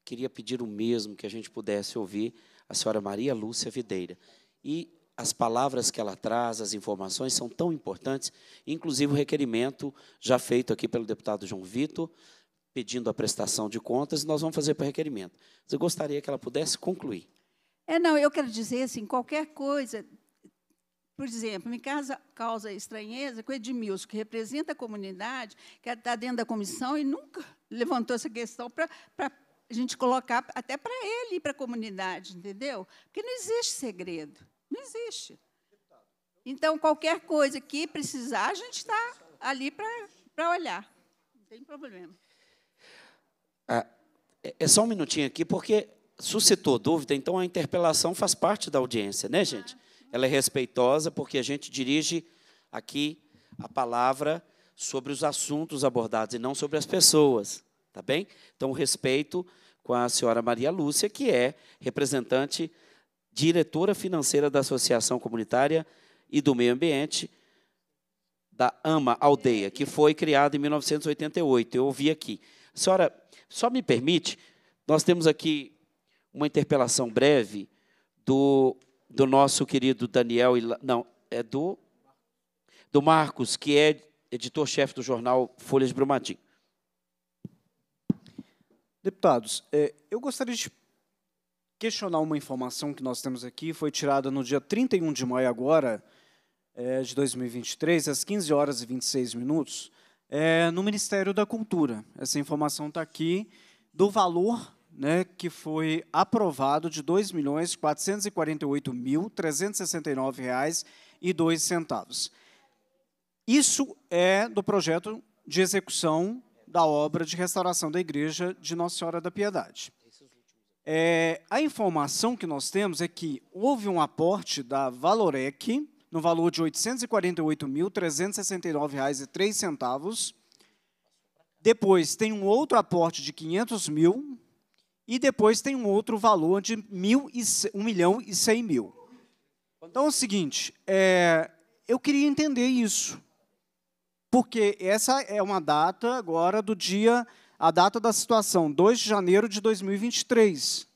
Queria pedir o mesmo que a gente pudesse ouvir a senhora Maria Lúcia Videira. E as palavras que ela traz, as informações são tão importantes, inclusive o requerimento já feito aqui pelo deputado João Vitor, pedindo a prestação de contas e nós vamos fazer para requerimento. Mas eu gostaria que ela pudesse concluir. É, não, eu quero dizer assim, qualquer coisa, por exemplo, me causa, causa estranheza com o Edmilson, que representa a comunidade, que está dentro da comissão e nunca levantou essa questão para a gente colocar até para ele e para a comunidade, entendeu? Porque não existe segredo, não existe. Então, qualquer coisa que precisar, a gente está ali para olhar, não tem problema. Ah, é, é só um minutinho aqui, porque suscitou dúvida, então a interpelação faz parte da audiência, né, gente? Ela é respeitosa porque a gente dirige aqui a palavra sobre os assuntos abordados e não sobre as pessoas, tá bem? Então, respeito com a senhora Maria Lúcia, que é representante diretora financeira da Associação Comunitária e do Meio Ambiente da AMA Aldeia, que foi criada em 1988. Eu ouvi aqui. Senhora, só me permite, nós temos aqui uma interpelação breve do, do nosso querido Daniel, não, é do, do Marcos, que é editor-chefe do jornal Folhas de Brumadinho. Deputados, é, eu gostaria de questionar uma informação que nós temos aqui, foi tirada no dia 31 de maio agora, é, de 2023, às 15 horas e 26 minutos, é, no Ministério da Cultura. Essa informação está aqui do valor né, que foi aprovado de R$ 2.448.369,02. Isso é do projeto de execução da obra de restauração da igreja de Nossa Senhora da Piedade. É, a informação que nós temos é que houve um aporte da Valorec, no valor de R$ 848.369,03. Depois tem um outro aporte de 500 mil e depois tem um outro valor de mil e, 1 milhão e 100 mil. Então é o seguinte, é, eu queria entender isso, porque essa é uma data agora do dia, a data da situação, 2 de janeiro de 2023.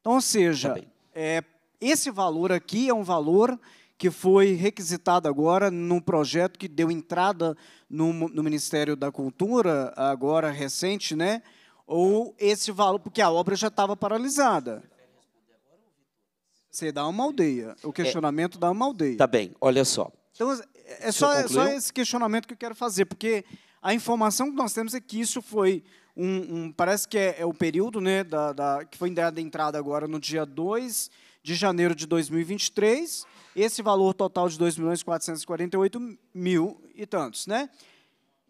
Então, ou seja, tá é, esse valor aqui é um valor que foi requisitada agora num projeto que deu entrada no, no Ministério da Cultura, agora recente, né? Ou esse valor, porque a obra já estava paralisada. Você dá uma aldeia. O é. questionamento é, dá uma aldeia. Tá bem, olha só. Então, é, é só, é só, esse questionamento que eu quero fazer, porque a informação que nós temos é que isso foi um. um parece que é, é, o período né, da, da que foi dada entrada agora no dia 2 de janeiro de 2023 esse valor total de 2 milhões e 448 mil e tantos, né?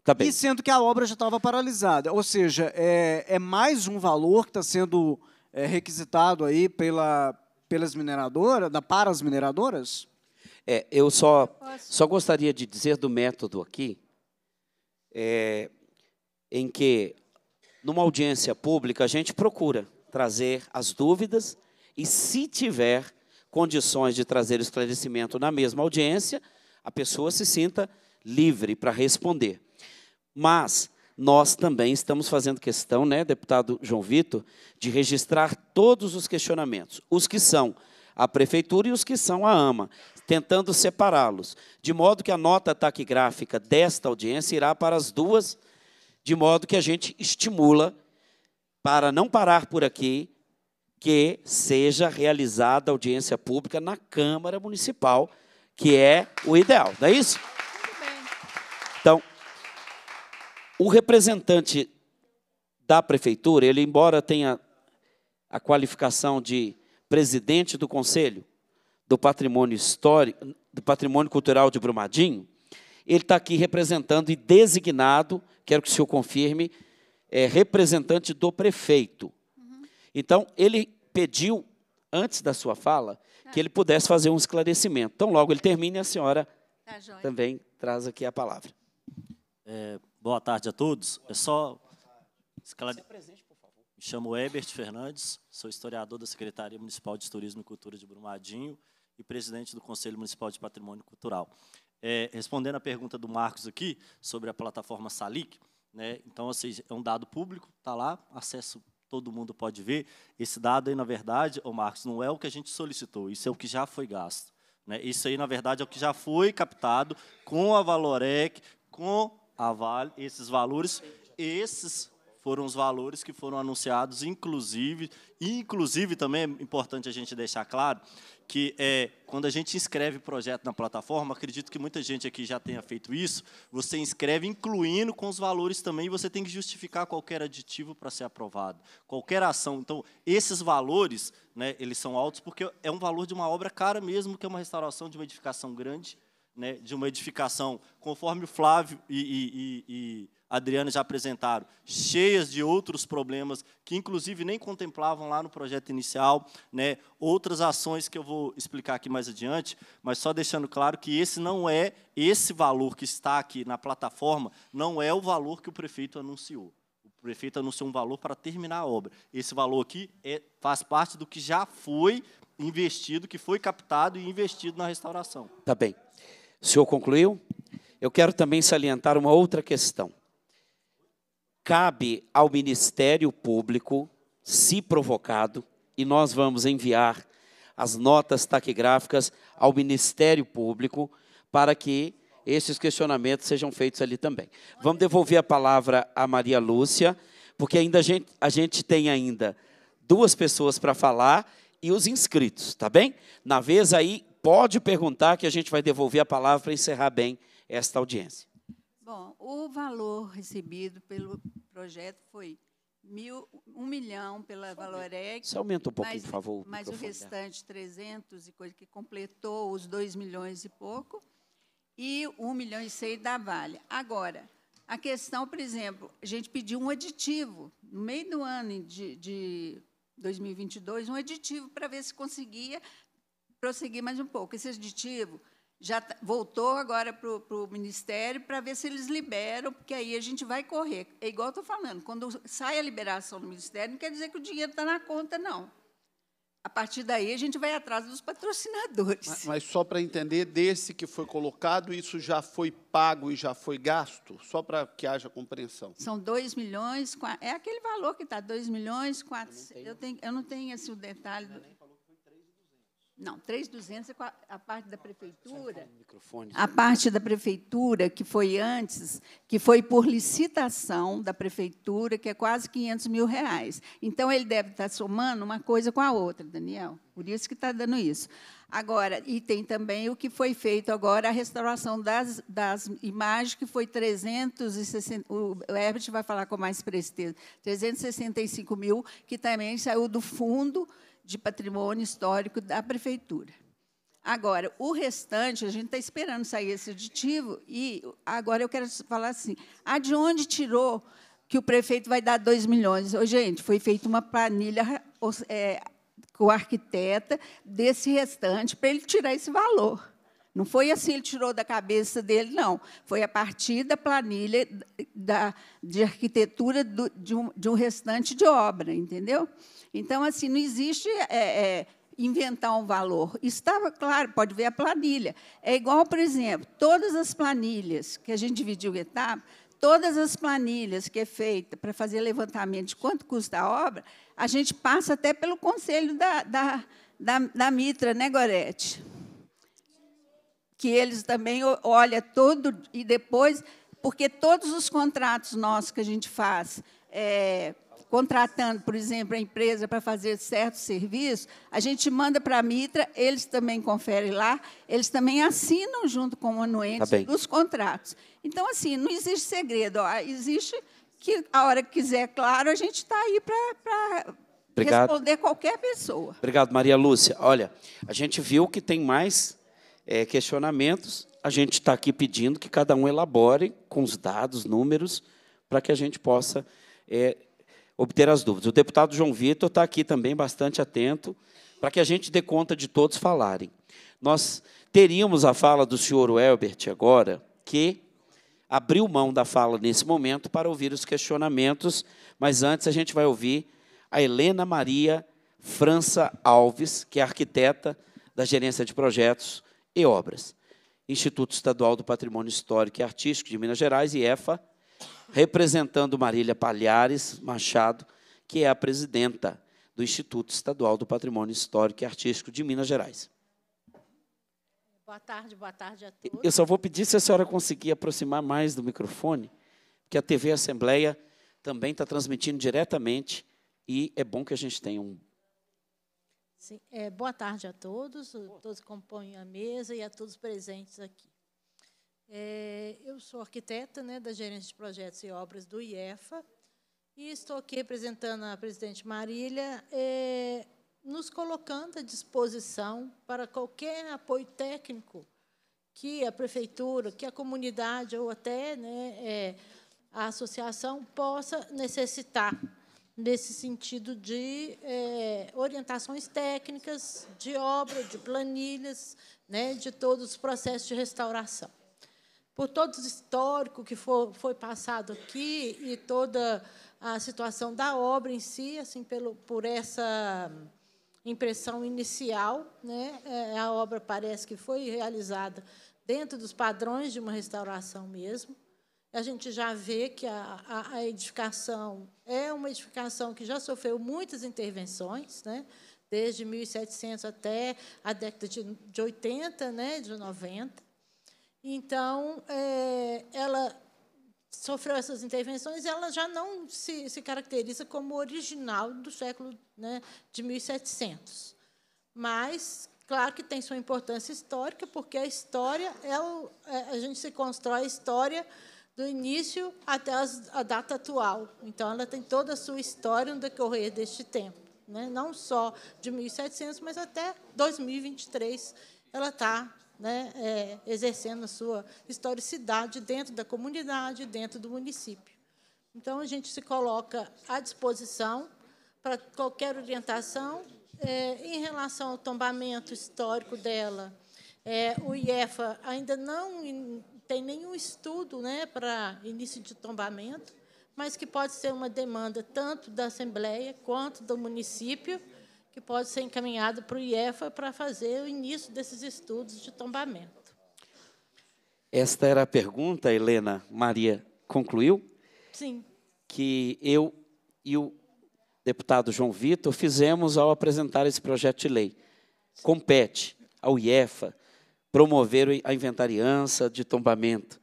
Tá bem. E sendo que a obra já estava paralisada. Ou seja, é, é mais um valor que está sendo é, requisitado aí pela, pelas mineradoras, da, para as mineradoras? É, eu só, só gostaria de dizer do método aqui, é, em que, numa audiência pública, a gente procura trazer as dúvidas e, se tiver condições de trazer esclarecimento na mesma audiência, a pessoa se sinta livre para responder. Mas nós também estamos fazendo questão, né, deputado João Vitor, de registrar todos os questionamentos, os que são a prefeitura e os que são a AMA, tentando separá-los, de modo que a nota taquigráfica desta audiência irá para as duas, de modo que a gente estimula para não parar por aqui, que seja realizada audiência pública na Câmara Municipal, que é o ideal, não é isso? Então, o representante da prefeitura, ele embora tenha a qualificação de presidente do Conselho do Patrimônio Histórico, do Patrimônio Cultural de Brumadinho, ele está aqui representando e designado, quero que o senhor confirme, é representante do prefeito. Uhum. Então, ele pediu, antes da sua fala, tá. que ele pudesse fazer um esclarecimento. Então, logo ele termine, a senhora tá também traz aqui a palavra. É, boa tarde a todos. É só esclare... Me chamo Ebert Fernandes, sou historiador da Secretaria Municipal de Turismo e Cultura de Brumadinho e presidente do Conselho Municipal de Patrimônio Cultural. É, respondendo à pergunta do Marcos aqui sobre a plataforma Salic, né, então assim, é um dado público, está lá, acesso todo mundo pode ver, esse dado aí, na verdade, ô Marcos, não é o que a gente solicitou, isso é o que já foi gasto. Né? Isso aí, na verdade, é o que já foi captado com a Valorec, com a Vale, esses valores, esses foram os valores que foram anunciados, inclusive, inclusive também é importante a gente deixar claro que é, quando a gente inscreve projeto na plataforma, acredito que muita gente aqui já tenha feito isso, você inscreve incluindo com os valores também, e você tem que justificar qualquer aditivo para ser aprovado, qualquer ação. Então, esses valores, né, eles são altos porque é um valor de uma obra cara mesmo, que é uma restauração de uma edificação grande, né, de uma edificação, conforme o Flávio e, e, e Adriana já apresentaram, cheias de outros problemas que inclusive nem contemplavam lá no projeto inicial, né? Outras ações que eu vou explicar aqui mais adiante, mas só deixando claro que esse não é esse valor que está aqui na plataforma, não é o valor que o prefeito anunciou. O prefeito anunciou um valor para terminar a obra. Esse valor aqui é, faz parte do que já foi investido, que foi captado e investido na restauração. Tá bem. O senhor concluiu? Eu quero também salientar uma outra questão cabe ao Ministério Público, se provocado, e nós vamos enviar as notas taquigráficas ao Ministério Público para que esses questionamentos sejam feitos ali também. Vamos devolver a palavra à Maria Lúcia, porque ainda a gente, a gente tem ainda duas pessoas para falar e os inscritos, tá bem? Na vez aí, pode perguntar que a gente vai devolver a palavra para encerrar bem esta audiência. Bom, o valor recebido pelo projeto foi mil, um milhão pela só Valorec. aumenta um pouquinho, mas, por favor. Mas o restante, 300 e coisa, que completou os 2 milhões e pouco, e 1 um milhão e 6 da Vale. Agora, a questão, por exemplo, a gente pediu um aditivo, no meio do ano de, de 2022, um aditivo para ver se conseguia prosseguir mais um pouco. Esse aditivo já tá, voltou agora para o Ministério para ver se eles liberam, porque aí a gente vai correr. É igual estou falando, quando sai a liberação do Ministério, não quer dizer que o dinheiro está na conta, não. A partir daí, a gente vai atrás dos patrocinadores. Mas, mas só para entender, desse que foi colocado, isso já foi pago e já foi gasto? Só para que haja compreensão. São 2 milhões... É aquele valor que está, 2 milhões... Quatro, eu, não tenho, eu, tenho, eu não tenho assim, o detalhe... Não, 3.200 é a parte da prefeitura. A parte da prefeitura que foi antes, que foi por licitação da prefeitura, que é quase 500 mil reais. Então, ele deve estar somando uma coisa com a outra, Daniel. Por isso que está dando isso. Agora, e tem também o que foi feito agora, a restauração das, das imagens, que foi 360... O Herbert vai falar com mais presteza. 365 mil, que também saiu do fundo de patrimônio histórico da prefeitura. Agora, o restante, a gente está esperando sair esse aditivo, e agora eu quero falar assim: a de onde tirou que o prefeito vai dar 2 milhões? Ô, gente, foi feita uma planilha é, com o arquiteta desse restante para ele tirar esse valor. Não foi assim ele tirou da cabeça dele, não. Foi a partir da planilha da, de arquitetura do, de, um, de um restante de obra, entendeu? Então, assim, não existe é, é, inventar um valor. Estava claro, pode ver a planilha. É igual, por exemplo, todas as planilhas que a gente dividiu em etapa, todas as planilhas que é feita para fazer levantamento de quanto custa a obra, a gente passa até pelo conselho da, da, da, da Mitra, né, Gorete? Que eles também olham todo e depois, porque todos os contratos nossos que a gente faz. É, contratando, por exemplo, a empresa para fazer certo serviço, a gente manda para a Mitra, eles também conferem lá, eles também assinam junto com o anuente tá os contratos. Então, assim, não existe segredo. Ó, existe que, a hora que quiser, claro, a gente está aí para responder qualquer pessoa. Obrigado, Maria Lúcia. Olha, a gente viu que tem mais é, questionamentos. A gente está aqui pedindo que cada um elabore com os dados, números, para que a gente possa é, obter as dúvidas. O deputado João Vitor está aqui também bastante atento para que a gente dê conta de todos falarem. Nós teríamos a fala do senhor Welbert agora, que abriu mão da fala nesse momento para ouvir os questionamentos, mas antes a gente vai ouvir a Helena Maria França Alves, que é arquiteta da Gerência de Projetos e Obras, Instituto Estadual do Patrimônio Histórico e Artístico de Minas Gerais e EFA representando Marília Palhares Machado, que é a presidenta do Instituto Estadual do Patrimônio Histórico e Artístico de Minas Gerais. Boa tarde, boa tarde a todos. Eu só vou pedir se a senhora conseguir aproximar mais do microfone, porque a TV Assembleia também está transmitindo diretamente e é bom que a gente tenha um. Sim, é, boa tarde a todos, a todos que compõem a mesa e a todos presentes aqui. É, eu sou arquiteta né, da Gerência de Projetos e Obras do IEFA e estou aqui apresentando a presidente Marília, é, nos colocando à disposição para qualquer apoio técnico que a prefeitura, que a comunidade ou até né, é, a associação possa necessitar nesse sentido de é, orientações técnicas, de obra, de planilhas, né, de todos os processos de restauração por todo o histórico que for, foi passado aqui e toda a situação da obra em si, assim, pelo, por essa impressão inicial. Né? É, a obra parece que foi realizada dentro dos padrões de uma restauração mesmo. A gente já vê que a, a, a edificação é uma edificação que já sofreu muitas intervenções, né? desde 1700 até a década de, de 80, né? de 90. Então, é, ela sofreu essas intervenções, ela já não se, se caracteriza como original do século né, de 1700. Mas, claro que tem sua importância histórica, porque a história é, o, é a gente se constrói a história do início até as, a data atual. Então, ela tem toda a sua história no decorrer deste tempo, né? não só de 1700, mas até 2023 ela está né, é, exercendo a sua historicidade dentro da comunidade, dentro do município. Então, a gente se coloca à disposição para qualquer orientação. É, em relação ao tombamento histórico dela, é, o IEFA ainda não tem nenhum estudo né, para início de tombamento, mas que pode ser uma demanda tanto da Assembleia quanto do município que pode ser encaminhado para o IEFA para fazer o início desses estudos de tombamento. Esta era a pergunta, Helena Maria concluiu? Sim. Que eu e o deputado João Vitor fizemos ao apresentar esse projeto de lei. Sim. Compete ao IEFA promover a inventariança de tombamento,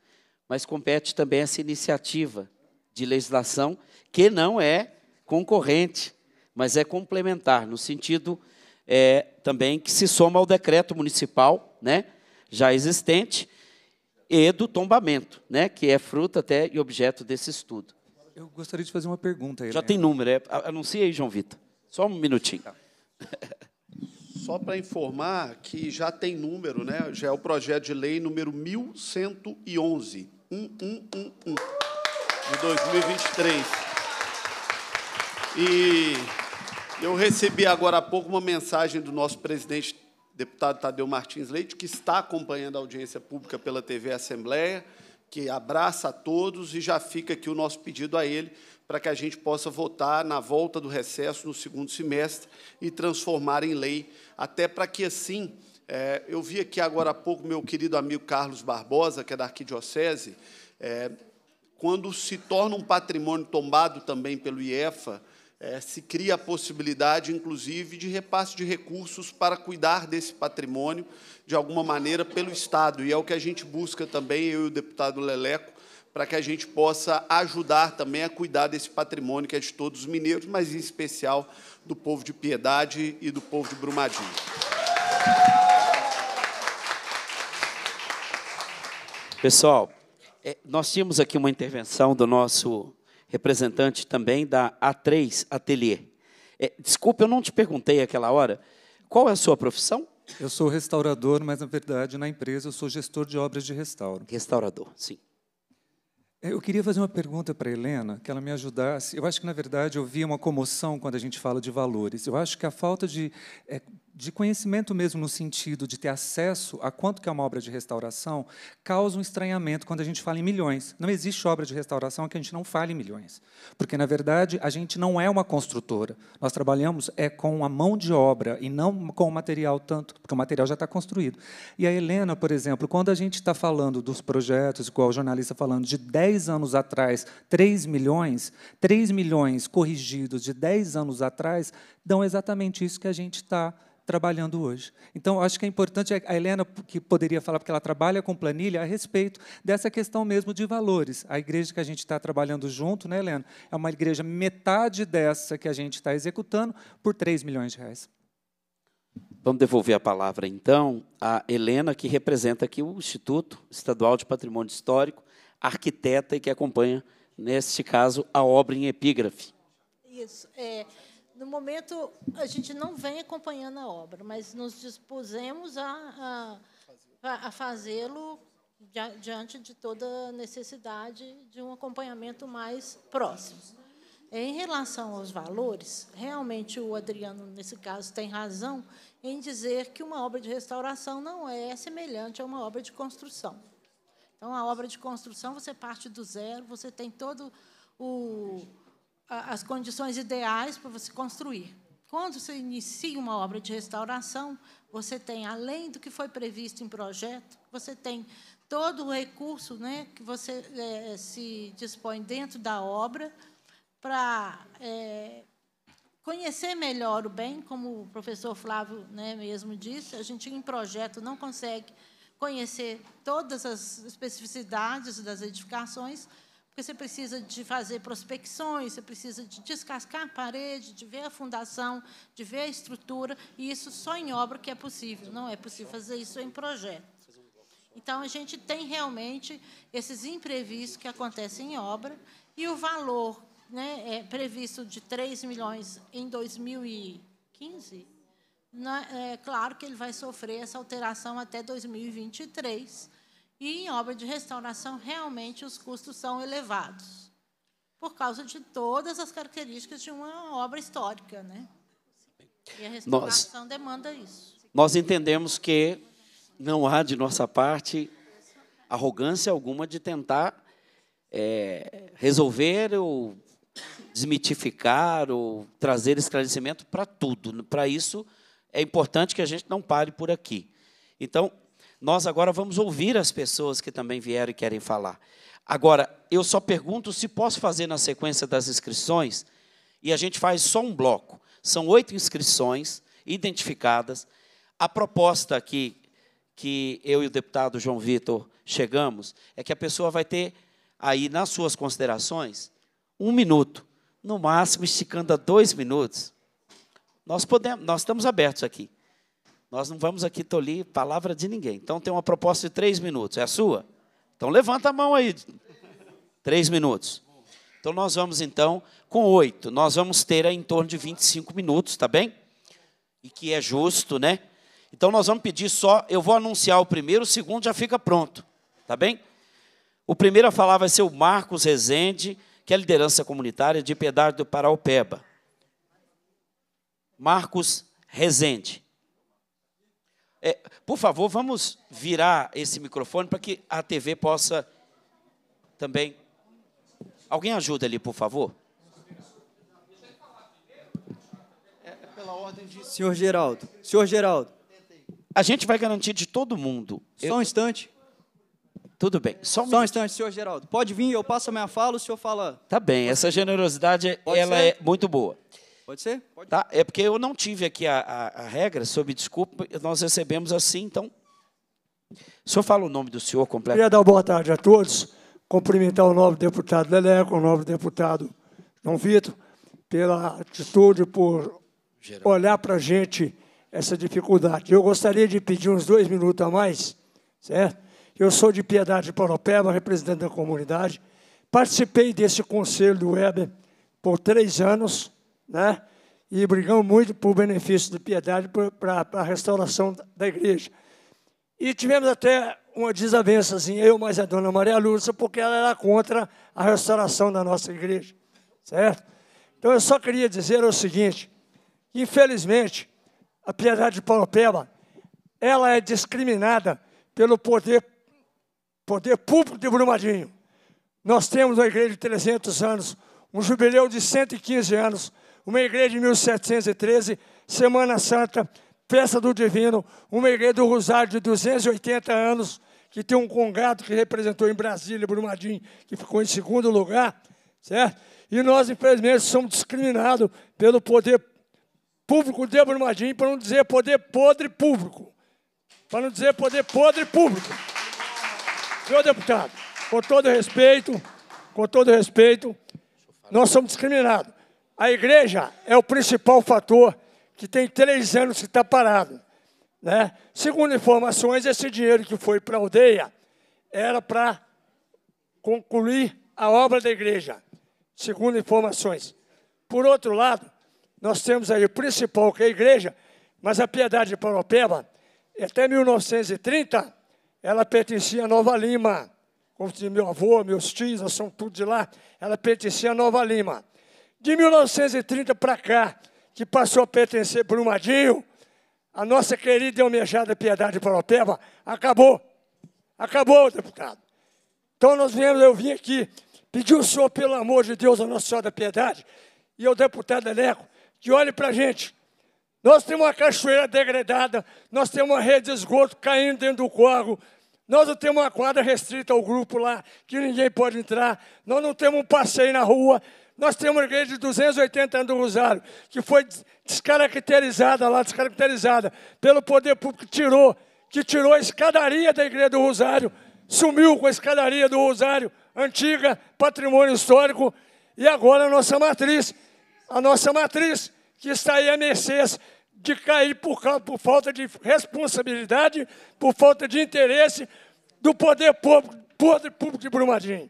mas compete também essa iniciativa de legislação que não é concorrente mas é complementar, no sentido é, também que se soma ao decreto municipal né, já existente e do tombamento, né, que é fruto até e objeto desse estudo. Eu gostaria de fazer uma pergunta. Helena. Já né? tem número, é, anuncia aí, João Vitor. Só um minutinho. Tá. Só para informar que já tem número, né? Já é o projeto de lei número 1111, 1111 de 2023. E eu recebi agora há pouco uma mensagem do nosso presidente, deputado Tadeu Martins Leite, que está acompanhando a audiência pública pela TV Assembleia, que abraça a todos e já fica aqui o nosso pedido a ele para que a gente possa votar na volta do recesso no segundo semestre e transformar em lei, até para que assim. É, eu vi aqui agora há pouco meu querido amigo Carlos Barbosa, que é da Arquidiocese, é, quando se torna um patrimônio tombado também pelo IEFA, é, se cria a possibilidade, inclusive, de repasse de recursos para cuidar desse patrimônio, de alguma maneira, pelo Estado. E é o que a gente busca também, eu e o deputado Leleco, para que a gente possa ajudar também a cuidar desse patrimônio que é de todos os mineiros, mas em especial do povo de Piedade e do povo de Brumadinho. Pessoal, é, nós tínhamos aqui uma intervenção do nosso representante também da A3 Atelier. É, eu não te perguntei aquela hora. Qual é a sua profissão? Eu sou restaurador, mas na verdade na empresa eu sou gestor de obras de restauro. Restaurador, sim. Eu queria fazer uma pergunta para a Helena, que ela me ajudasse. Eu acho que, na verdade, eu vi uma comoção quando a gente fala de valores. Eu acho que a falta de é, de conhecimento mesmo no sentido de ter acesso a quanto que é uma obra de restauração, causa um estranhamento quando a gente fala em milhões. Não existe obra de restauração que a gente não fale em milhões, porque na verdade a gente não é uma construtora. Nós trabalhamos é com a mão de obra e não com o material tanto, porque o material já está construído. E a Helena, por exemplo, quando a gente está falando dos projetos, igual o jornalista falando de 10 anos atrás, 3 milhões, 3 milhões corrigidos de 10 anos atrás, dão exatamente isso que a gente está trabalhando hoje. Então, acho que é importante é, a Helena, que poderia falar, porque ela trabalha com planilha, a respeito dessa questão mesmo de valores. A igreja que a gente está trabalhando junto, né, Helena, é uma igreja metade dessa que a gente está executando por 3 milhões de reais. Vamos devolver a palavra, então, à Helena, que representa aqui o Instituto Estadual de Patrimônio Histórico, arquiteta e que acompanha, neste caso, a obra em epígrafe. Isso. É no momento, a gente não vem acompanhando a obra, mas nos dispusemos a, a, a fazê-lo diante de toda necessidade de um acompanhamento mais próximo. Em relação aos valores, realmente o Adriano, nesse caso, tem razão em dizer que uma obra de restauração não é semelhante a uma obra de construção. Então, a obra de construção, você parte do zero, você tem todo o as condições ideais para você construir. Quando você inicia uma obra de restauração, você tem, além do que foi previsto em projeto, você tem todo o recurso né, que você é, se dispõe dentro da obra para é, conhecer melhor o bem, como o professor Flávio né, mesmo disse, a gente em projeto não consegue conhecer todas as especificidades das edificações, porque você precisa de fazer prospecções, você precisa de descascar a parede, de ver a fundação, de ver a estrutura, e isso só em obra que é possível, não é possível fazer isso em projeto. Então, a gente tem realmente esses imprevistos que acontecem em obra, e o valor né, é previsto de 3 milhões em 2015, né, é, claro que ele vai sofrer essa alteração até 2023, e em obra de restauração, realmente os custos são elevados, por causa de todas as características de uma obra histórica. Né? E a restauração nós, demanda isso. Nós entendemos que não há de nossa parte arrogância alguma de tentar é, resolver ou desmitificar ou trazer esclarecimento para tudo. Para isso, é importante que a gente não pare por aqui. Então, nós agora vamos ouvir as pessoas que também vieram e querem falar. Agora, eu só pergunto se posso fazer na sequência das inscrições, e a gente faz só um bloco. São oito inscrições identificadas. A proposta aqui que eu e o deputado João Vitor chegamos é que a pessoa vai ter aí nas suas considerações um minuto, no máximo esticando a dois minutos. Nós podemos, nós estamos abertos aqui. Nós não vamos aqui tolir palavra de ninguém. Então tem uma proposta de três minutos. É a sua? Então levanta a mão aí. Três minutos. Então nós vamos então com oito. Nós vamos ter em torno de 25 minutos, tá bem? E que é justo, né? Então nós vamos pedir só, eu vou anunciar o primeiro, o segundo já fica pronto, tá bem? O primeiro a falar vai ser o Marcos Rezende, que é a liderança comunitária de Piedade do Paraupeba. Marcos Rezende. É, por favor, vamos virar esse microfone para que a TV possa também. Alguém ajuda ali, por favor? É, é pela ordem de. Senhor Geraldo. Senhor Geraldo. A gente vai garantir de todo mundo. Só eu... um instante. Tudo bem. Só um, Só um instante, senhor Geraldo. Pode vir, eu passo a minha fala, o senhor fala. Tá bem, essa generosidade Pode ela ser? é muito boa. Pode ser? Pode. Tá? É porque eu não tive aqui a, a, a regra, sobre desculpa, nós recebemos assim, então. O senhor fala o nome do senhor completo. Queria dar boa tarde a todos, cumprimentar o novo deputado Leleco, o novo deputado João Vitor, pela atitude, por Geral. olhar para a gente essa dificuldade. Eu gostaria de pedir uns dois minutos a mais, certo? Eu sou de Piedade de Paropeba, representante da comunidade. Participei desse conselho do Weber por três anos né? e brigamos muito por benefício da piedade para a restauração da igreja. E tivemos até uma desavençazinha, eu mais a dona Maria Lúcia, porque ela era contra a restauração da nossa igreja, certo? Então eu só queria dizer o seguinte, infelizmente, a piedade de Paropeba, ela é discriminada pelo poder, poder público de Brumadinho. Nós temos uma igreja de 300 anos, um jubileu de 115 anos, uma igreja de 1713, Semana Santa, Festa do Divino, uma igreja do Rosário de 280 anos, que tem um congado que representou em Brasília, Brumadinho, que ficou em segundo lugar, certo? E nós, infelizmente, somos discriminados pelo poder público de Brumadinho, para não dizer poder podre público. Para não dizer poder podre público. Senhor deputado, com todo respeito, com todo respeito, nós somos discriminados. A igreja é o principal fator que tem três anos que está parado. Né? Segundo informações, esse dinheiro que foi para a aldeia era para concluir a obra da igreja. Segundo informações. Por outro lado, nós temos aí o principal, que é a igreja, mas a piedade de Paropeba, até 1930, ela pertencia a Nova Lima. Como meu avô, meus tios, são tudo de lá, ela pertencia a Nova Lima. De 1930 para cá, que passou a pertencer Brumadinho, a nossa querida e almejada Piedade Paropeba acabou. Acabou, deputado. Então nós viemos, eu vim aqui pedir o senhor, pelo amor de Deus, a Nossa Senhora da Piedade e ao deputado Eneco, que olhe para a gente. Nós temos uma cachoeira degradada, nós temos uma rede de esgoto caindo dentro do corvo, nós não temos uma quadra restrita ao grupo lá, que ninguém pode entrar, nós não temos um passeio na rua, nós temos uma igreja de 280 anos do Rosário, que foi descaracterizada lá, descaracterizada pelo poder público que tirou, que tirou a escadaria da igreja do Rosário, sumiu com a escadaria do Rosário, antiga, patrimônio histórico, e agora a nossa matriz, a nossa matriz, que está aí a mercês de cair por, por falta de responsabilidade, por falta de interesse do poder público, poder público de Brumadinho.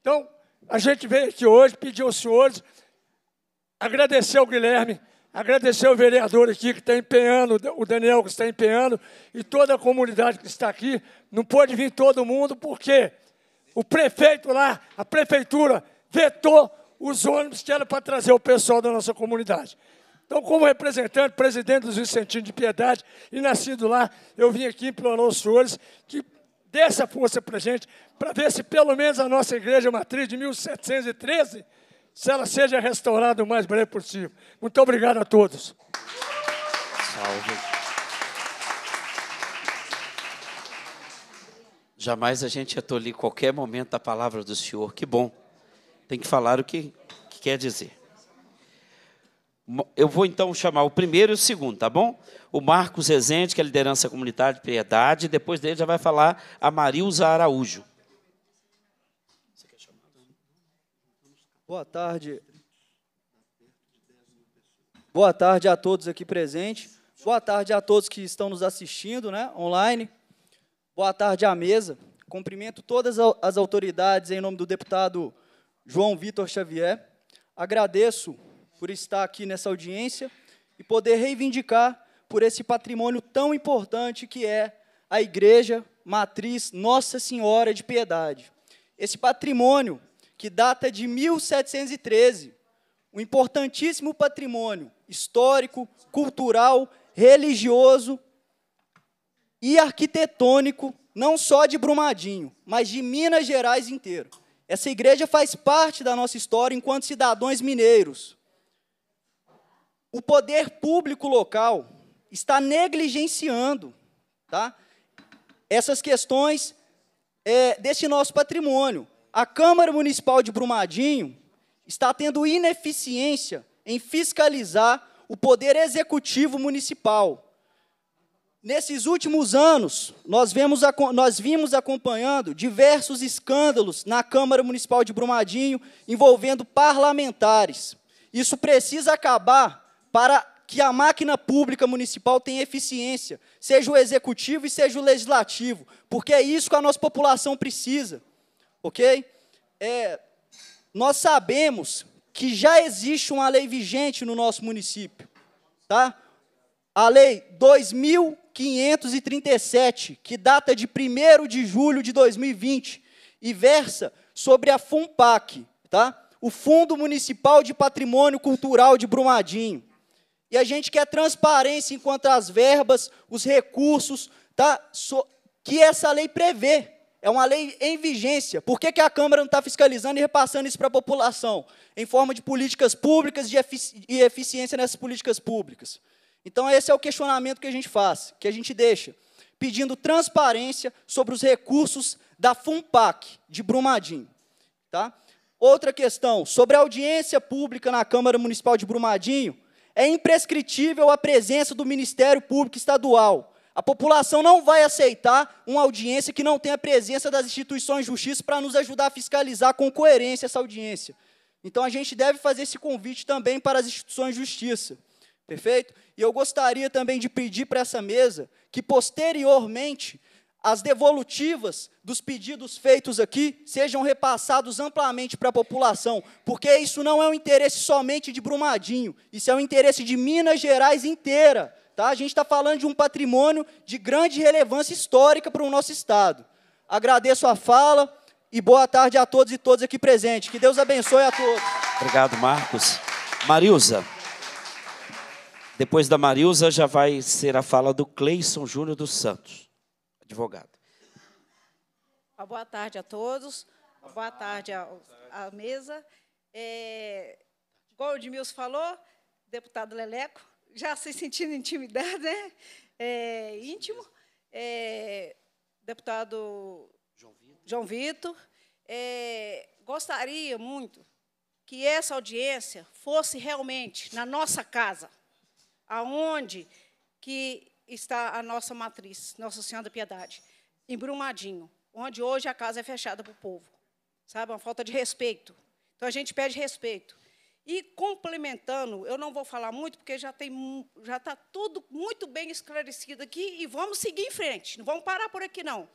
Então, a gente veio aqui hoje pedir aos senhores, agradecer ao Guilherme, agradecer ao vereador aqui que está empenhando, o Daniel que está empenhando, e toda a comunidade que está aqui. Não pôde vir todo mundo, porque o prefeito lá, a prefeitura, vetou os ônibus que era para trazer o pessoal da nossa comunidade. Então, como representante, presidente dos Vicentinos de Piedade e nascido lá, eu vim aqui implorar aos senhores que Dê essa força para a gente, para ver se pelo menos a nossa igreja matriz de 1713, se ela seja restaurada o mais breve possível. Muito obrigado a todos. Salve. Jamais a gente atolir qualquer momento a palavra do Senhor. Que bom. Tem que falar o que, que quer dizer. Eu vou então chamar o primeiro e o segundo, tá bom? O Marcos Rezende, que é a liderança comunitária de piedade, depois dele já vai falar a Marilza Araújo. Boa tarde. Boa tarde a todos aqui presentes. Boa tarde a todos que estão nos assistindo né, online. Boa tarde à mesa. Cumprimento todas as autoridades em nome do deputado João Vitor Xavier. Agradeço por estar aqui nessa audiência e poder reivindicar por esse patrimônio tão importante que é a Igreja Matriz Nossa Senhora de Piedade. Esse patrimônio que data de 1713, um importantíssimo patrimônio histórico, cultural, religioso e arquitetônico, não só de Brumadinho, mas de Minas Gerais inteiro. Essa igreja faz parte da nossa história enquanto cidadãos mineiros o poder público local está negligenciando tá, essas questões é, desse nosso patrimônio. A Câmara Municipal de Brumadinho está tendo ineficiência em fiscalizar o poder executivo municipal. Nesses últimos anos, nós, vemos, nós vimos acompanhando diversos escândalos na Câmara Municipal de Brumadinho envolvendo parlamentares. Isso precisa acabar para que a máquina pública municipal tenha eficiência, seja o executivo e seja o legislativo, porque é isso que a nossa população precisa, ok? É, nós sabemos que já existe uma lei vigente no nosso município, tá? A lei 2537, que data de 1 de julho de 2020 e versa sobre a FUNPAC, tá? O Fundo Municipal de Patrimônio Cultural de Brumadinho e a gente quer transparência enquanto as verbas, os recursos, tá? So, que essa lei prevê. É uma lei em vigência. Por que, que a Câmara não está fiscalizando e repassando isso para a população? Em forma de políticas públicas de efici e eficiência nessas políticas públicas. Então, esse é o questionamento que a gente faz, que a gente deixa, pedindo transparência sobre os recursos da FUNPAC, de Brumadinho. Tá? Outra questão, sobre a audiência pública na Câmara Municipal de Brumadinho, é imprescritível a presença do Ministério Público Estadual. A população não vai aceitar uma audiência que não tenha a presença das instituições de justiça para nos ajudar a fiscalizar com coerência essa audiência. Então, a gente deve fazer esse convite também para as instituições de justiça. Perfeito? E eu gostaria também de pedir para essa mesa que, posteriormente, as devolutivas dos pedidos feitos aqui sejam repassados amplamente para a população, porque isso não é um interesse somente de Brumadinho, isso é um interesse de Minas Gerais inteira. Tá? A gente está falando de um patrimônio de grande relevância histórica para o nosso Estado. Agradeço a fala e boa tarde a todos e todas aqui presentes. Que Deus abençoe a todos. Obrigado, Marcos. Marilza. Depois da Marilza já vai ser a fala do Cleison Júnior dos Santos advogado. boa tarde a todos, boa, boa tarde à mesa. É, igual o Edmilson falou, deputado Leleco, já se sentindo intimidado, né? É, íntimo. É, deputado João Vitor. João Vitor é, gostaria muito que essa audiência fosse realmente na nossa casa, aonde que está a nossa matriz, Nossa Senhora da Piedade, em Brumadinho, onde hoje a casa é fechada para o povo. Sabe, uma falta de respeito. Então, a gente pede respeito. E, complementando, eu não vou falar muito, porque já está já tá tudo muito bem esclarecido aqui, e vamos seguir em frente, não vamos parar por aqui, não.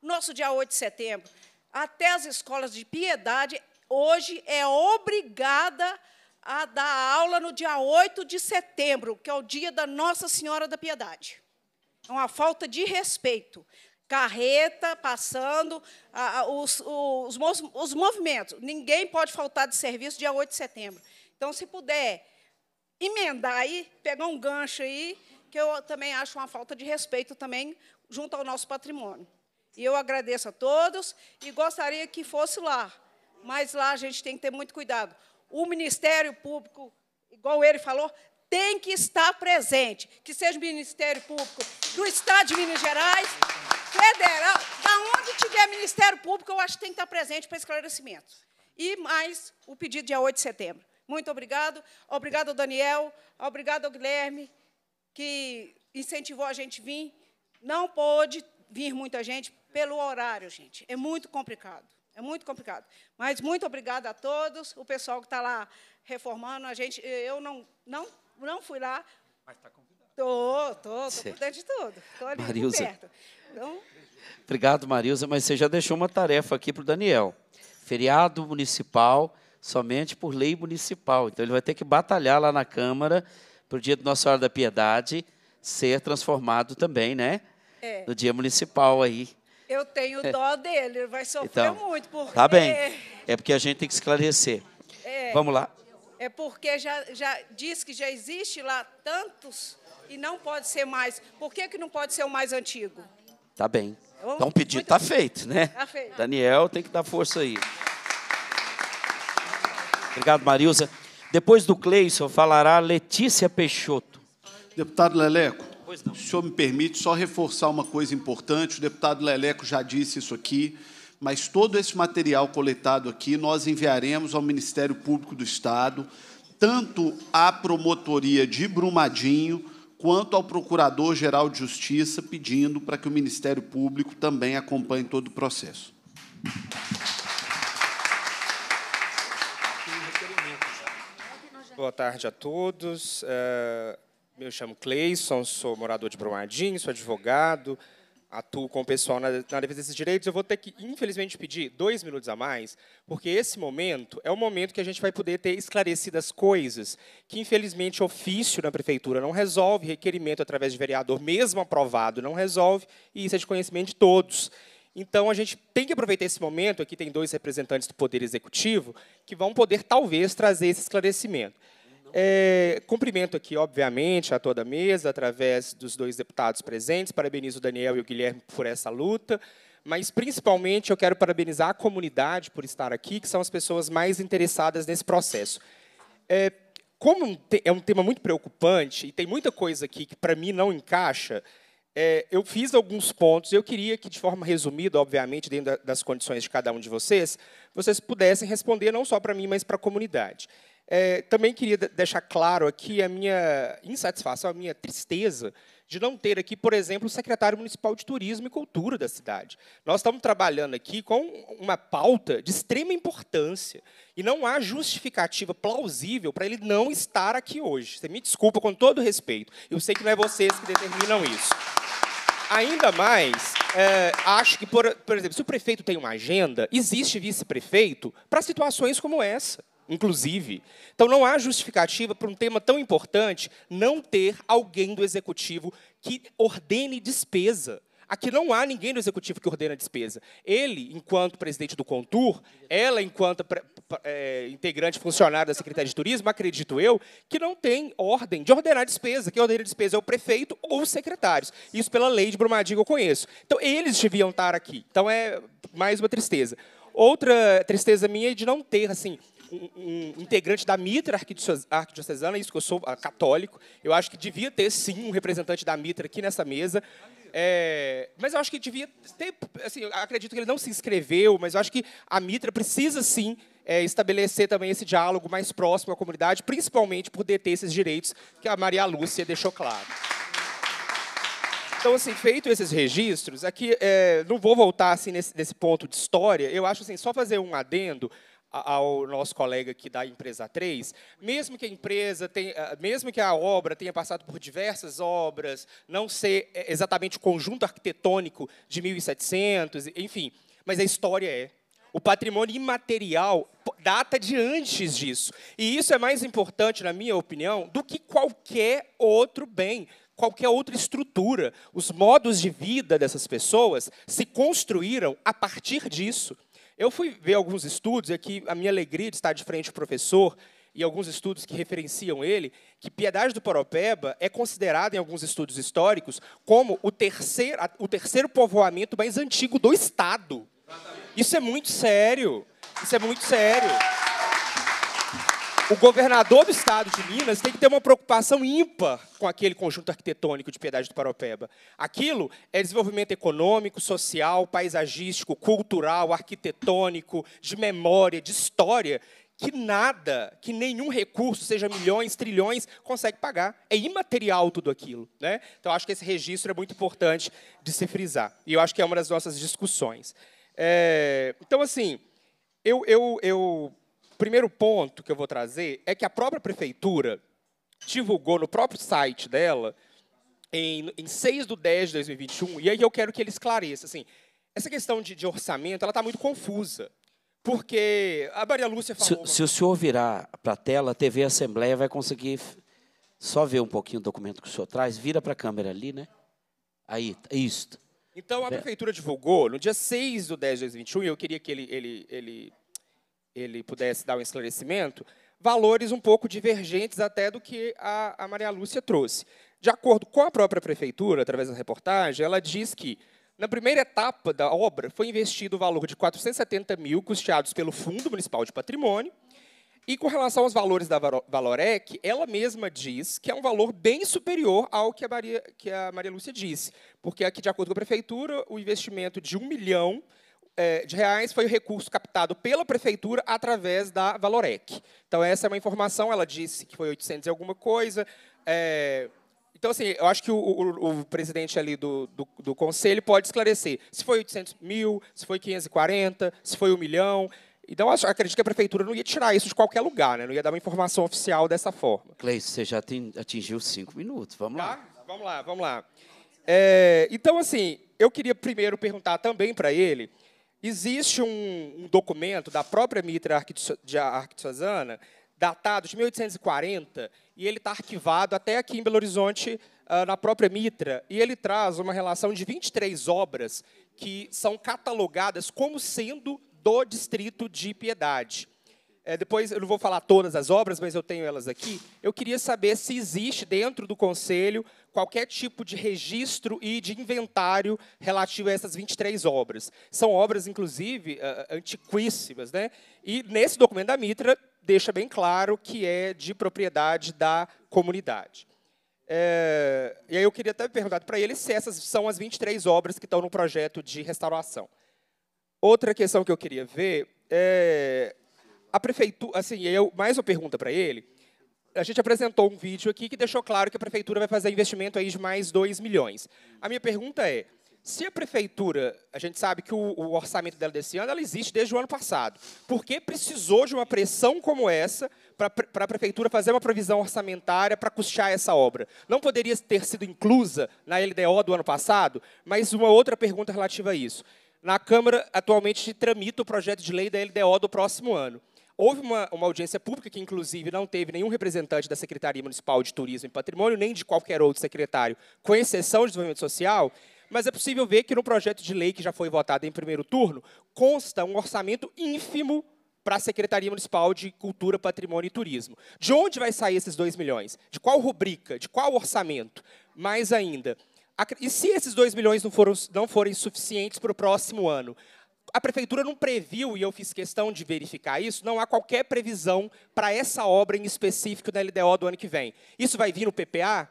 Nosso dia 8 de setembro, até as escolas de piedade, hoje, é obrigada a a dar aula no dia 8 de setembro, que é o dia da Nossa Senhora da Piedade. É uma falta de respeito. Carreta passando, a, a, os, os, os movimentos. Ninguém pode faltar de serviço dia 8 de setembro. Então, se puder emendar aí, pegar um gancho aí, que eu também acho uma falta de respeito também junto ao nosso patrimônio. E eu agradeço a todos e gostaria que fosse lá, mas lá a gente tem que ter muito cuidado o Ministério Público, igual ele falou, tem que estar presente, que seja o Ministério Público do Estado de Minas Gerais, federal, da onde tiver Ministério Público, eu acho que tem que estar presente para esclarecimentos. E mais o pedido dia 8 de setembro. Muito obrigado. Obrigado ao Daniel, obrigado ao Guilherme, que incentivou a gente a vir. Não pôde vir muita gente pelo horário, gente. É muito complicado. É muito complicado. Mas muito obrigada a todos, o pessoal que está lá reformando. A gente, eu não, não, não fui lá. Mas está convidado. Estou, estou, estou por dentro de tudo. Estou ali perto. Então... Obrigado, Marilza, mas você já deixou uma tarefa aqui para o Daniel. Feriado municipal somente por lei municipal. Então, ele vai ter que batalhar lá na Câmara para o dia do Nossa Senhora da Piedade ser transformado também, né? É. No dia municipal aí. Eu tenho é. dó dele, ele vai sofrer então, muito. Porque... Tá bem. É porque a gente tem que esclarecer. É, Vamos lá. É porque já, já diz que já existe lá tantos e não pode ser mais. Por que, que não pode ser o mais antigo? Tá bem. então, então o pedido está feito, né? Tá feito. Daniel tem que dar força aí. Obrigado, Marilza. Depois do Cleison, falará Letícia Peixoto. Deputado Leleco, Pois não. O senhor me permite só reforçar uma coisa importante, o deputado Leleco já disse isso aqui, mas todo esse material coletado aqui nós enviaremos ao Ministério Público do Estado, tanto à promotoria de Brumadinho, quanto ao Procurador-Geral de Justiça, pedindo para que o Ministério Público também acompanhe todo o processo. Boa tarde a todos. É, meu chamo Cleison, sou morador de Brumadinho, sou advogado, atuo com o pessoal na, na defesa desses direitos. Eu vou ter que, infelizmente, pedir dois minutos a mais, porque esse momento é o momento que a gente vai poder ter esclarecidas coisas que, infelizmente, ofício na prefeitura não resolve, requerimento através de vereador, mesmo aprovado, não resolve, e isso é de conhecimento de todos. Então, a gente tem que aproveitar esse momento, aqui tem dois representantes do Poder Executivo, que vão poder, talvez, trazer esse esclarecimento. É, cumprimento aqui, obviamente, a toda a mesa, através dos dois deputados presentes. Parabenizo o Daniel e o Guilherme por essa luta. Mas, principalmente, eu quero parabenizar a comunidade por estar aqui, que são as pessoas mais interessadas nesse processo. É, como é um tema muito preocupante, e tem muita coisa aqui que, para mim, não encaixa, é, eu fiz alguns pontos. Eu queria que, de forma resumida, obviamente, dentro das condições de cada um de vocês, vocês pudessem responder não só para mim, mas para a comunidade. É, também queria deixar claro aqui a minha insatisfação, a minha tristeza de não ter aqui, por exemplo, o secretário municipal de Turismo e Cultura da cidade. Nós estamos trabalhando aqui com uma pauta de extrema importância e não há justificativa plausível para ele não estar aqui hoje. Você me desculpa com todo respeito. Eu sei que não é vocês que determinam isso. Ainda mais, é, acho que, por, por exemplo, se o prefeito tem uma agenda, existe vice-prefeito para situações como essa inclusive. Então não há justificativa para um tema tão importante não ter alguém do executivo que ordene despesa. Aqui não há ninguém do executivo que ordena despesa. Ele, enquanto presidente do Contur, ela, enquanto é, integrante funcionária da Secretaria de Turismo, acredito eu, que não tem ordem de ordenar despesa. Quem ordena despesa é o prefeito ou os secretários. Isso pela lei de Brumadinho eu conheço. Então, eles deviam estar aqui. Então, é mais uma tristeza. Outra tristeza minha é de não ter, assim, um, integrante da Mitra Arquidiocesana, isso que eu sou ah, católico, eu acho que devia ter, sim, um representante da Mitra aqui nessa mesa. É, mas eu acho que devia ter, assim, eu acredito que ele não se inscreveu, mas eu acho que a Mitra precisa, sim, é, estabelecer também esse diálogo mais próximo à comunidade, principalmente por deter esses direitos que a Maria Lúcia deixou claro. Então, assim, feito esses registros, aqui é, não vou voltar assim, nesse, nesse ponto de história, eu acho assim, só fazer um adendo ao nosso colega aqui da empresa 3, mesmo que a empresa tenha, eh, mesmo que a obra tenha passado por diversas obras, não ser eh, exatamente o conjunto arquitetônico de 1700, enfim, mas a história é o patrimônio imaterial data de antes disso. E isso é mais importante, na minha opinião, do que qualquer outro bem, qualquer outra estrutura. Os modos de vida dessas pessoas se construíram a partir disso. Eu fui ver alguns estudos, e aqui a minha alegria de estar de frente ao professor, e alguns estudos que referenciam ele, que Piedade do Poropeba é considerada, em alguns estudos históricos, como o terceiro, o terceiro povoamento mais antigo do Estado. Isso é muito sério. Isso é muito sério o governador do estado de Minas tem que ter uma preocupação ímpar com aquele conjunto arquitetônico de Piedade do Paropeba. Aquilo é desenvolvimento econômico, social, paisagístico, cultural, arquitetônico, de memória, de história, que nada, que nenhum recurso, seja milhões, trilhões, consegue pagar. É imaterial tudo aquilo. Né? Então, acho que esse registro é muito importante de se frisar. E eu acho que é uma das nossas discussões. É... Então, assim, eu, eu, eu primeiro ponto que eu vou trazer é que a própria prefeitura divulgou no próprio site dela, em, em 6 de 10 de 2021, e aí eu quero que ele esclareça. Assim, essa questão de, de orçamento ela está muito confusa. Porque a Maria Lúcia falou. Se, se o senhor virar para a tela, a TV Assembleia vai conseguir só ver um pouquinho o documento que o senhor traz. Vira para a câmera ali, né? Aí, isso. Então, a né? prefeitura divulgou no dia 6 do 10 de 2021, e eu queria que ele, ele, ele ele pudesse dar um esclarecimento, valores um pouco divergentes até do que a, a Maria Lúcia trouxe. De acordo com a própria prefeitura, através da reportagem, ela diz que na primeira etapa da obra, foi investido o valor de 470 mil, custeados pelo Fundo Municipal de Patrimônio. E com relação aos valores da Valorec, ela mesma diz que é um valor bem superior ao que a Maria, que a Maria Lúcia disse. Porque aqui, de acordo com a Prefeitura, o investimento de 1 milhão é, de reais foi o recurso captado pela prefeitura através da Valorec. Então, essa é uma informação, ela disse que foi 800 e alguma coisa. É, então, assim, eu acho que o, o, o presidente ali do, do, do, conselho pode esclarecer se foi 800 mil, se foi 540, se foi um milhão. Então, acredito que a prefeitura não ia tirar isso de qualquer lugar, né? não ia dar uma informação oficial dessa forma. Cleice, você já atingiu cinco minutos, vamos tá? lá. Vamos lá, vamos lá. É, então, assim, eu queria primeiro perguntar também para ele Existe um, um documento da própria Mitra Arquidiocesana, datado de 1840, e ele está arquivado até aqui em Belo Horizonte, ah, na própria Mitra, e ele traz uma relação de 23 obras que são catalogadas como sendo do distrito de Piedade. É, depois eu não vou falar todas as obras, mas eu tenho elas aqui. Eu queria saber se existe dentro do conselho qualquer tipo de registro e de inventário relativo a essas 23 obras. São obras, inclusive, ah, antiquíssimas. Né? E nesse documento da Mitra deixa bem claro que é de propriedade da comunidade. É, e aí eu queria até perguntar para ele se essas são as 23 obras que estão no projeto de restauração. Outra questão que eu queria ver é a prefeitura, assim, eu mais uma pergunta para ele. A gente apresentou um vídeo aqui que deixou claro que a prefeitura vai fazer investimento aí de mais 2 milhões. A minha pergunta é: se a prefeitura, a gente sabe que o, o, orçamento dela desse ano, ela existe desde o ano passado. Por que precisou de uma pressão como essa para a prefeitura fazer uma provisão orçamentária para custear essa obra? Não poderia ter sido inclusa na LDO do ano passado? Mas uma outra pergunta relativa a isso. Na Câmara, atualmente, tramita o projeto de lei da LDO do próximo ano. Houve uma, uma audiência pública que, inclusive, não teve nenhum representante da Secretaria Municipal de Turismo e Patrimônio, nem de qualquer outro secretário, com exceção de desenvolvimento social, mas é possível ver que no projeto de lei que já foi votado em primeiro turno, consta um orçamento ínfimo para a Secretaria Municipal de Cultura, Patrimônio e Turismo. De onde vai sair esses 2 milhões? De qual rubrica? De qual orçamento? Mais ainda, e se esses 2 milhões não, foram, não forem suficientes para o próximo ano? a prefeitura não previu, e eu fiz questão de verificar isso, não há qualquer previsão para essa obra em específico da LDO do ano que vem. Isso vai vir no PPA?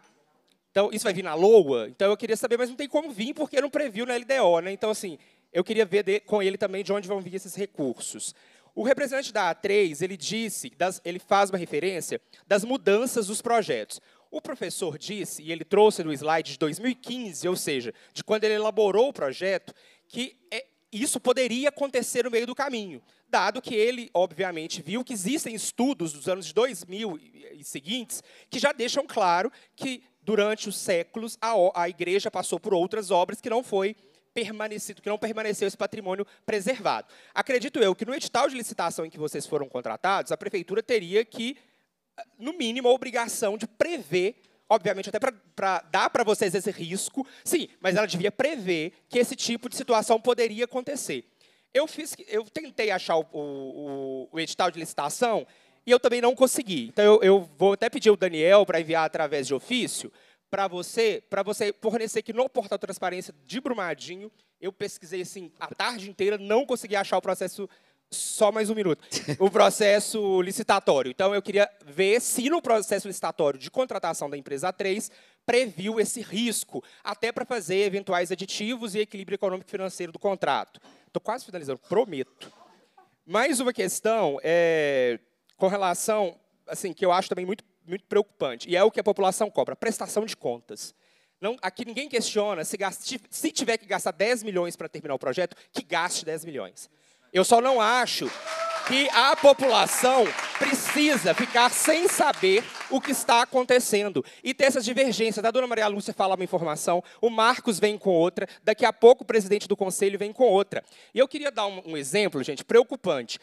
Então, isso vai vir na LOA? Então, eu queria saber, mas não tem como vir, porque não previu na LDO. Né? Então, assim, eu queria ver de, com ele também de onde vão vir esses recursos. O representante da A3, ele disse, das, ele faz uma referência das mudanças dos projetos. O professor disse, e ele trouxe no slide de 2015, ou seja, de quando ele elaborou o projeto, que é, isso poderia acontecer no meio do caminho, dado que ele, obviamente, viu que existem estudos dos anos 2000 e seguintes que já deixam claro que, durante os séculos, a, a igreja passou por outras obras que não foi permanecido, que não permaneceu esse patrimônio preservado. Acredito eu que no edital de licitação em que vocês foram contratados, a prefeitura teria que, no mínimo, a obrigação de prever obviamente, até para dar para vocês esse risco, sim, mas ela devia prever que esse tipo de situação poderia acontecer. Eu, fiz, eu tentei achar o, o, o edital de licitação e eu também não consegui. Então, eu, eu vou até pedir o Daniel para enviar através de ofício para você, para você fornecer que no portal Transparência de Brumadinho, eu pesquisei assim a tarde inteira, não consegui achar o processo só mais um minuto. O processo licitatório. Então, eu queria ver se no processo licitatório de contratação da empresa 3 previu esse risco, até para fazer eventuais aditivos e equilíbrio econômico financeiro do contrato. Estou quase finalizando, prometo. Mais uma questão é, com relação, assim, que eu acho também muito, muito preocupante, e é o que a população cobra, prestação de contas. Não, aqui ninguém questiona se, gaste, se tiver que gastar 10 milhões para terminar o projeto, que gaste 10 milhões. Eu só não acho que a população precisa ficar sem saber o que está acontecendo e ter essas divergências. A dona Maria Lúcia fala uma informação, o Marcos vem com outra, daqui a pouco o presidente do conselho vem com outra. E eu queria dar um, um exemplo, gente, preocupante.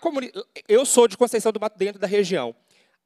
Comuni... Eu sou de Conceição do Mato Dentro da região.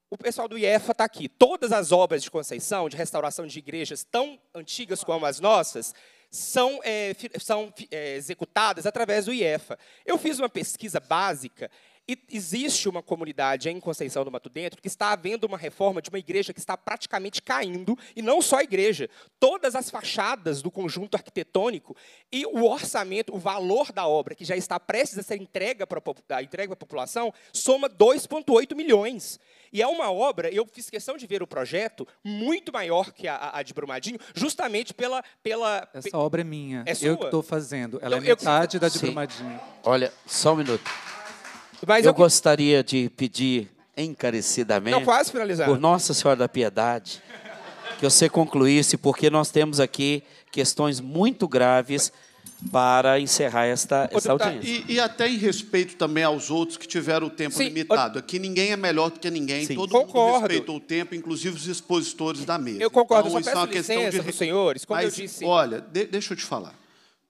O pessoal do IEFA está aqui. Todas as obras de Conceição, de restauração de igrejas tão antigas como as nossas, são, é, são é, executadas através do IEFA. Eu fiz uma pesquisa básica e existe uma comunidade em Conceição do Mato Dentro que está havendo uma reforma de uma igreja que está praticamente caindo, e não só a igreja, todas as fachadas do conjunto arquitetônico e o orçamento, o valor da obra que já está prestes a ser entregue para a, para a população, soma 2,8 milhões. E é uma obra, eu fiz questão de ver o projeto, muito maior que a, a de Brumadinho, justamente pela... pela Essa pe... obra é minha, é eu que estou fazendo, ela é metade eu... da de Sim. Brumadinho. Olha, só um minuto. Mas eu, eu gostaria de pedir encarecidamente, Não, por Nossa Senhora da Piedade, que você concluísse, porque nós temos aqui questões muito graves para encerrar esta, esta audiência. E, e, até em respeito também aos outros que tiveram o tempo Sim, limitado. Aqui ninguém é melhor do que ninguém, Sim. todo concordo. mundo respeitou o tempo, inclusive os expositores da mesa. Eu concordo, então, só é peço é uma licença questão de... senhores, como Mas, eu disse... Olha, de, deixa eu te falar,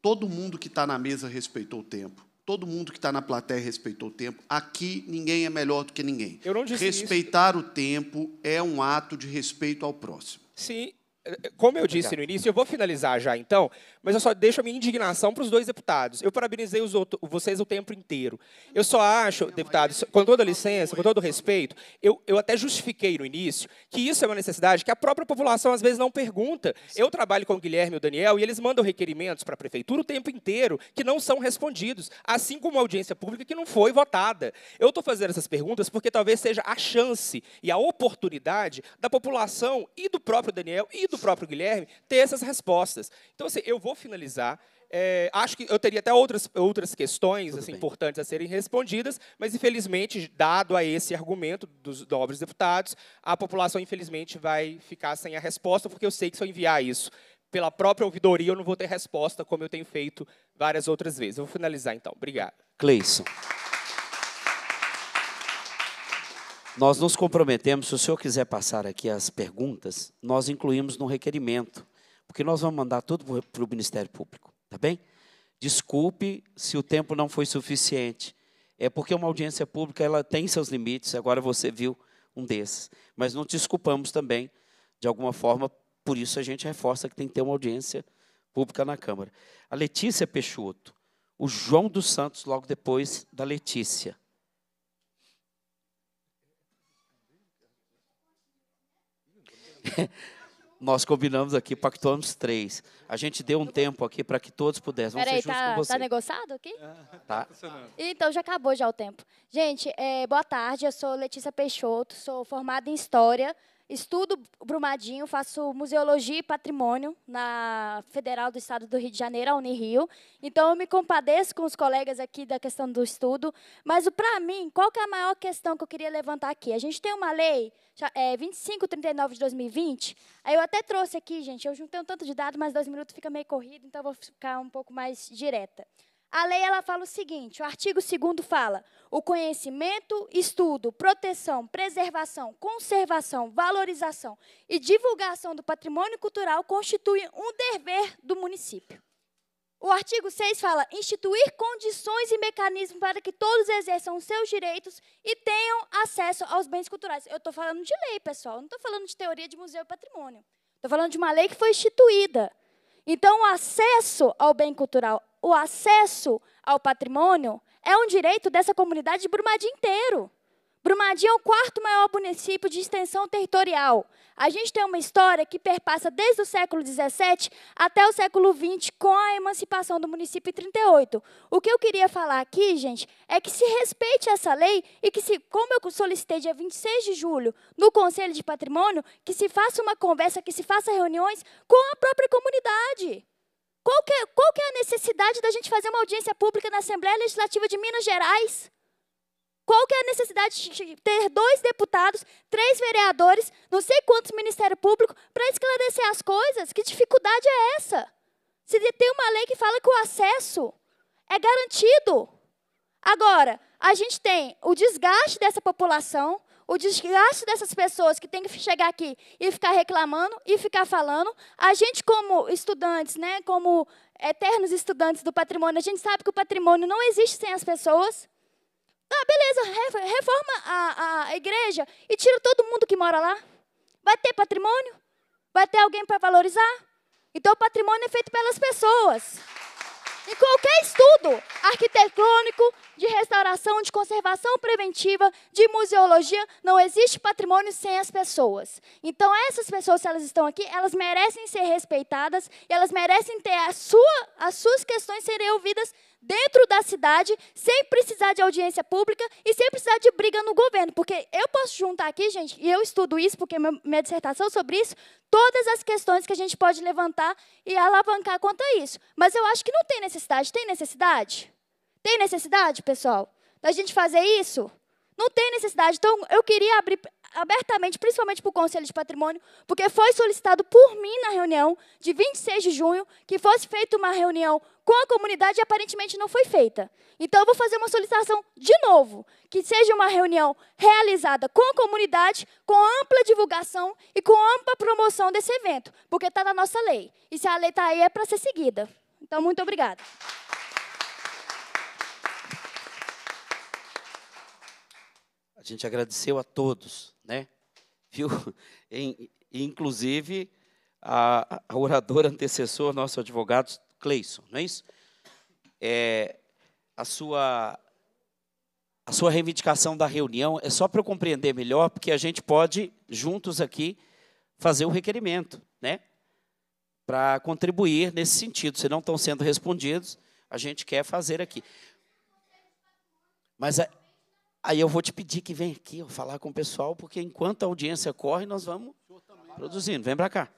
todo mundo que está na mesa respeitou o tempo. Todo mundo que está na plateia respeitou o tempo. Aqui ninguém é melhor do que ninguém. Eu não disse Respeitar isso. o tempo é um ato de respeito ao próximo. Sim, como eu disse no início, eu vou finalizar já então, mas eu só deixo a minha indignação para os dois deputados. Eu parabenizei outro, vocês o tempo inteiro. Eu só acho, deputados, com toda licença, com todo respeito, eu, eu até justifiquei no início que isso é uma necessidade que a própria população às vezes não pergunta. Eu trabalho com o Guilherme e o Daniel e eles mandam requerimentos para a prefeitura o tempo inteiro que não são respondidos, assim como uma audiência pública que não foi votada. Eu estou fazendo essas perguntas porque talvez seja a chance e a oportunidade da população e do próprio Daniel e do do próprio Guilherme, ter essas respostas. Então, assim, eu vou finalizar. É, acho que eu teria até outras, outras questões assim, importantes a serem respondidas, mas infelizmente, dado a esse argumento dos nobres deputados, a população infelizmente vai ficar sem a resposta, porque eu sei que se eu enviar isso pela própria ouvidoria, eu não vou ter resposta, como eu tenho feito várias outras vezes. Eu vou finalizar então. Obrigado. Cleison. Nós nos comprometemos, se o senhor quiser passar aqui as perguntas, nós incluímos no requerimento, porque nós vamos mandar tudo para o Ministério Público, tá bem? Desculpe se o tempo não foi suficiente. É porque uma audiência pública ela tem seus limites, agora você viu um desses. Mas não desculpamos também, de alguma forma, por isso a gente reforça que tem que ter uma audiência pública na Câmara. A Letícia Peixoto, o João dos Santos logo depois da Letícia. Nós combinamos aqui, pactuamos três. A gente deu um tempo aqui para que todos pudessem. Peraí, tá, com tá negociado aqui? É. Tá. tá. Então já acabou já o tempo. Gente, é, boa tarde. Eu sou Letícia Peixoto, sou formada em História Estudo Brumadinho, faço museologia e patrimônio na Federal do Estado do Rio de Janeiro, a Unirio. Então, eu me compadeço com os colegas aqui da questão do estudo. Mas, para mim, qual é a maior questão que eu queria levantar aqui? A gente tem uma lei, é, 2539 de 2020. Aí eu até trouxe aqui, gente, eu juntei um tanto de dados, mas dois minutos fica meio corrido, então eu vou ficar um pouco mais direta. A lei ela fala o seguinte, o artigo 2 fala: o conhecimento, estudo, proteção, preservação, conservação, valorização e divulgação do patrimônio cultural constituem um dever do município. O artigo 6 fala: instituir condições e mecanismos para que todos exerçam os seus direitos e tenham acesso aos bens culturais. Eu estou falando de lei, pessoal, não estou falando de teoria de museu e patrimônio. Estou falando de uma lei que foi instituída. Então, o acesso ao bem cultural, o acesso ao patrimônio é um direito dessa comunidade de Brumadinho inteiro. Brumadinho é o quarto maior município de extensão territorial. A gente tem uma história que perpassa desde o século XVII até o século XX com a emancipação do município em 38. O que eu queria falar aqui, gente, é que se respeite essa lei e que, se, como eu solicitei dia 26 de julho no Conselho de Patrimônio, que se faça uma conversa, que se faça reuniões com a própria comunidade. Qual que, é, qual que é a necessidade da gente fazer uma audiência pública na Assembleia Legislativa de Minas Gerais? Qual que é a necessidade de ter dois deputados, três vereadores, não sei quantos Ministério Público, para esclarecer as coisas? Que dificuldade é essa? Se tem uma lei que fala que o acesso é garantido. Agora, a gente tem o desgaste dessa população, o desgaste dessas pessoas que têm que chegar aqui e ficar reclamando e ficar falando. A gente, como estudantes, né, como eternos estudantes do patrimônio, a gente sabe que o patrimônio não existe sem as pessoas. Ah, beleza, reforma a, a igreja e tira todo mundo que mora lá. Vai ter patrimônio? Vai ter alguém para valorizar? Então, o patrimônio é feito pelas pessoas em qualquer estudo arquitetônico, de restauração, de conservação preventiva, de museologia, não existe patrimônio sem as pessoas. Então, essas pessoas, se elas estão aqui, elas merecem ser respeitadas e elas merecem ter a sua, as suas questões serem ouvidas dentro da cidade, sem precisar de audiência pública e sem precisar de briga no governo. Porque eu posso juntar aqui, gente, e eu estudo isso, porque minha dissertação é sobre isso, todas as questões que a gente pode levantar e alavancar quanto a isso. Mas eu acho que não tem necessidade. Tem necessidade? Tem necessidade, pessoal, da gente fazer isso? Não tem necessidade. Então, eu queria abrir abertamente, principalmente para o Conselho de Patrimônio, porque foi solicitado por mim na reunião de 26 de junho que fosse feita uma reunião com a comunidade aparentemente não foi feita. Então, eu vou fazer uma solicitação de novo, que seja uma reunião realizada com a comunidade, com ampla divulgação e com ampla promoção desse evento, porque está na nossa lei. E se a lei está aí, é para ser seguida. Então, muito obrigada. A gente agradeceu a todos, né? Viu? Inclusive, a, oradora antecessor, nosso advogado, Cleison, não é isso? É, a, sua, a sua reivindicação da reunião é só para eu compreender melhor, porque a gente pode, juntos aqui, fazer um requerimento, né? Para contribuir nesse sentido. Se não estão sendo respondidos, a gente quer fazer aqui. Mas a, aí eu vou te pedir que venha aqui eu falar com o pessoal, porque enquanto a audiência corre, nós vamos produzindo. Vem para cá.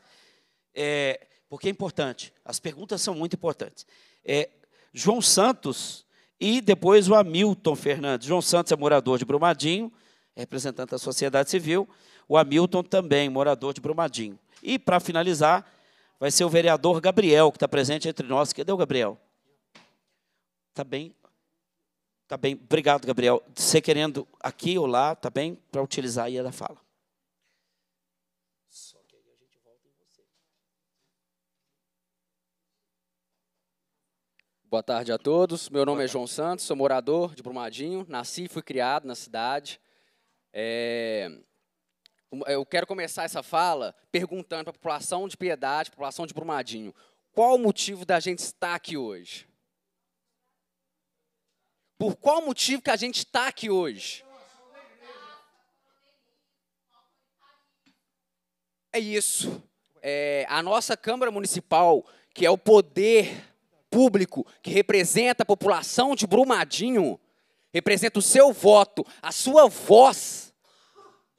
É, porque é importante. As perguntas são muito importantes. É, João Santos e depois o Hamilton Fernandes. João Santos é morador de Brumadinho, representante da sociedade civil. O Hamilton também, morador de Brumadinho. E, para finalizar, vai ser o vereador Gabriel, que está presente entre nós. Cadê o Gabriel? Está bem? Está bem. Obrigado, Gabriel. Você querendo aqui ou lá, está bem? Para utilizar aí a da fala. Boa tarde a todos. Meu nome é João Santos, sou morador de Brumadinho, nasci e fui criado na cidade. É... Eu quero começar essa fala perguntando para a população de Piedade, população de Brumadinho, qual o motivo da gente estar aqui hoje? Por qual motivo que a gente está aqui hoje? É isso. É, a nossa Câmara Municipal, que é o poder público que representa a população de Brumadinho, representa o seu voto, a sua voz,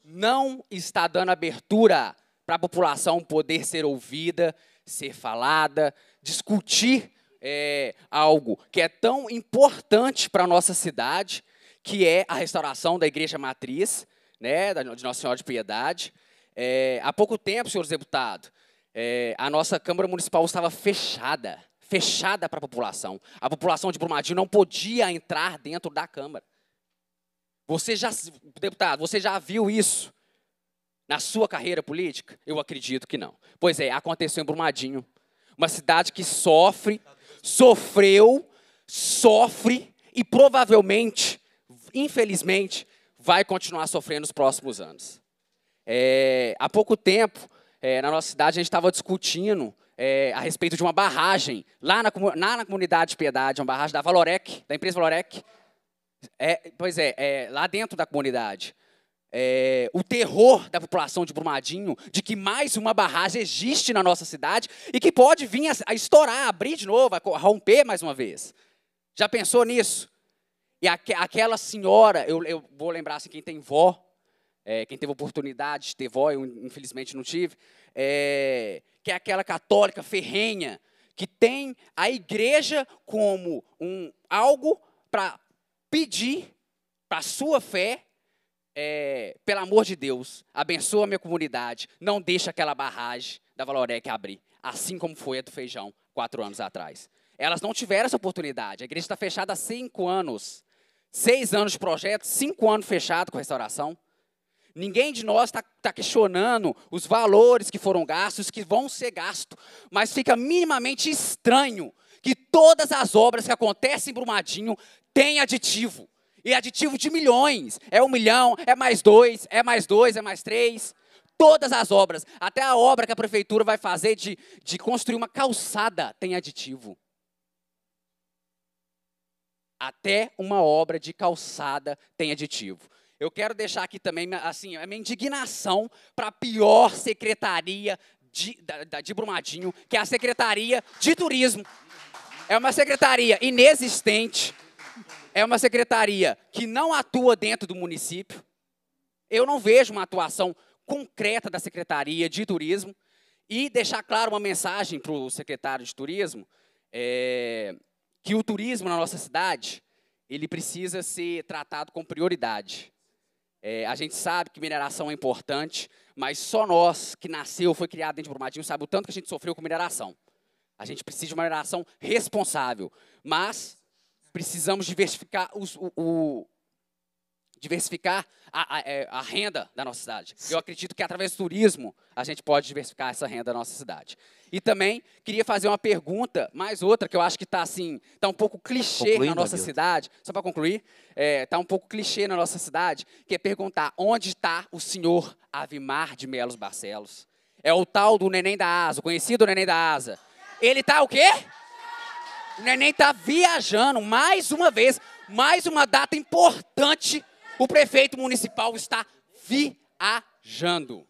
não está dando abertura para a população poder ser ouvida, ser falada, discutir é, algo que é tão importante para a nossa cidade, que é a restauração da Igreja Matriz, né, de Nossa Senhora de Piedade. É, há pouco tempo, senhores deputados, é, a nossa Câmara Municipal estava fechada fechada para a população. A população de Brumadinho não podia entrar dentro da Câmara. Você já, deputado, você já viu isso na sua carreira política? Eu acredito que não. Pois é, aconteceu em Brumadinho, uma cidade que sofre, sofreu, sofre e provavelmente, infelizmente, vai continuar sofrendo nos próximos anos. É, há pouco tempo, é, na nossa cidade, a gente estava discutindo é, a respeito de uma barragem lá na, lá na comunidade de Piedade, uma barragem da Valorec, da empresa Valorec. É, pois é, é, lá dentro da comunidade. É, o terror da população de Brumadinho de que mais uma barragem existe na nossa cidade e que pode vir a, a estourar, a abrir de novo, a romper mais uma vez. Já pensou nisso? E aquela senhora, eu, eu, vou lembrar assim, quem tem vó, é, quem teve oportunidade de ter vó, eu infelizmente não tive, é, que é aquela católica ferrenha, que tem a igreja como um, algo para pedir para a sua fé, é, pelo amor de Deus, abençoa a minha comunidade, não deixa aquela barragem da Valorec abrir, assim como foi a do Feijão quatro anos atrás. Elas não tiveram essa oportunidade, a igreja está fechada há cinco anos. Seis anos de projeto, cinco anos fechado com restauração. Ninguém de nós está tá questionando os valores que foram gastos, que vão ser gastos, mas fica minimamente estranho que todas as obras que acontecem em Brumadinho têm aditivo. E aditivo de milhões. É um milhão, é mais dois, é mais dois, é mais três. Todas as obras. Até a obra que a prefeitura vai fazer de, de construir uma calçada tem aditivo. Até uma obra de calçada tem aditivo. Eu quero deixar aqui também assim, a minha indignação para a pior secretaria de, da, de Brumadinho, que é a Secretaria de Turismo. É uma secretaria inexistente, é uma secretaria que não atua dentro do município. Eu não vejo uma atuação concreta da Secretaria de Turismo. E deixar claro uma mensagem para o secretário de Turismo, é, que o turismo na nossa cidade, ele precisa ser tratado com prioridade. É, a gente sabe que mineração é importante, mas só nós que nasceu, foi criado dentro de Brumadinho, sabe o tanto que a gente sofreu com mineração. A gente precisa de uma mineração responsável, mas precisamos diversificar os, o, o, diversificar a, a, é, a, renda da nossa cidade. Eu acredito que através do turismo a gente pode diversificar essa renda da nossa cidade. E também queria fazer uma pergunta, mais outra que eu acho que está assim, está um pouco clichê Concluindo, na nossa cidade. Só para concluir, está é, tá um pouco clichê na nossa cidade, que é perguntar onde está o senhor Avimar de Melos Barcelos. É o tal do neném da asa, o conhecido neném da asa. Ele está o quê? O neném está viajando mais uma vez, mais uma data importante o prefeito municipal está viajando.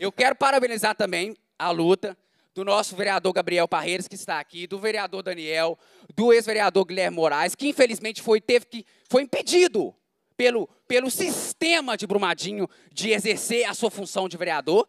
Eu quero parabenizar também a luta do nosso vereador Gabriel Parreiras, que está aqui, do vereador Daniel, do ex-vereador Guilherme Moraes, que infelizmente foi, teve que, foi impedido pelo, pelo sistema de Brumadinho de exercer a sua função de vereador,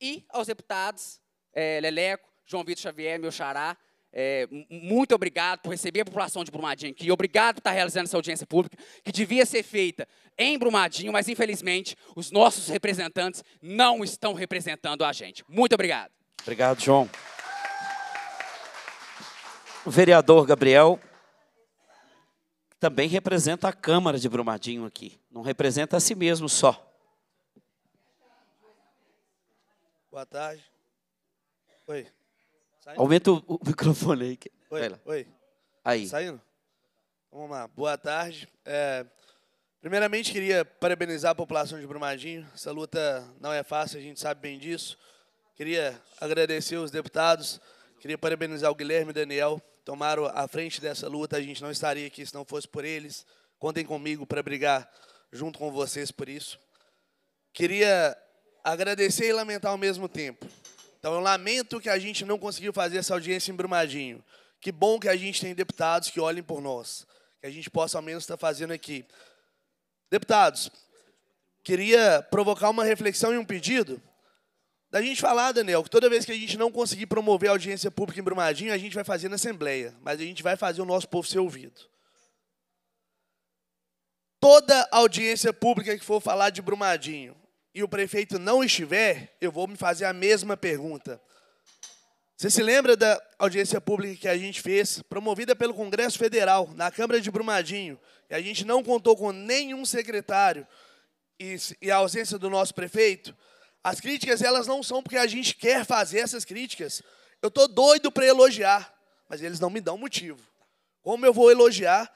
e aos deputados é, Leleco, João Vitor Xavier, meu xará, é, muito obrigado por receber a população de Brumadinho aqui, obrigado por estar realizando essa audiência pública, que devia ser feita em Brumadinho, mas infelizmente os nossos representantes não estão representando a gente. Muito obrigado. Obrigado, João. O vereador Gabriel também representa a Câmara de Brumadinho aqui, não representa a si mesmo só. Boa tarde. Oi. Saindo? Aumenta o, o, microfone aí. Oi, oi. Aí. Saindo? Vamos lá. Boa tarde. É, primeiramente, queria parabenizar a população de Brumadinho. Essa luta não é fácil, a gente sabe bem disso. Queria agradecer os deputados. Queria parabenizar o Guilherme e o Daniel. Tomaram a frente dessa luta. A gente não estaria aqui se não fosse por eles. Contem comigo para brigar junto com vocês por isso. Queria agradecer e lamentar ao mesmo tempo. Então eu lamento que a gente não conseguiu fazer essa audiência em Brumadinho. Que bom que a gente tem deputados que olhem por nós, que a gente possa ao menos estar fazendo aqui. Deputados, queria provocar uma reflexão e um pedido da gente falar, Daniel, que toda vez que a gente não conseguir promover a audiência pública em Brumadinho, a gente vai fazer na Assembleia, mas a gente vai fazer o nosso povo ser ouvido. Toda audiência pública que for falar de Brumadinho, e o prefeito não estiver, eu vou me fazer a mesma pergunta. Você se lembra da audiência pública que a gente fez, promovida pelo Congresso Federal, na Câmara de Brumadinho, e a gente não contou com nenhum secretário e, e a ausência do nosso prefeito? As críticas, elas não são porque a gente quer fazer essas críticas. Eu estou doido para elogiar, mas eles não me dão motivo. Como eu vou elogiar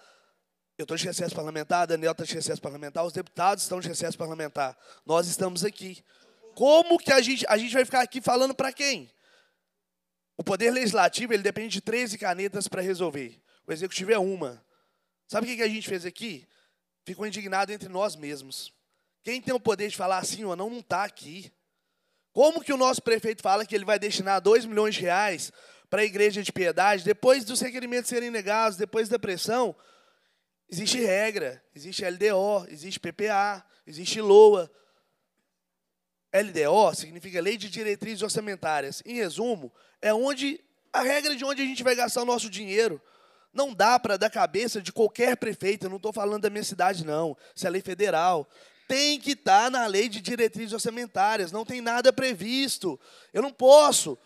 eu estou de recesso parlamentar, Daniel está de recesso parlamentar, os deputados estão de recesso parlamentar. Nós estamos aqui. Como que a gente, a gente vai ficar aqui falando para quem? O poder legislativo ele depende de 13 canetas para resolver. O executivo é uma. Sabe o que a gente fez aqui? Ficou indignado entre nós mesmos. Quem tem o poder de falar assim ou não, não está aqui. Como que o nosso prefeito fala que ele vai destinar 2 milhões de reais para a igreja de piedade, depois dos requerimentos serem negados, depois da pressão? Existe regra, existe LDO, existe PPA, existe LOA. LDO significa Lei de Diretrizes Orçamentárias. Em resumo, é onde a regra de onde a gente vai gastar o nosso dinheiro. Não dá para dar cabeça de qualquer prefeito, eu não estou falando da minha cidade, não. Isso é lei federal. Tem que estar tá na lei de diretrizes orçamentárias, não tem nada previsto. Eu não posso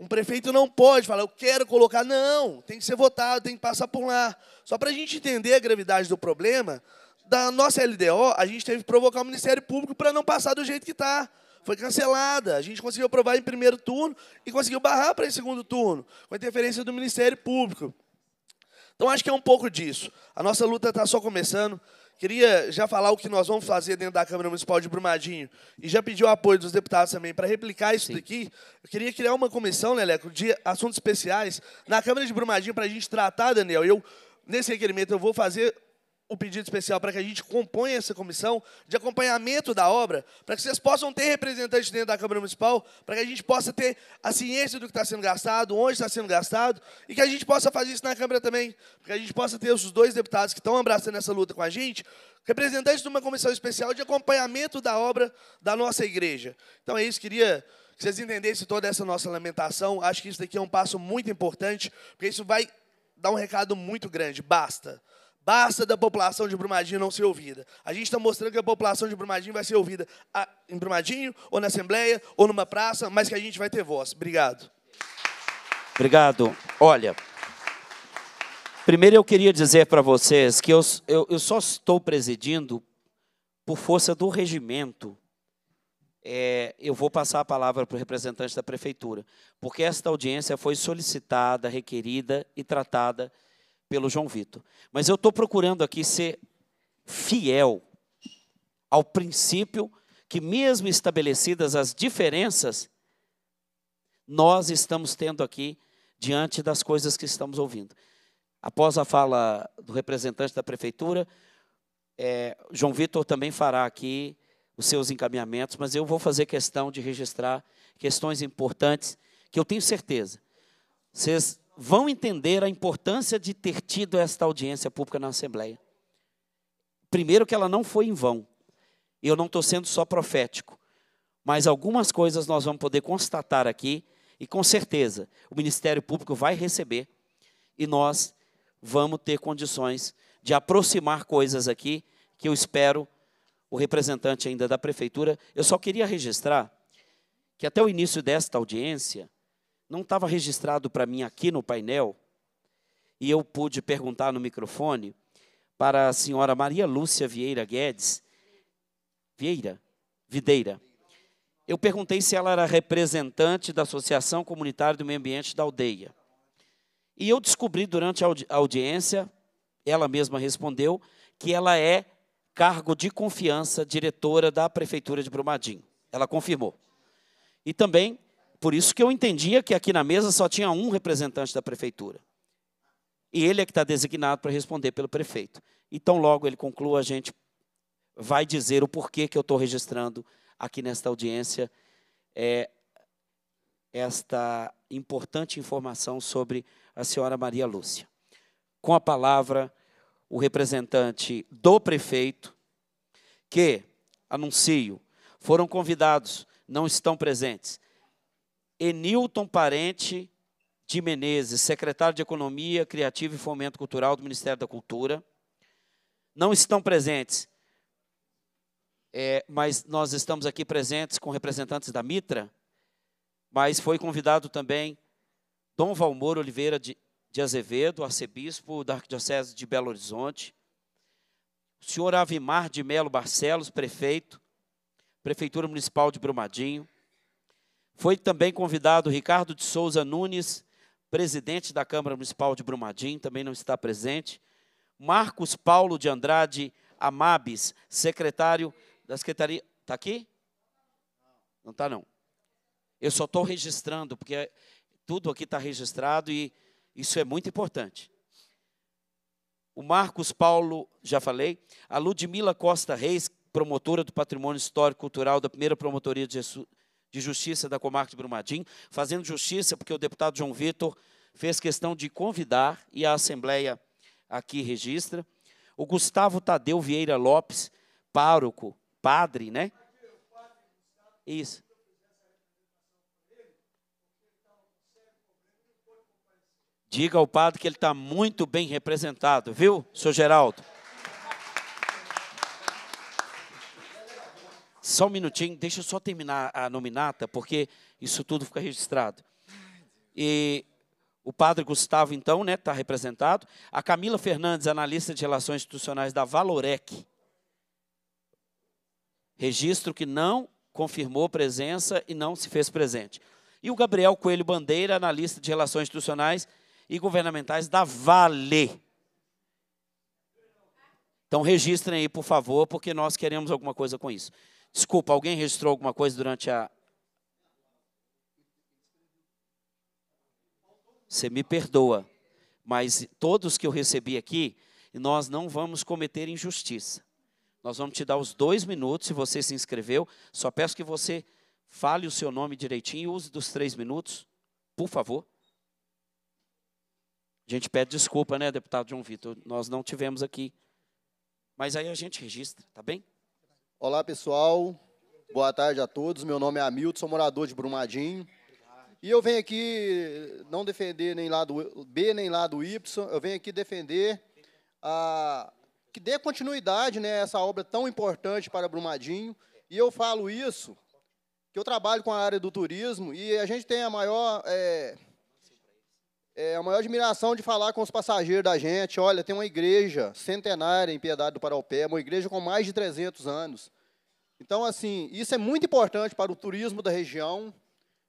um prefeito não pode falar, eu quero colocar. Não, tem que ser votado, tem que passar por lá. Só para a gente entender a gravidade do problema, da nossa LDO, a gente teve que provocar o Ministério Público para não passar do jeito que está. Foi cancelada. A gente conseguiu aprovar em primeiro turno e conseguiu barrar para em segundo turno, com a interferência do Ministério Público. Então, acho que é um pouco disso. A nossa luta está só começando. Queria já falar o que nós vamos fazer dentro da Câmara Municipal de Brumadinho e já pedir o apoio dos deputados também para replicar isso Sim. daqui. Eu queria criar uma comissão, Leleco, de assuntos especiais na Câmara de Brumadinho para a gente tratar, Daniel. Eu, nesse requerimento, eu vou fazer um pedido especial para que a gente componha essa comissão de acompanhamento da obra, para que vocês possam ter representantes dentro da Câmara Municipal, para que a gente possa ter a ciência do que está sendo gastado, onde está sendo gastado, e que a gente possa fazer isso na Câmara também, para que a gente possa ter os dois deputados que estão abraçando essa luta com a gente, representantes de uma comissão especial de acompanhamento da obra da nossa igreja. Então é isso, queria que vocês entendessem toda essa nossa lamentação. Acho que isso daqui é um passo muito importante, porque isso vai dar um recado muito grande. Basta. Basta da população de Brumadinho não ser ouvida. A gente está mostrando que a população de Brumadinho vai ser ouvida ah, em Brumadinho, ou na Assembleia, ou numa praça, mas que a gente vai ter voz. Obrigado. Obrigado. Olha, primeiro eu queria dizer para vocês que eu, eu, eu, só estou presidindo por força do regimento. É, eu vou passar a palavra para o representante da prefeitura, porque esta audiência foi solicitada, requerida e tratada pelo João Vitor. Mas eu estou procurando aqui ser fiel ao princípio que, mesmo estabelecidas as diferenças, nós estamos tendo aqui diante das coisas que estamos ouvindo. Após a fala do representante da prefeitura, é, João Vitor também fará aqui os seus encaminhamentos, mas eu vou fazer questão de registrar questões importantes que eu tenho certeza vocês vão entender a importância de ter tido esta audiência pública na Assembleia. Primeiro, que ela não foi em vão. Eu não estou sendo só profético, mas algumas coisas nós vamos poder constatar aqui, e com certeza o Ministério Público vai receber, e nós vamos ter condições de aproximar coisas aqui que eu espero o representante ainda da prefeitura. Eu só queria registrar que até o início desta audiência, não estava registrado para mim aqui no painel, e eu pude perguntar no microfone para a senhora Maria Lúcia Vieira Guedes, Vieira, Videira. Eu perguntei se ela era representante da Associação Comunitária do Meio Ambiente da Aldeia. E eu descobri durante a audiência, ela mesma respondeu, que ela é cargo de confiança diretora da Prefeitura de Brumadinho. Ela confirmou. E também por isso que eu entendia que aqui na mesa só tinha um representante da prefeitura. E ele é que está designado para responder pelo prefeito. Então, logo ele conclua, a gente vai dizer o porquê que eu estou registrando aqui nesta audiência é, esta importante informação sobre a senhora Maria Lúcia. Com a palavra, o representante do prefeito, que, anuncio, foram convidados, não estão presentes Enilton Parente de Menezes, secretário de Economia, Criativa e Fomento Cultural do Ministério da Cultura. Não estão presentes, é, mas nós estamos aqui presentes com representantes da Mitra, mas foi convidado também Dom Valmor Oliveira de, de Azevedo, arcebispo da Arquidiocese de Belo Horizonte, o senhor Avimar de Melo Barcelos, prefeito, Prefeitura Municipal de Brumadinho, foi também convidado Ricardo de Souza Nunes, presidente da Câmara Municipal de Brumadinho, também não está presente. Marcos Paulo de Andrade Amabis, secretário da Secretaria. Está aqui? Não está, não. Eu só estou registrando, porque é, tudo aqui está registrado e isso é muito importante. O Marcos Paulo, já falei. A Ludmila Costa Reis, promotora do Patrimônio Histórico Cultural da primeira Promotoria de de Justiça da comarca de Brumadinho, fazendo justiça porque o deputado João Vitor fez questão de convidar e a Assembleia aqui registra o Gustavo Tadeu Vieira Lopes, pároco, padre, né? Isso. Diga ao padre que ele está muito bem representado, viu, seu Geraldo? Só um minutinho, deixa eu só terminar a nominata, porque isso tudo fica registrado. E o padre Gustavo, então, está né, tá representado. A Camila Fernandes, analista de relações institucionais da Valorec. Registro que não confirmou presença e não se fez presente. E o Gabriel Coelho Bandeira, analista de relações institucionais e governamentais da Vale. Então, registrem aí, por favor, porque nós queremos alguma coisa com isso. Desculpa, alguém registrou alguma coisa durante a. Você me perdoa, mas todos que eu recebi aqui, nós não vamos cometer injustiça. Nós vamos te dar os dois minutos, se você se inscreveu. Só peço que você fale o seu nome direitinho, e use dos três minutos, por favor. A gente pede desculpa, né, deputado João Vitor? Nós não tivemos aqui. Mas aí a gente registra, tá bem? Olá, pessoal. Boa tarde a todos. Meu nome é Hamilton, sou morador de Brumadinho. E eu venho aqui não defender nem lado B nem lado Y, eu venho aqui defender a, que dê continuidade né, a essa obra tão importante para Brumadinho. E eu falo isso, que eu trabalho com a área do turismo e a gente tem a maior. É, é, a maior admiração de falar com os passageiros da gente. Olha, tem uma igreja centenária em Piedade do Paraupé, uma igreja com mais de 300 anos. Então, assim, isso é muito importante para o turismo da região,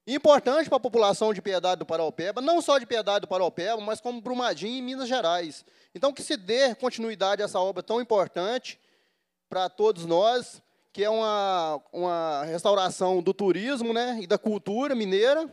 importante para a população de Piedade do Paraupeba, não só de Piedade do Paraupeba, mas como Brumadinho e Minas Gerais. Então, que se dê continuidade a essa obra tão importante para todos nós, que é uma, uma restauração do turismo né, e da cultura mineira,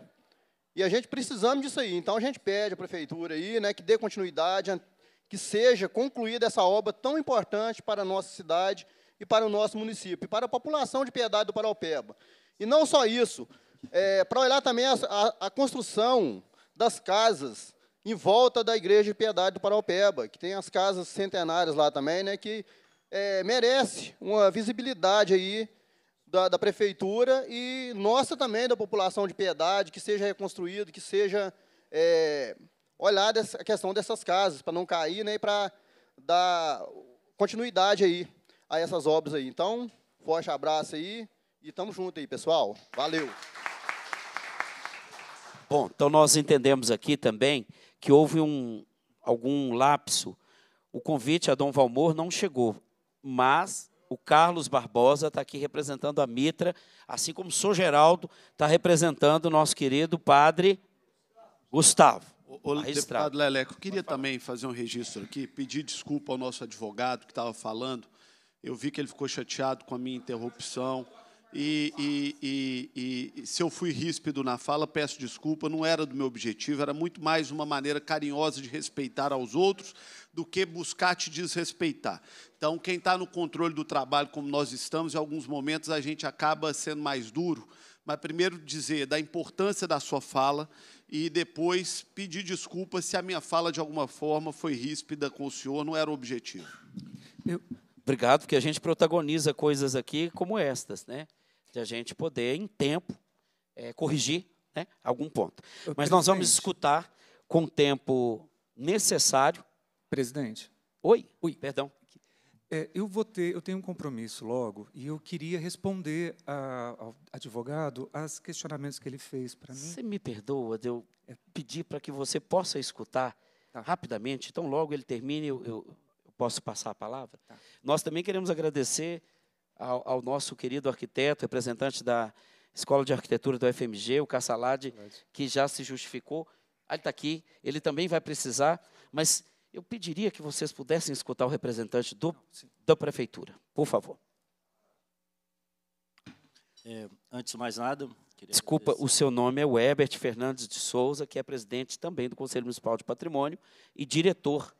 e a gente precisamos disso aí. Então a gente pede à prefeitura aí, né, que dê continuidade, que seja concluída essa obra tão importante para a nossa cidade e para o nosso município, e para a população de Piedade do Paraupeba. E não só isso, é, para olhar também a, a, a, construção das casas em volta da Igreja de Piedade do Paraupeba, que tem as casas centenárias lá também, né, que é, merece uma visibilidade aí da, da prefeitura e nossa também, da população de piedade, que seja reconstruído, que seja é, olhada a questão dessas casas, para não cair né, e para dar continuidade aí a essas obras aí. Então, forte abraço aí e tamo junto aí, pessoal. Valeu. Bom, então nós entendemos aqui também que houve um, algum lapso. O convite a Dom Valmor não chegou, mas o Carlos Barbosa está aqui representando a Mitra, assim como o Sr. Geraldo está representando o nosso querido padre Gustavo. O, o deputado Leleco, eu queria também fazer um registro aqui, pedir desculpa ao nosso advogado que estava falando. Eu vi que ele ficou chateado com a minha interrupção. E, e, e, e, se eu fui ríspido na fala, peço desculpa, não era do meu objetivo, era muito mais uma maneira carinhosa de respeitar aos outros do que buscar te desrespeitar. Então, quem está no controle do trabalho, como nós estamos, em alguns momentos a gente acaba sendo mais duro. Mas primeiro dizer da importância da sua fala e depois pedir desculpas se a minha fala de alguma forma foi ríspida com o senhor, não era o objetivo. Eu... Obrigado, porque a gente protagoniza coisas aqui como estas, né? De a gente poder, em tempo, é, corrigir né? algum ponto. Mas nós vamos escutar com o tempo necessário Presidente. Oi. Oi. Perdão. É, eu vou ter, eu tenho um compromisso logo e eu queria responder a, ao advogado aos questionamentos que ele fez para mim. Você me perdoa de eu é. pedir para que você possa escutar tá. rapidamente, então logo ele termine, eu, eu posso passar a palavra. Tá. Nós também queremos agradecer ao, ao, nosso querido arquiteto, representante da Escola de Arquitetura do FMG, o Cassalade, que já se justificou. Ah, ele está aqui, ele também vai precisar, mas eu pediria que vocês pudessem escutar o representante do, da prefeitura, por favor. É, antes de mais nada, Desculpa, agradecer. o seu nome é Webert Fernandes de Souza, que é presidente também do Conselho Municipal de Patrimônio e diretor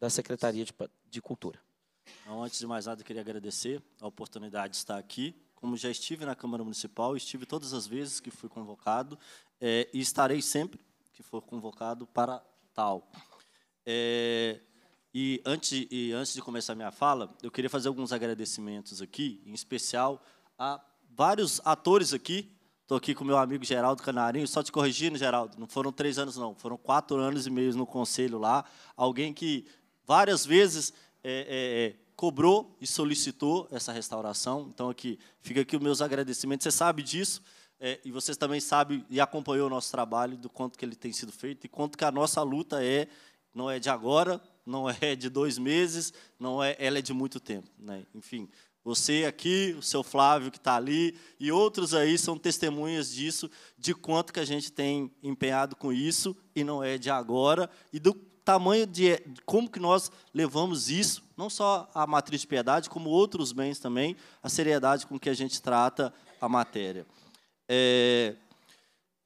da Secretaria de, de Cultura. Então, antes de mais nada, queria agradecer a oportunidade de estar aqui. Como já estive na Câmara Municipal, estive todas as vezes que fui convocado é, e estarei sempre que for convocado para tal. É, e, antes, e antes de começar minha fala, eu queria fazer alguns agradecimentos aqui, em especial a vários atores aqui. Estou aqui com meu amigo Geraldo Canarinho. Só te corrigindo, Geraldo, não foram três anos, não. Foram quatro anos e meio no conselho lá. Alguém que várias vezes é, é, é cobrou e solicitou essa restauração. Então, aqui, fica aqui os meus agradecimentos. Você sabe disso. É, e vocês também sabem e acompanhou o nosso trabalho, do quanto que ele tem sido feito e quanto que a nossa luta é não é de agora, não é de dois meses, não é, ela é de muito tempo. Né? Enfim, você aqui, o seu Flávio que está ali e outros aí são testemunhas disso, de quanto que a gente tem empenhado com isso e não é de agora e do tamanho de, de como que nós levamos isso, não só a matriz de piedade, como outros bens também, a seriedade com que a gente trata a matéria. É,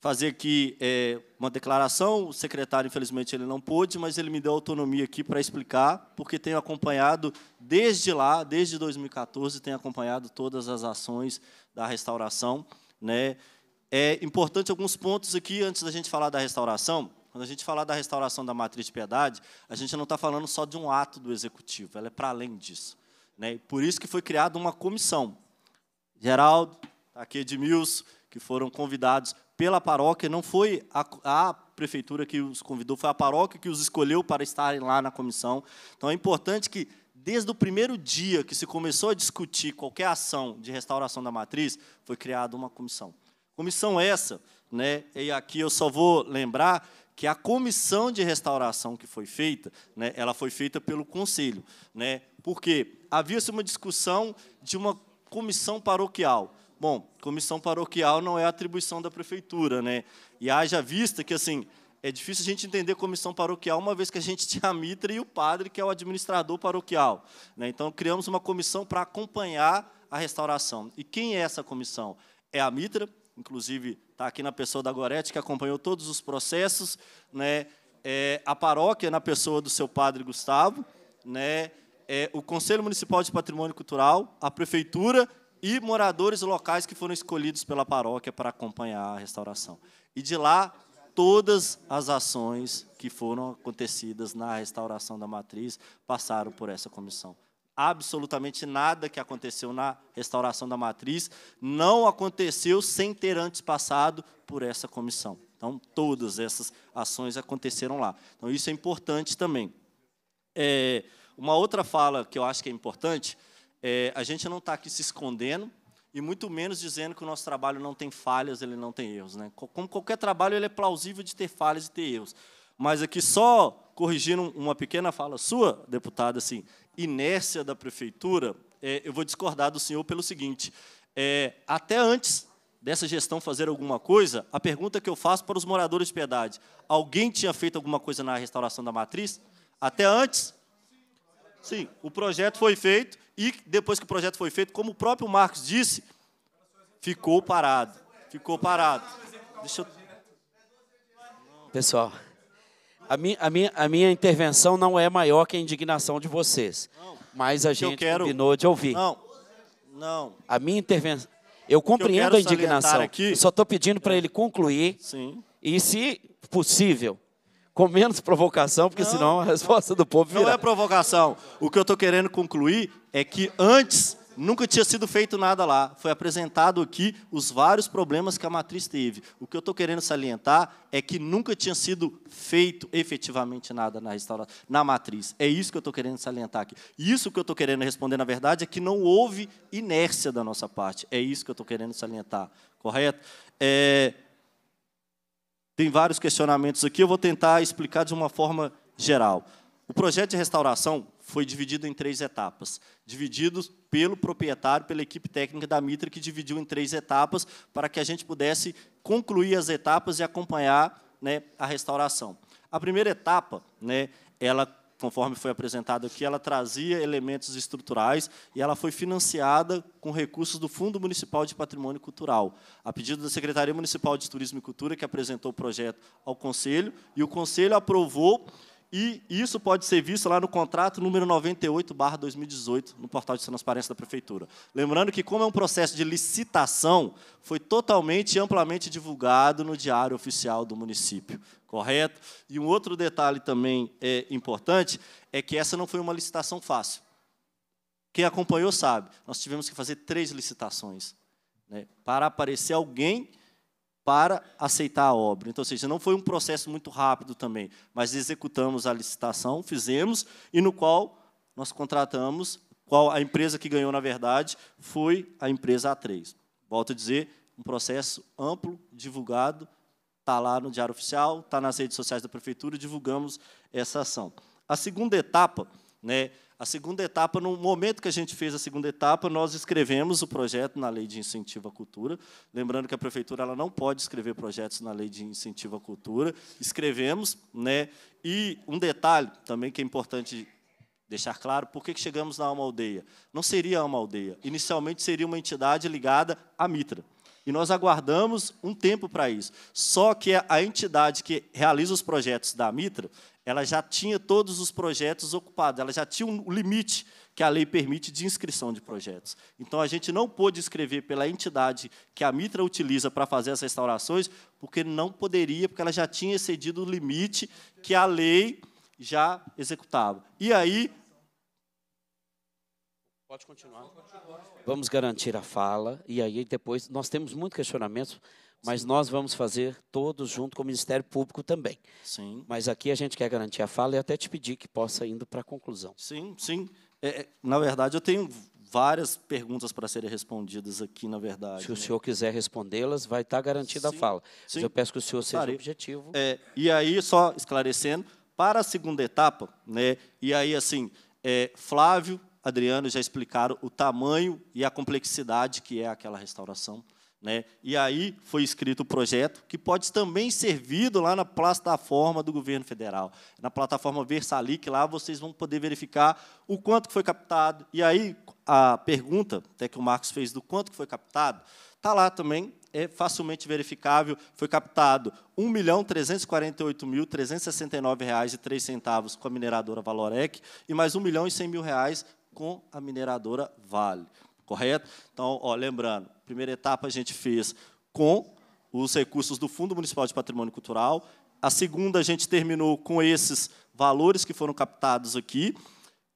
fazer aqui é, uma declaração. O secretário, infelizmente, ele não pôde, mas ele me deu autonomia aqui para explicar, porque tenho acompanhado desde lá, desde 2014, tenho acompanhado todas as ações da restauração. Né? É importante alguns pontos aqui antes da gente falar da restauração. Quando a gente falar da restauração da matriz de piedade, a gente não está falando só de um ato do executivo, ela é para além disso. Né? Por isso que foi criada uma comissão. Geraldo, tá aqui Edmilson, que foram convidados pela paróquia, não foi a, a, prefeitura que os convidou, foi a paróquia que os escolheu para estarem lá na comissão. Então é importante que, desde o primeiro dia que se começou a discutir qualquer ação de restauração da matriz, foi criada uma comissão. Comissão essa, né, e aqui eu só vou lembrar que a comissão de restauração que foi feita, né, ela foi feita pelo conselho, né, porque havia-se uma discussão de uma comissão paroquial. Bom, comissão paroquial não é atribuição da prefeitura, né? E haja vista que, assim, é difícil a gente entender comissão paroquial, uma vez que a gente tinha a mitra e o padre, que é o administrador paroquial. Né? Então, criamos uma comissão para acompanhar a restauração. E quem é essa comissão? É a mitra, inclusive está aqui na pessoa da Gorete, que acompanhou todos os processos, né? É a paróquia na pessoa do seu padre Gustavo, né? É o Conselho Municipal de Patrimônio Cultural, a prefeitura e moradores locais que foram escolhidos pela paróquia para acompanhar a restauração. E de lá, todas as ações que foram acontecidas na restauração da matriz passaram por essa comissão. Absolutamente nada que aconteceu na restauração da matriz não aconteceu sem ter antes passado por essa comissão. Então, todas essas ações aconteceram lá. Então, isso é importante também. É, uma outra fala que eu acho que é importante é, a gente não está aqui se escondendo e muito menos dizendo que o nosso trabalho não tem falhas, ele não tem erros. Né? Como qualquer trabalho, ele é plausível de ter falhas e ter erros. Mas aqui só corrigindo uma pequena fala sua, deputada, assim, inércia da prefeitura, é, eu vou discordar do senhor pelo seguinte: é, até antes dessa gestão fazer alguma coisa, a pergunta que eu faço para os moradores de Piedade: alguém tinha feito alguma coisa na restauração da matriz? Até antes? Sim, o projeto foi feito e depois que o projeto foi feito, como o próprio Marcos disse, ficou parado. Ficou parado. Deixa eu... Pessoal, a minha, a, minha, a minha intervenção não é maior que a indignação de vocês. mas a gente quero... combinou de ouvir. Não, não. A minha intervenção... Eu compreendo eu a indignação. Aqui... Eu só estou pedindo para ele concluir. Sim. E, se possível, com menos provocação, porque não, senão a resposta do povo virá. Não é provocação. O que eu estou querendo concluir é que antes nunca tinha sido feito nada lá. Foi apresentado aqui os vários problemas que a matriz teve. O que eu estou querendo salientar é que nunca tinha sido feito efetivamente nada na restauração, na matriz. É isso que eu estou querendo salientar aqui. Isso que eu estou querendo responder, na verdade, é que não houve inércia da nossa parte. É isso que eu estou querendo salientar, correto? É, tem vários questionamentos aqui, eu vou tentar explicar de uma forma geral. O projeto de restauração foi dividido em três etapas, dividido pelo proprietário, pela equipe técnica da Mitra, que dividiu em três etapas para que a gente pudesse concluir as etapas e acompanhar né, a restauração. A primeira etapa, né, ela conforme foi apresentado aqui, ela trazia elementos estruturais e ela foi financiada com recursos do Fundo Municipal de Patrimônio Cultural, a pedido da Secretaria Municipal de Turismo e Cultura, que apresentou o projeto ao Conselho, e o Conselho aprovou e isso pode ser visto lá no contrato número 98/2018, no portal de transparência da prefeitura. Lembrando que como é um processo de licitação, foi totalmente e amplamente divulgado no diário oficial do município, correto? E um outro detalhe também é importante é que essa não foi uma licitação fácil. Quem acompanhou sabe, nós tivemos que fazer três licitações né, para aparecer alguém para aceitar a obra. Então, ou seja, não foi um processo muito rápido também, mas executamos a licitação, fizemos, e no qual nós contratamos, qual a empresa que ganhou, na verdade, foi a empresa A3. Volto a dizer, um processo amplo, divulgado, está lá no Diário Oficial, está nas redes sociais da Prefeitura, divulgamos essa ação. A segunda etapa, né, a segunda etapa, no momento que a gente fez a segunda etapa, nós escrevemos o projeto na Lei de Incentivo à Cultura. Lembrando que a prefeitura ela não pode escrever projetos na Lei de Incentivo à Cultura. Escrevemos, né? E um detalhe também que é importante deixar claro por que chegamos na Alma Aldeia. Não seria Alma Aldeia, inicialmente seria uma entidade ligada à Mitra. E nós aguardamos um tempo para isso. Só que a entidade que realiza os projetos da Mitra, ela já tinha todos os projetos ocupados, ela já tinha o um limite que a lei permite de inscrição de projetos. Então, a gente não pôde escrever pela entidade que a Mitra utiliza para fazer as restaurações, porque não poderia, porque ela já tinha excedido o limite que a lei já executava. E aí... Pode continuar. Vamos garantir a fala, e aí depois nós temos muito questionamento mas Sim. nós vamos fazer todos junto com o Ministério Público também. Sim. Mas aqui a gente quer garantir a fala e até te pedir que possa indo para a conclusão. Sim, sim. É, é, na verdade, eu tenho várias perguntas para serem respondidas aqui, na verdade. Se né? o senhor quiser respondê-las, vai estar tá garantida sim, a fala. Mas eu peço que o senhor seja objetivo. É, e aí, só esclarecendo, para a segunda etapa, né? E aí, assim, é, Flávio, Adriano já explicaram o tamanho e a complexidade que é aquela restauração. Né? E aí foi escrito o projeto, que pode também ser visto lá na plataforma do governo federal. Na plataforma Versalic, lá vocês vão poder verificar o quanto foi captado. E aí a pergunta, até que o Marcos fez, do quanto foi captado, está lá também, é facilmente verificável. Foi captado R$ 1.348.369,03 com a mineradora Valorec e mais R$ 1.100.000 com a mineradora Vale correto? Então, ó, lembrando, primeira etapa a gente fez com os recursos do Fundo Municipal de Patrimônio Cultural. A segunda a gente terminou com esses valores que foram captados aqui.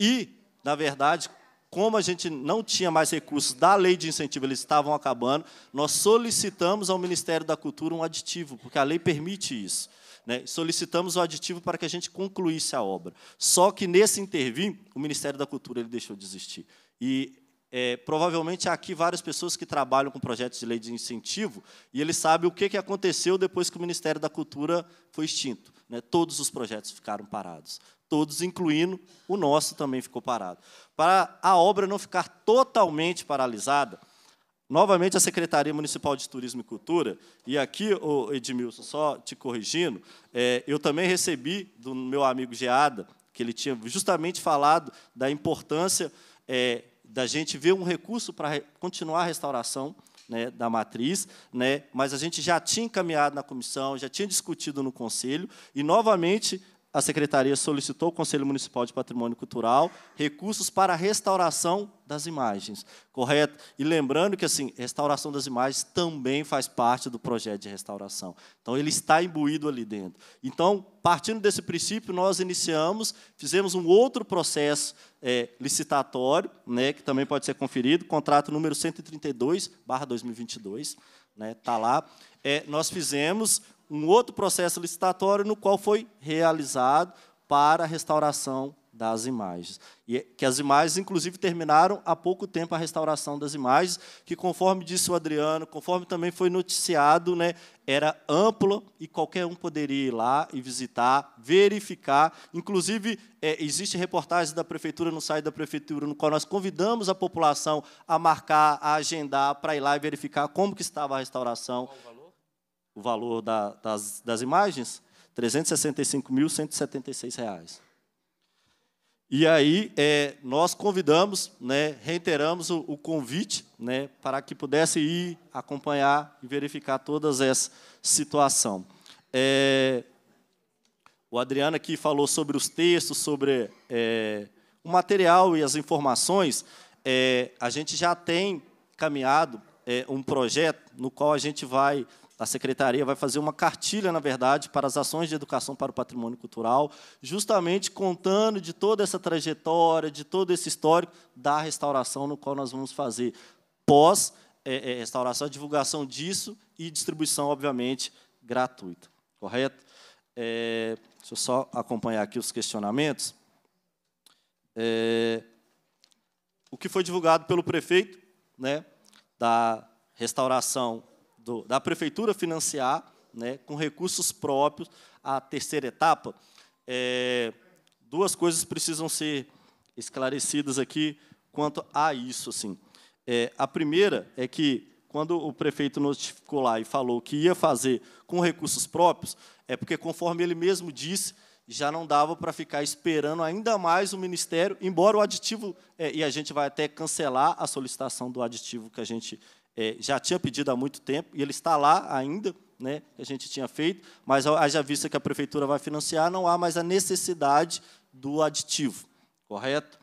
E, na verdade, como a gente não tinha mais recursos da lei de incentivo, eles estavam acabando, nós solicitamos ao Ministério da Cultura um aditivo, porque a lei permite isso. Né? Solicitamos o aditivo para que a gente concluísse a obra. Só que, nesse intervim, o Ministério da Cultura ele deixou de existir. E é, provavelmente há aqui várias pessoas que trabalham com projetos de lei de incentivo e eles sabem o que, que aconteceu depois que o Ministério da Cultura foi extinto. Né? Todos os projetos ficaram parados. Todos, incluindo o nosso, também ficou parado. Para a obra não ficar totalmente paralisada, novamente a Secretaria Municipal de Turismo e Cultura, e aqui, Edmilson, só te corrigindo, é, eu também recebi do meu amigo Geada, que ele tinha justamente falado da importância é, da gente ver um recurso para continuar a restauração né, da matriz, né, mas a gente já tinha encaminhado na comissão, já tinha discutido no conselho, e novamente a Secretaria solicitou ao Conselho Municipal de Patrimônio Cultural recursos para a restauração das imagens, correto? E lembrando que, assim, restauração das imagens também faz parte do projeto de restauração. Então, ele está imbuído ali dentro. Então, partindo desse princípio, nós iniciamos, fizemos um outro processo é, licitatório, né, que também pode ser conferido, contrato número 132, barra 2022, está né, tá lá. É, nós fizemos um outro processo licitatório no qual foi realizado para a restauração das imagens. E que as imagens, inclusive, terminaram há pouco tempo a restauração das imagens, que, conforme disse o Adriano, conforme também foi noticiado, né, era amplo e qualquer um poderia ir lá e visitar, verificar. Inclusive, é, existe reportagem da prefeitura no site da prefeitura, no qual nós convidamos a população a marcar, a agendar, para ir lá e verificar como que estava a restauração. Qual o valor? o valor da, das, das imagens, R$ 365.176. E aí é, nós convidamos, né, reiteramos o, o convite né, para que pudesse ir acompanhar e verificar todas essa situação. É, o Adriano aqui falou sobre os textos, sobre é, o material e as informações. É, a gente já tem caminhado é, um projeto no qual a gente vai a secretaria vai fazer uma cartilha, na verdade, para as ações de educação para o patrimônio cultural, justamente contando de toda essa trajetória, de todo esse histórico da restauração, no qual nós vamos fazer pós é, é, restauração, a divulgação disso e distribuição, obviamente, gratuita. Correto? É, deixa eu só acompanhar aqui os questionamentos. É, o que foi divulgado pelo prefeito, né, da restauração do, da prefeitura financiar, né, com recursos próprios, a terceira etapa, é, duas coisas precisam ser esclarecidas aqui quanto a isso. Assim. É, a primeira é que, quando o prefeito notificou lá e falou que ia fazer com recursos próprios, é porque, conforme ele mesmo disse, já não dava para ficar esperando ainda mais o Ministério, embora o aditivo, é, e a gente vai até cancelar a solicitação do aditivo que a gente é, já tinha pedido há muito tempo, e ele está lá ainda, né, que a gente tinha feito, mas haja vista que a prefeitura vai financiar, não há mais a necessidade do aditivo, correto?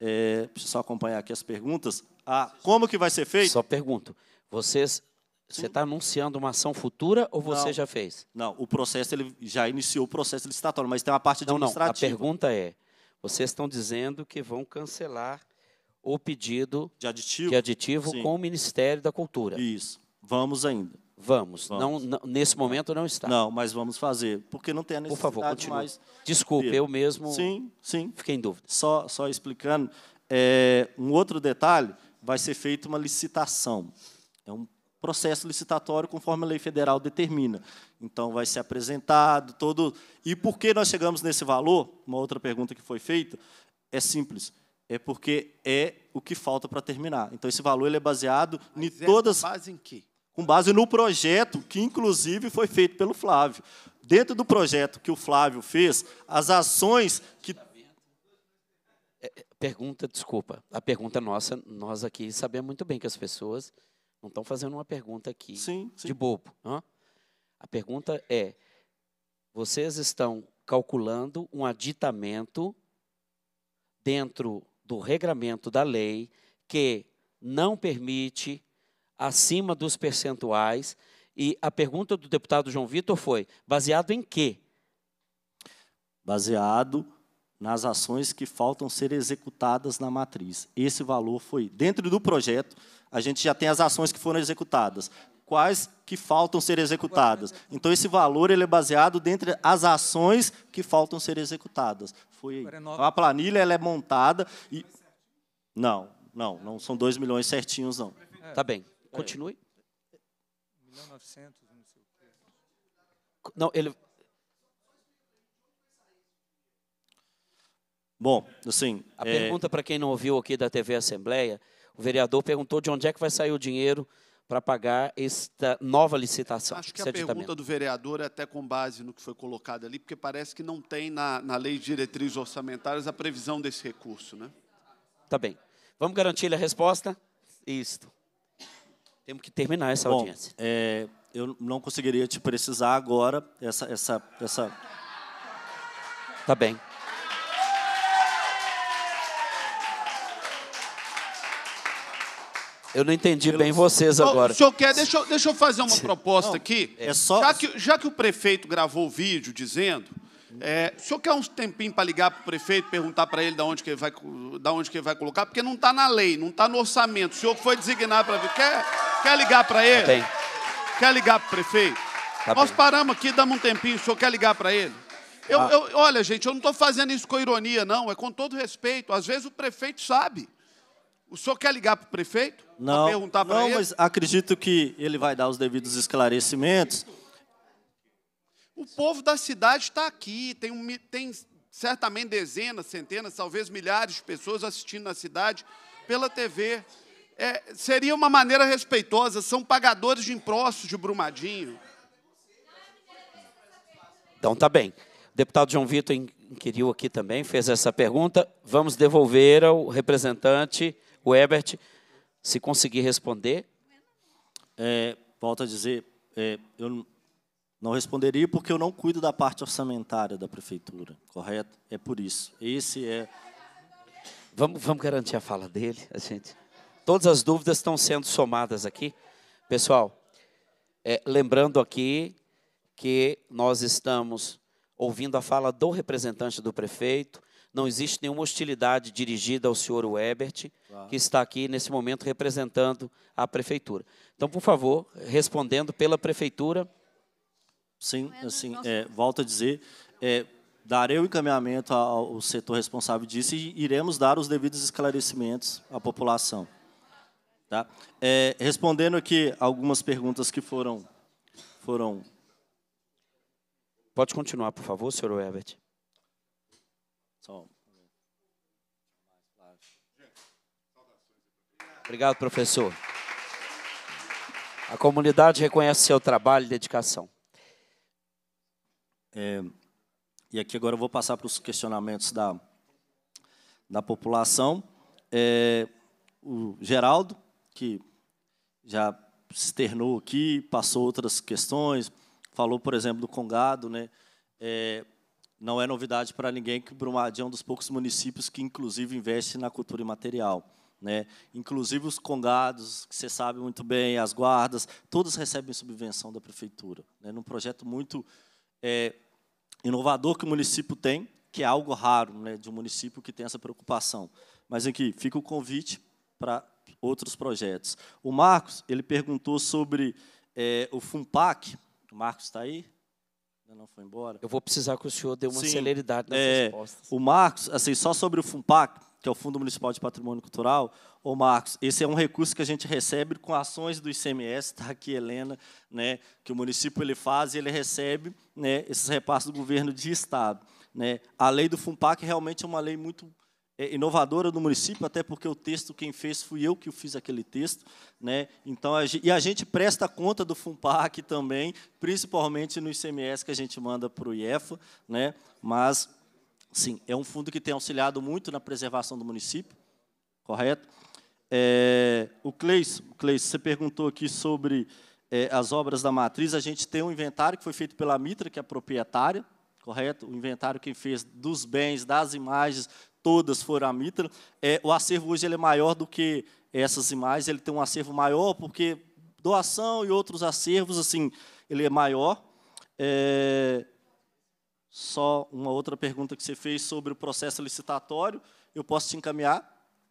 É, deixa eu só acompanhar aqui as perguntas. Ah, como que vai ser feito? Só pergunto, vocês, você está anunciando uma ação futura ou você não, já fez? Não, o processo, ele já iniciou o processo licitatório, mas tem uma parte administrativa. Não, não, a pergunta é, vocês estão dizendo que vão cancelar o pedido de aditivo, de aditivo com o Ministério da Cultura. Isso. Vamos ainda. Vamos. vamos. Não, nesse momento não está. Não, mas vamos fazer, porque não tem a necessidade Por favor, continue. mais. Desculpe, eu mesmo. Sim, sim. Fiquei em dúvida. Só, só explicando, é, um outro detalhe vai ser feita uma licitação. É um processo licitatório conforme a lei federal determina. Então vai ser apresentado todo. E por que nós chegamos nesse valor? Uma outra pergunta que foi feita é simples é porque é o que falta para terminar. Então esse valor ele é baseado Mas em é todas. Com base em quê? Com base no projeto que inclusive foi feito pelo Flávio. Dentro do projeto que o Flávio fez, as ações que é, é, pergunta, desculpa, a pergunta nossa, nós aqui sabemos muito bem que as pessoas não estão fazendo uma pergunta aqui sim, sim. de bobo. Hã? A pergunta é: vocês estão calculando um aditamento dentro do regramento da lei que não permite acima dos percentuais. E a pergunta do deputado João Vitor foi: baseado em quê? Baseado nas ações que faltam ser executadas na matriz. Esse valor foi dentro do projeto. A gente já tem as ações que foram executadas. Quais que faltam ser executadas? Então esse valor ele é baseado dentre as ações que faltam ser executadas foi aí. É a planilha ela é montada e não, não, não são 2 milhões certinhos não. É. Tá bem. É. Continue. 1900, não sei o quê. Não, ele Bom, assim, a é... pergunta para quem não ouviu aqui da TV Assembleia, o vereador perguntou de onde é que vai sair o dinheiro para pagar esta nova licitação. Acho que a pergunta do vereador é até com base no que foi colocado ali, porque parece que não tem na, na lei de diretrizes orçamentárias a previsão desse recurso, né? Tá bem. Vamos garantir a resposta? Isto. Temos que terminar essa Bom, audiência. É, eu não conseguiria te precisar agora essa essa essa. Tá bem. Eu não entendi Pelo... bem vocês agora. O senhor quer, deixa, eu, deixa eu fazer uma proposta não, aqui. É só... já, que, já que o prefeito gravou o vídeo dizendo, é, o senhor quer um tempinho para ligar para o prefeito, perguntar para ele de onde, que ele vai, da onde que ele vai colocar? Porque não está na lei, não está no orçamento. O senhor foi designado para... Quer, quer ligar para ele? Tá bem. Quer ligar para o prefeito? Tá Nós bem. paramos aqui, damos um tempinho. O senhor quer ligar para ele? Eu, ah. eu, olha, gente, eu não estou fazendo isso com ironia, não. É com todo respeito. Às vezes o prefeito sabe. O senhor quer ligar para o prefeito? Não, perguntar não ele? mas acredito que ele vai dar os devidos esclarecimentos. O povo da cidade está aqui, tem, um, tem certamente dezenas, centenas, talvez milhares de pessoas assistindo na cidade pela TV. É, seria uma maneira respeitosa, são pagadores de impostos de Brumadinho. Então tá bem. O deputado João Vitor inquiriu aqui também, fez essa pergunta. Vamos devolver ao representante o Herbert, se conseguir responder. É, volto a dizer, é, eu não responderia porque eu não cuido da parte orçamentária da prefeitura, correto? É por isso. Esse é. Vamos, vamos garantir a fala dele, a gente. Todas as dúvidas estão sendo somadas aqui. Pessoal, é, lembrando aqui que nós estamos ouvindo a fala do representante do prefeito, não existe nenhuma hostilidade dirigida ao senhor Webert, que está aqui nesse momento representando a prefeitura. Então, por favor, respondendo pela prefeitura. Sim, assim, é, volto a dizer, é, darei o encaminhamento ao setor responsável disso e iremos dar os devidos esclarecimentos à população. Tá? É, respondendo aqui algumas perguntas que foram, foram... Pode continuar, por favor, senhor Herbert. Só. Obrigado, professor. A comunidade reconhece seu trabalho e dedicação. É, e aqui agora eu vou passar para os questionamentos da, da população. É, o Geraldo, que já externou aqui, passou outras questões, falou, por exemplo, do Congado. Né? É, não é novidade para ninguém que Brumadinho é um dos poucos municípios que, inclusive, investe na cultura imaterial. Né? Inclusive os congados, que você sabe muito bem, as guardas, todos recebem subvenção da prefeitura. Né? Num projeto muito é, inovador que o município tem, que é algo raro né, de um município que tem essa preocupação. Mas aqui fica o convite para outros projetos. O Marcos ele perguntou sobre é, o FUNPAC. O Marcos está aí? não foi embora. Eu vou precisar que o senhor dê uma Sim, celeridade nas é, respostas. O Marcos, assim, só sobre o FUNPAC, que é o Fundo Municipal de Patrimônio Cultural, ô Marcos, esse é um recurso que a gente recebe com ações do ICMS, está aqui Helena, né, que o município ele faz e ele recebe né, esses repasses do governo de Estado. Né. A lei do FUNPAC realmente é uma lei muito é inovadora do município, até porque o texto quem fez fui eu que fiz aquele texto, né? Então a gente, e a gente presta conta do Funpac também, principalmente no ICMS que a gente manda para o IEFA, né? Mas sim, é um fundo que tem auxiliado muito na preservação do município, correto? É, o Cleis, Cleis, você perguntou aqui sobre é, as obras da matriz. A gente tem um inventário que foi feito pela Mitra, que é a proprietária, correto? O inventário quem fez dos bens, das imagens, todas foram à Mitra. É, o acervo hoje ele é maior do que essas imagens, ele tem um acervo maior, porque doação e outros acervos, assim, ele é maior. É, só uma outra pergunta que você fez sobre o processo licitatório, eu posso te encaminhar,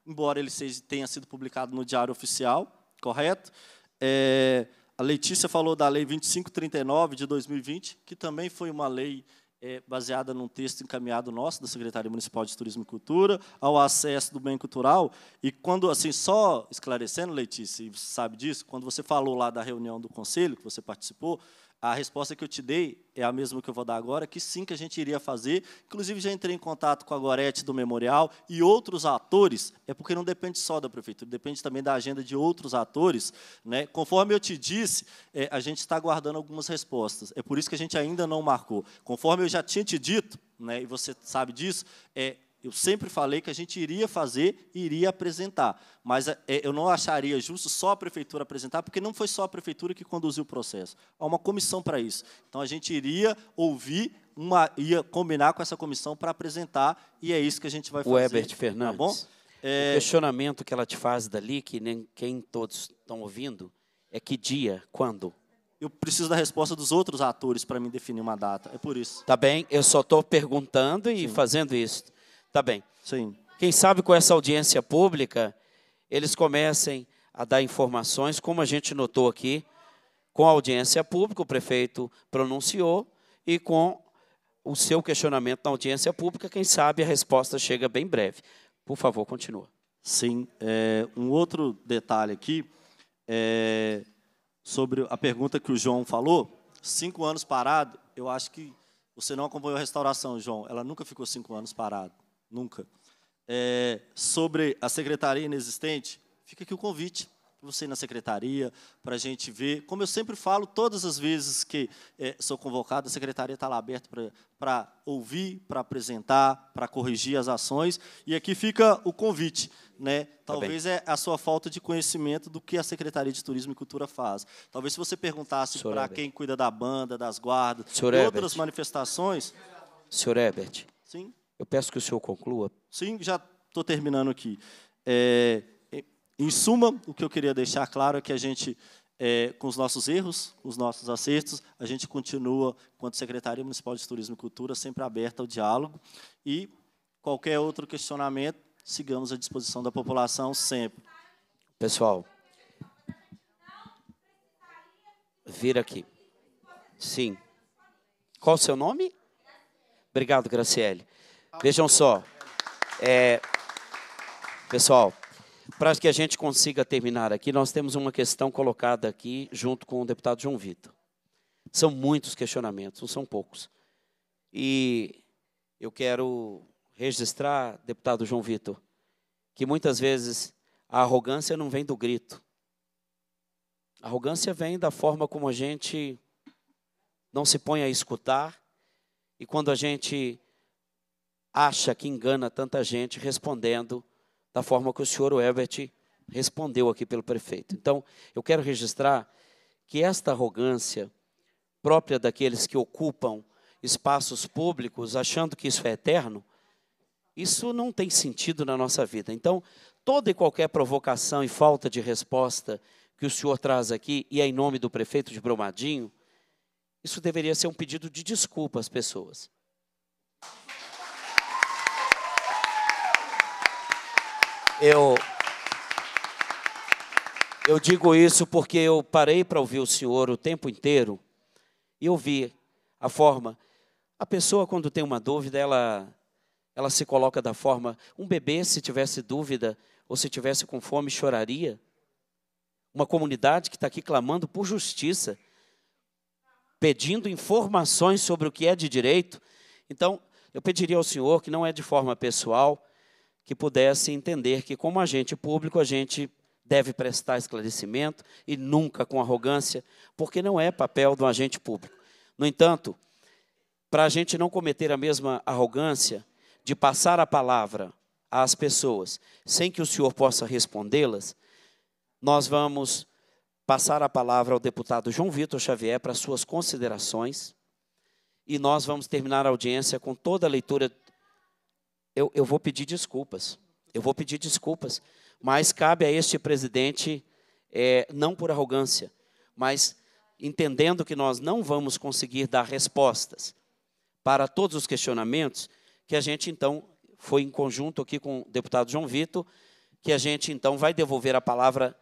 embora ele seja, tenha sido publicado no Diário Oficial, correto? É, a Letícia falou da Lei 2539 de 2020, que também foi uma lei é, baseada num texto encaminhado nosso da Secretaria Municipal de Turismo e Cultura ao acesso do bem cultural. E quando, assim, só esclarecendo, Letícia, e você sabe disso, quando você falou lá da reunião do conselho que você participou, a resposta que eu te dei é a mesma que eu vou dar agora, que sim, que a gente iria fazer. Inclusive, já entrei em contato com a Gorete do Memorial e outros atores, é porque não depende só da prefeitura, depende também da agenda de outros atores. Né? Conforme eu te disse, é, a gente está aguardando algumas respostas. É por isso que a gente ainda não marcou. Conforme eu já tinha te dito, né, e você sabe disso, é, eu sempre falei que a gente iria fazer e iria apresentar, mas eh, eh, eu não acharia justo só a prefeitura apresentar, porque não foi só a prefeitura que conduziu o processo. Há uma comissão para isso. Então a gente iria ouvir, uma, ia combinar com essa comissão para apresentar, e é isso que a gente vai fazer. Tá o Herbert Fernandes. Tá bom? É... O questionamento que ela te faz dali, que nem quem todos estão ouvindo, é que dia, quando? eu preciso da resposta dos outros atores para me definir uma data. É por isso. Tá bem, eu só estou perguntando e Sim. fazendo isso. Tá bem. Sim. Quem sabe com essa audiência pública, eles comecem a dar informações, como a gente notou aqui, com a audiência pública, o prefeito pronunciou, e com o seu questionamento na audiência pública, quem sabe a resposta chega bem breve. Por favor, continua. Sim. É, um outro detalhe aqui é sobre a pergunta que o João falou. Cinco anos parado, eu acho que você não acompanhou a restauração, João. Ela nunca ficou cinco anos parada nunca. É, sobre a secretaria inexistente, fica aqui o convite para você ir na secretaria, para a gente ver. Como eu sempre falo, todas as vezes que é, sou convocado, a secretaria está lá aberta para ouvir, para apresentar, para corrigir as ações. E aqui fica o convite. Né? Tá Talvez tá é a sua falta de conhecimento do que a Secretaria de Turismo e Cultura faz. Talvez se você perguntasse para quem cuida da banda, das guardas, Sr. outras manifestações... Senhor Herbert, Sim? Eu peço que o senhor conclua. Sim, já estou terminando aqui. É, em suma, o que eu queria deixar claro é que a gente, é, com os nossos erros, os nossos acertos, a gente continua, quanto Secretaria Municipal de Turismo e Cultura, sempre aberta ao diálogo. E qualquer outro questionamento, sigamos à disposição da população sempre. Pessoal, vir aqui. Sim. Qual o seu nome? Obrigado, Graciele. Vejam só. É, pessoal, para que a gente consiga terminar aqui, nós temos uma questão colocada aqui junto com o deputado João Vitor. São muitos questionamentos, não são poucos. E eu quero registrar, deputado João Vitor, que muitas vezes a arrogância não vem do grito. A arrogância vem da forma como a gente não se põe a escutar e quando a gente acha que engana tanta gente respondendo da forma que o senhor Ebert respondeu aqui pelo prefeito. Então, eu quero registrar que esta arrogância própria daqueles que ocupam espaços públicos achando que isso é eterno, isso não tem sentido na nossa vida. Então, toda e qualquer provocação e falta de resposta que o senhor traz aqui, e é em nome do prefeito de Bromadinho, isso deveria ser um pedido de desculpa às pessoas. Eu eu digo isso porque eu parei para ouvir o senhor o tempo inteiro e ouvi a forma. A pessoa quando tem uma dúvida, ela ela se coloca da forma um bebê se tivesse dúvida ou se tivesse com fome choraria. Uma comunidade que está aqui clamando por justiça, pedindo informações sobre o que é de direito. Então, eu pediria ao senhor que não é de forma pessoal, que pudesse entender que, como agente público, a gente deve prestar esclarecimento e nunca com arrogância, porque não é papel do agente público. No entanto, para a gente não cometer a mesma arrogância de passar a palavra às pessoas sem que o senhor possa respondê-las, nós vamos passar a palavra ao deputado João Vitor Xavier para suas considerações e nós vamos terminar a audiência com toda a leitura eu, eu vou pedir desculpas. Eu vou pedir desculpas. Mas cabe a este presidente, é, não por arrogância, mas entendendo que nós não vamos conseguir dar respostas para todos os questionamentos, que a gente então foi em conjunto aqui com o deputado João Vitor, que a gente então vai devolver a palavra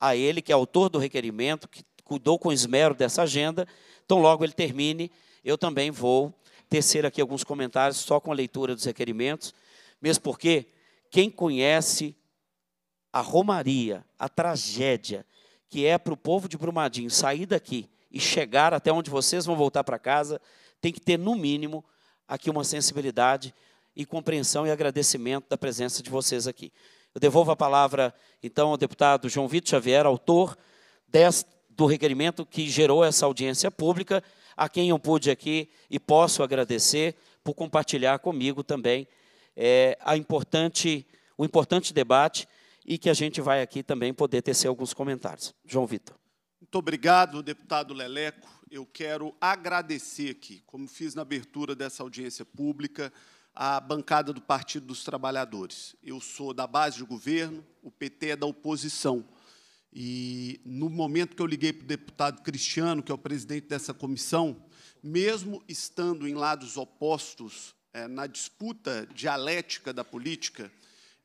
a ele, que é autor do requerimento, que cuidou com esmero dessa agenda. Então, logo ele termine, eu também vou tecer aqui alguns comentários só com a leitura dos requerimentos, mesmo porque quem conhece a romaria, a tragédia que é para o povo de Brumadinho sair daqui e chegar até onde vocês vão voltar para casa, tem que ter, no mínimo, aqui uma sensibilidade e compreensão e agradecimento da presença de vocês aqui. Eu devolvo a palavra, então, ao deputado João Vitor Xavier, autor do requerimento que gerou essa audiência pública a quem eu pude aqui e posso agradecer por compartilhar comigo também é, a importante, o importante debate e que a gente vai aqui também poder tecer alguns comentários. João Vitor. Muito obrigado, deputado Leleco. Eu quero agradecer aqui, como fiz na abertura dessa audiência pública, a bancada do Partido dos Trabalhadores. Eu sou da base de governo, o PT é da oposição. E no momento que eu liguei para o deputado Cristiano, que é o presidente dessa comissão, mesmo estando em lados opostos é, na disputa dialética da política,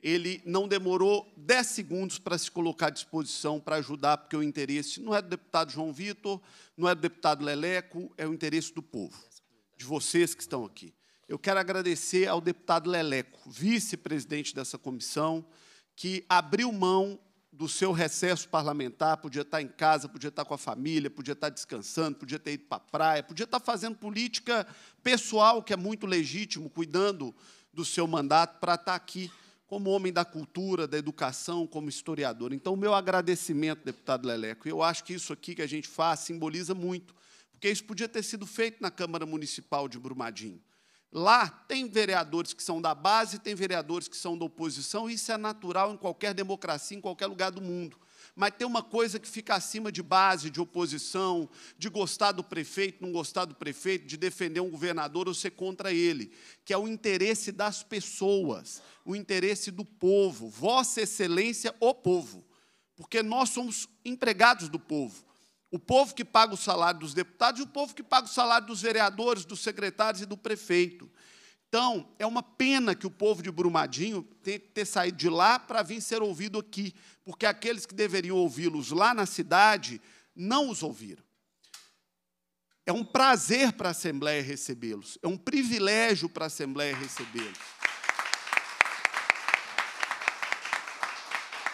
ele não demorou 10 segundos para se colocar à disposição para ajudar, porque o interesse não é do deputado João Vitor, não é do deputado Leleco, é o interesse do povo, de vocês que estão aqui. Eu quero agradecer ao deputado Leleco, vice-presidente dessa comissão, que abriu mão do seu recesso parlamentar, podia estar em casa, podia estar com a família, podia estar descansando, podia ter ido para a praia, podia estar fazendo política pessoal, que é muito legítimo, cuidando do seu mandato, para estar aqui como homem da cultura, da educação, como historiador. Então, o meu agradecimento, deputado Leleco. Eu acho que isso aqui que a gente faz simboliza muito, porque isso podia ter sido feito na Câmara Municipal de Brumadinho. Lá tem vereadores que são da base, tem vereadores que são da oposição, isso é natural em qualquer democracia, em qualquer lugar do mundo. Mas tem uma coisa que fica acima de base, de oposição, de gostar do prefeito, não gostar do prefeito, de defender um governador ou ser contra ele, que é o interesse das pessoas, o interesse do povo, Vossa Excelência, o povo. Porque nós somos empregados do povo. O povo que paga o salário dos deputados e o povo que paga o salário dos vereadores, dos secretários e do prefeito. Então, é uma pena que o povo de Brumadinho tenha que ter saído de lá para vir ser ouvido aqui, porque aqueles que deveriam ouvi-los lá na cidade não os ouviram. É um prazer para a Assembleia recebê-los, é um privilégio para a Assembleia recebê-los.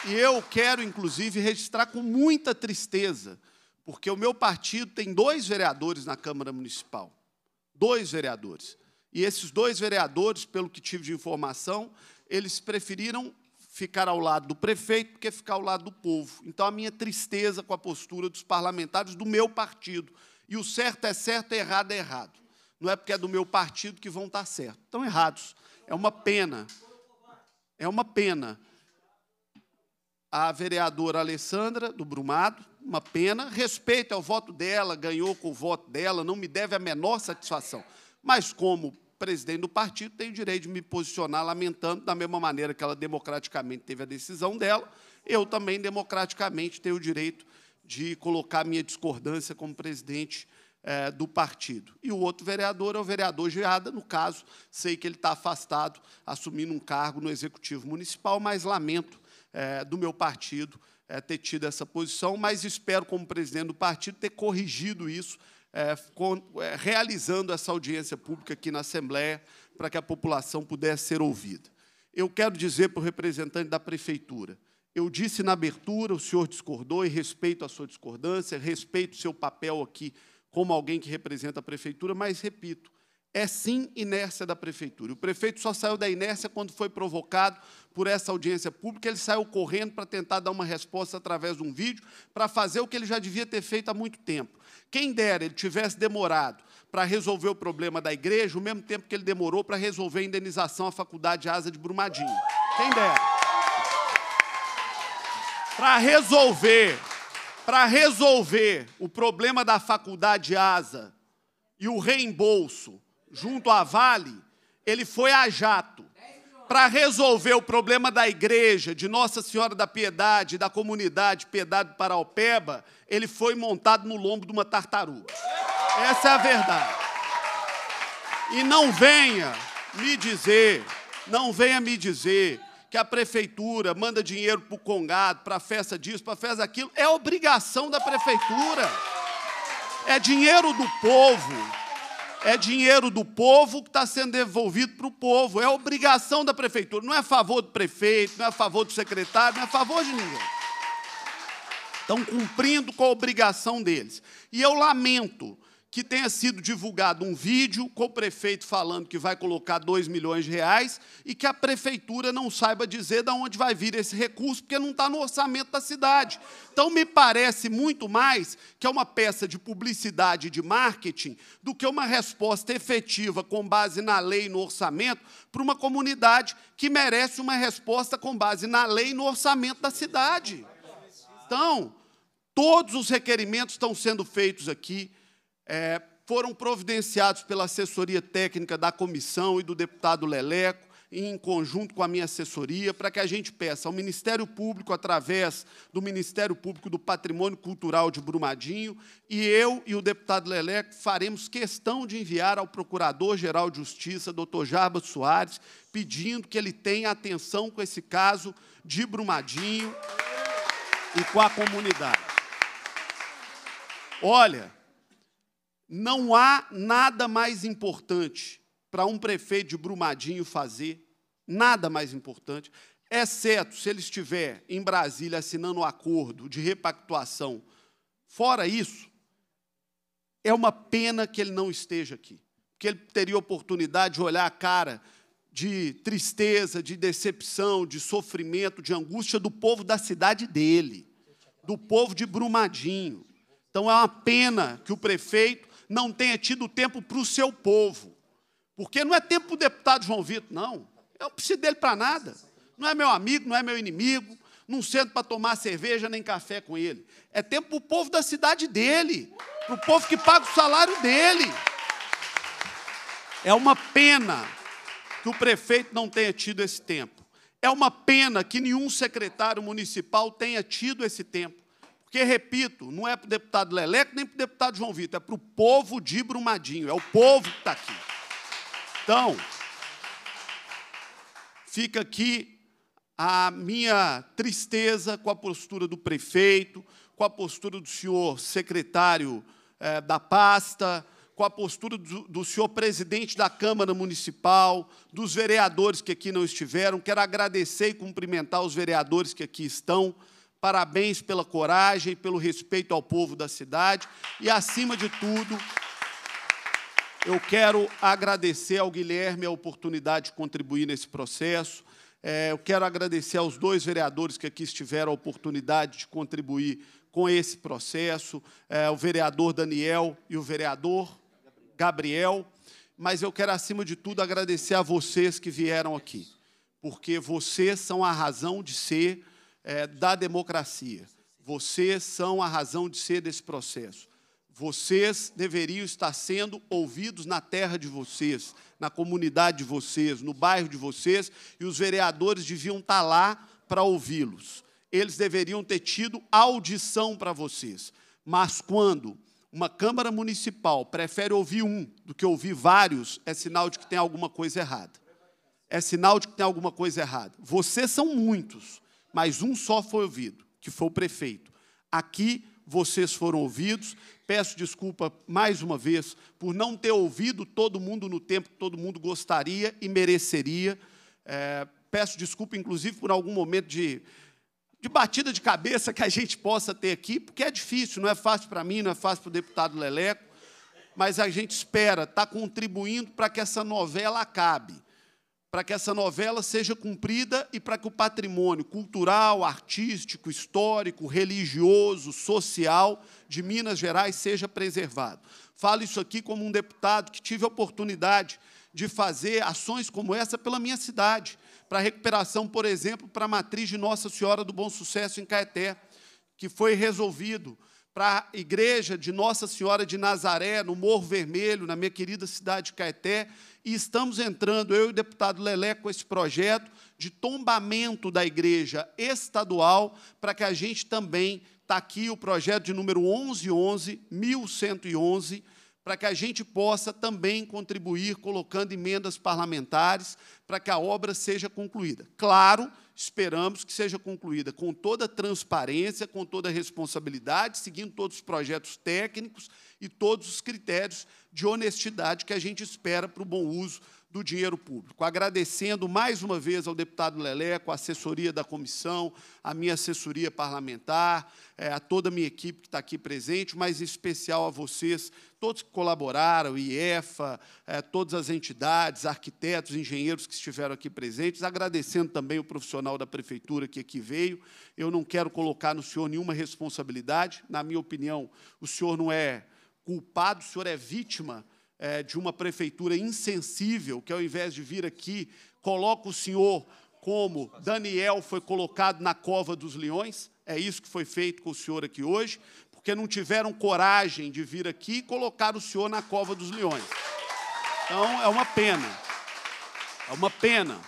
E eu quero, inclusive, registrar com muita tristeza porque o meu partido tem dois vereadores na Câmara Municipal. Dois vereadores. E esses dois vereadores, pelo que tive de informação, eles preferiram ficar ao lado do prefeito do que ficar ao lado do povo. Então, a minha tristeza com a postura dos parlamentares do meu partido. E o certo é certo, errado é errado. Não é porque é do meu partido que vão estar certo. Estão errados. É uma pena. É uma pena. A vereadora Alessandra, do Brumado, uma pena, respeito ao voto dela, ganhou com o voto dela, não me deve a menor satisfação. Mas, como presidente do partido, tenho o direito de me posicionar lamentando, da mesma maneira que ela democraticamente teve a decisão dela, eu também democraticamente tenho o direito de colocar minha discordância como presidente é, do partido. E o outro vereador é o vereador Geada, no caso, sei que ele está afastado, assumindo um cargo no Executivo Municipal, mas lamento é, do meu partido é, ter tido essa posição, mas espero, como presidente do partido, ter corrigido isso, é, com, é, realizando essa audiência pública aqui na Assembleia, para que a população pudesse ser ouvida. Eu quero dizer para o representante da Prefeitura, eu disse na abertura, o senhor discordou, e respeito a sua discordância, respeito o seu papel aqui como alguém que representa a Prefeitura, mas, repito, é sim inércia da prefeitura. O prefeito só saiu da inércia quando foi provocado por essa audiência pública. Ele saiu correndo para tentar dar uma resposta através de um vídeo, para fazer o que ele já devia ter feito há muito tempo. Quem dera ele tivesse demorado para resolver o problema da igreja, o mesmo tempo que ele demorou para resolver a indenização à Faculdade Asa de Brumadinho. Quem dera. Para resolver, para resolver o problema da Faculdade Asa e o reembolso junto à Vale, ele foi a jato para resolver o problema da igreja, de Nossa Senhora da Piedade, da comunidade Piedade Paraupeba, ele foi montado no lombo de uma tartaruga. Essa é a verdade. E não venha me dizer, não venha me dizer que a prefeitura manda dinheiro para o Congado, para a festa disso, para a festa daquilo. É obrigação da prefeitura. É dinheiro do povo é dinheiro do povo que está sendo devolvido para o povo. É obrigação da prefeitura. Não é favor do prefeito, não é favor do secretário, não é favor de ninguém. Estão cumprindo com a obrigação deles. E eu lamento que tenha sido divulgado um vídeo com o prefeito falando que vai colocar 2 milhões de reais e que a prefeitura não saiba dizer de onde vai vir esse recurso, porque não está no orçamento da cidade. Então, me parece muito mais que é uma peça de publicidade e de marketing do que uma resposta efetiva com base na lei e no orçamento para uma comunidade que merece uma resposta com base na lei e no orçamento da cidade. Então, todos os requerimentos estão sendo feitos aqui é, foram providenciados pela assessoria técnica da comissão e do deputado Leleco, em conjunto com a minha assessoria, para que a gente peça ao Ministério Público, através do Ministério Público do Patrimônio Cultural de Brumadinho, e eu e o deputado Leleco faremos questão de enviar ao Procurador-Geral de Justiça, doutor Jarbas Soares, pedindo que ele tenha atenção com esse caso de Brumadinho e com a comunidade. Olha, não há nada mais importante para um prefeito de Brumadinho fazer, nada mais importante, exceto se ele estiver em Brasília assinando um acordo de repactuação. Fora isso, é uma pena que ele não esteja aqui, porque ele teria oportunidade de olhar a cara de tristeza, de decepção, de sofrimento, de angústia do povo da cidade dele, do povo de Brumadinho. Então é uma pena que o prefeito não tenha tido tempo para o seu povo. Porque não é tempo para o deputado João Vitor, não. Eu não preciso dele para nada. Não é meu amigo, não é meu inimigo, não sento para tomar cerveja nem café com ele. É tempo para o povo da cidade dele, para o povo que paga o salário dele. É uma pena que o prefeito não tenha tido esse tempo. É uma pena que nenhum secretário municipal tenha tido esse tempo. Porque, repito, não é para o deputado Leleco nem para o deputado João Vitor, é para o povo de Brumadinho, é o povo que está aqui. Então, fica aqui a minha tristeza com a postura do prefeito, com a postura do senhor secretário eh, da pasta, com a postura do, do, senhor presidente da Câmara Municipal, dos vereadores que aqui não estiveram. Quero agradecer e cumprimentar os vereadores que aqui estão. Parabéns pela coragem, pelo respeito ao povo da cidade e, acima de tudo, eu quero agradecer ao Guilherme a oportunidade de contribuir nesse processo. É, eu quero agradecer aos dois vereadores que aqui tiveram a oportunidade de contribuir com esse processo, é, o vereador Daniel e o vereador Gabriel. Mas eu quero, acima de tudo, agradecer a vocês que vieram aqui, porque vocês são a razão de ser é, da democracia. Vocês são a razão de ser desse processo. Vocês deveriam estar sendo ouvidos na terra de vocês, na comunidade de vocês, no bairro de vocês, e os vereadores deviam estar lá para ouvi-los. Eles deveriam ter tido audição para vocês. Mas quando uma Câmara Municipal prefere ouvir um do que ouvir vários, é sinal de que tem alguma coisa errada. É sinal de que tem alguma coisa errada. Vocês são muitos mas um só foi ouvido, que foi o prefeito. Aqui vocês foram ouvidos. Peço desculpa mais uma vez por não ter ouvido todo mundo no tempo que todo mundo gostaria e mereceria. É, peço desculpa, inclusive, por algum momento de, de batida de cabeça que a gente possa ter aqui, porque é difícil, não é fácil para mim, não é fácil para o deputado Leleco, mas a gente espera Está contribuindo para que essa novela acabe para que essa novela seja cumprida e para que o patrimônio cultural, artístico, histórico, religioso, social de Minas Gerais seja preservado. Falo isso aqui como um deputado que tive a oportunidade de fazer ações como essa pela minha cidade, para a recuperação, por exemplo, para a matriz de Nossa Senhora do Bom Sucesso em Caeté, que foi resolvido para a igreja de Nossa Senhora de Nazaré, no Morro Vermelho, na minha querida cidade de Caeté, e estamos entrando, eu e o deputado Lelé, com esse projeto de tombamento da igreja estadual, para que a gente também, está aqui o projeto de número 1111, 1111, para que a gente possa também contribuir colocando emendas parlamentares para que a obra seja concluída. Claro esperamos que seja concluída com toda transparência, com toda responsabilidade, seguindo todos os projetos técnicos e todos os critérios de honestidade que a gente espera para o bom uso do dinheiro público. Agradecendo mais uma vez ao deputado Leleco, a assessoria da comissão, a minha assessoria parlamentar, é, a toda a minha equipe que está aqui presente, mas em especial a vocês, todos que colaboraram, IEFA, é, todas as entidades, arquitetos, engenheiros que estiveram aqui presentes, agradecendo também o profissional da prefeitura que aqui veio. Eu não quero colocar no senhor nenhuma responsabilidade, na minha opinião, o senhor não é culpado, o senhor é vítima é, de uma prefeitura insensível, que ao invés de vir aqui, coloca o senhor como Daniel foi colocado na cova dos leões, é isso que foi feito com o senhor aqui hoje, porque não tiveram coragem de vir aqui e colocar o senhor na cova dos leões. Então, é uma pena. É uma pena.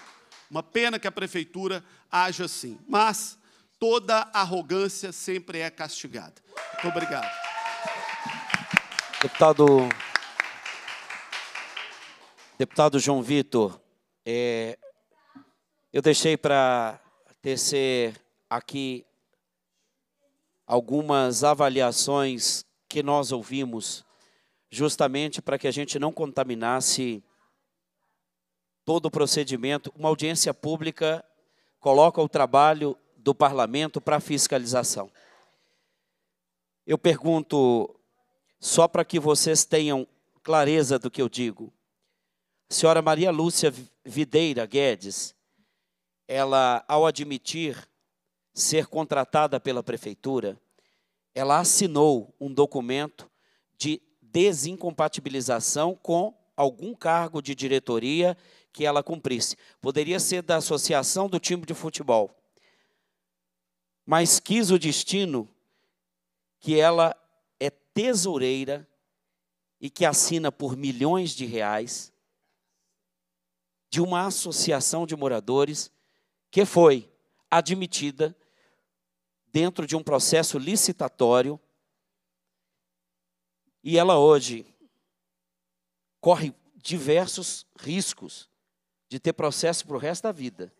Uma pena que a prefeitura haja assim. Mas toda arrogância sempre é castigada. Muito obrigado. Deputado Deputado João Vitor, é, eu deixei para tecer aqui algumas avaliações que nós ouvimos, justamente para que a gente não contaminasse todo o procedimento. Uma audiência pública coloca o trabalho do parlamento para fiscalização. Eu pergunto, só para que vocês tenham clareza do que eu digo, a senhora Maria Lúcia Videira Guedes, ela, ao admitir ser contratada pela prefeitura, ela assinou um documento de desincompatibilização com algum cargo de diretoria que ela cumprisse. Poderia ser da associação do time de futebol. Mas quis o destino que ela é tesoureira e que assina por milhões de reais de uma associação de moradores que foi admitida dentro de um processo licitatório e ela hoje corre diversos riscos de ter processo para o resto da vida.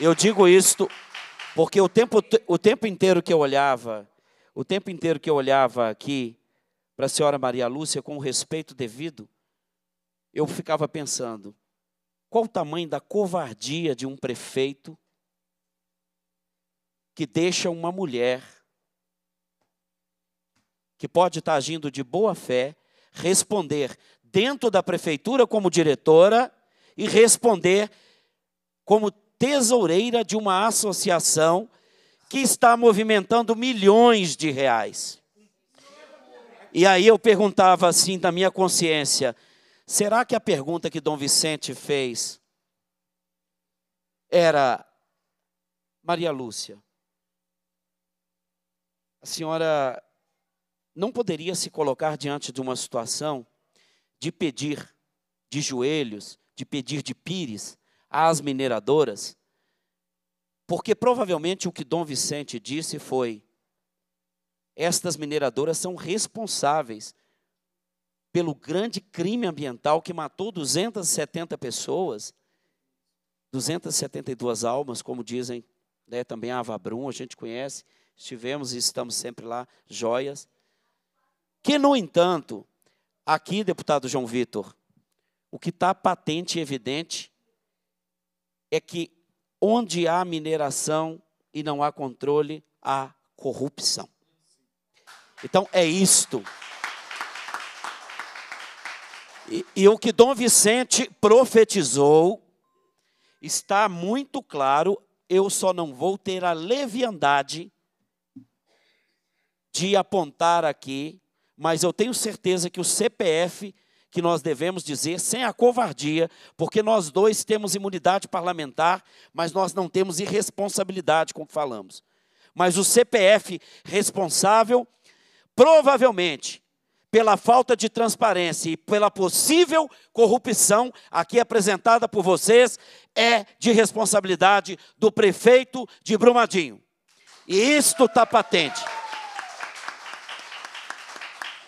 Eu digo isto porque o tempo, o tempo inteiro que eu olhava, o tempo inteiro que eu olhava aqui para a senhora Maria Lúcia com o respeito devido, eu ficava pensando: qual o tamanho da covardia de um prefeito que deixa uma mulher que pode estar agindo de boa fé responder dentro da prefeitura como diretora e responder como tesoureira de uma associação que está movimentando milhões de reais. E aí eu perguntava assim da minha consciência: será que a pergunta que Dom Vicente fez era Maria Lúcia? A senhora não poderia se colocar diante de uma situação de pedir de joelhos, de pedir de pires às mineradoras? Porque provavelmente o que Dom Vicente disse foi: estas mineradoras são responsáveis pelo grande crime ambiental que matou 270 pessoas, 272 almas, como dizem né, também a Ava Brum, a gente conhece, estivemos e estamos sempre lá, joias. Que, no entanto, aqui, deputado João Vitor, o que está patente e evidente é que onde há mineração e não há controle, há corrupção. Então é isto. E, e o que Dom Vicente profetizou está muito claro. Eu só não vou ter a leviandade de apontar aqui, mas eu tenho certeza que o CPF que nós devemos dizer sem a covardia, porque nós dois temos imunidade parlamentar, mas nós não temos irresponsabilidade com o que falamos. Mas o CPF responsável provavelmente pela falta de transparência e pela possível corrupção aqui apresentada por vocês, é de responsabilidade do prefeito de Brumadinho. E isto está patente.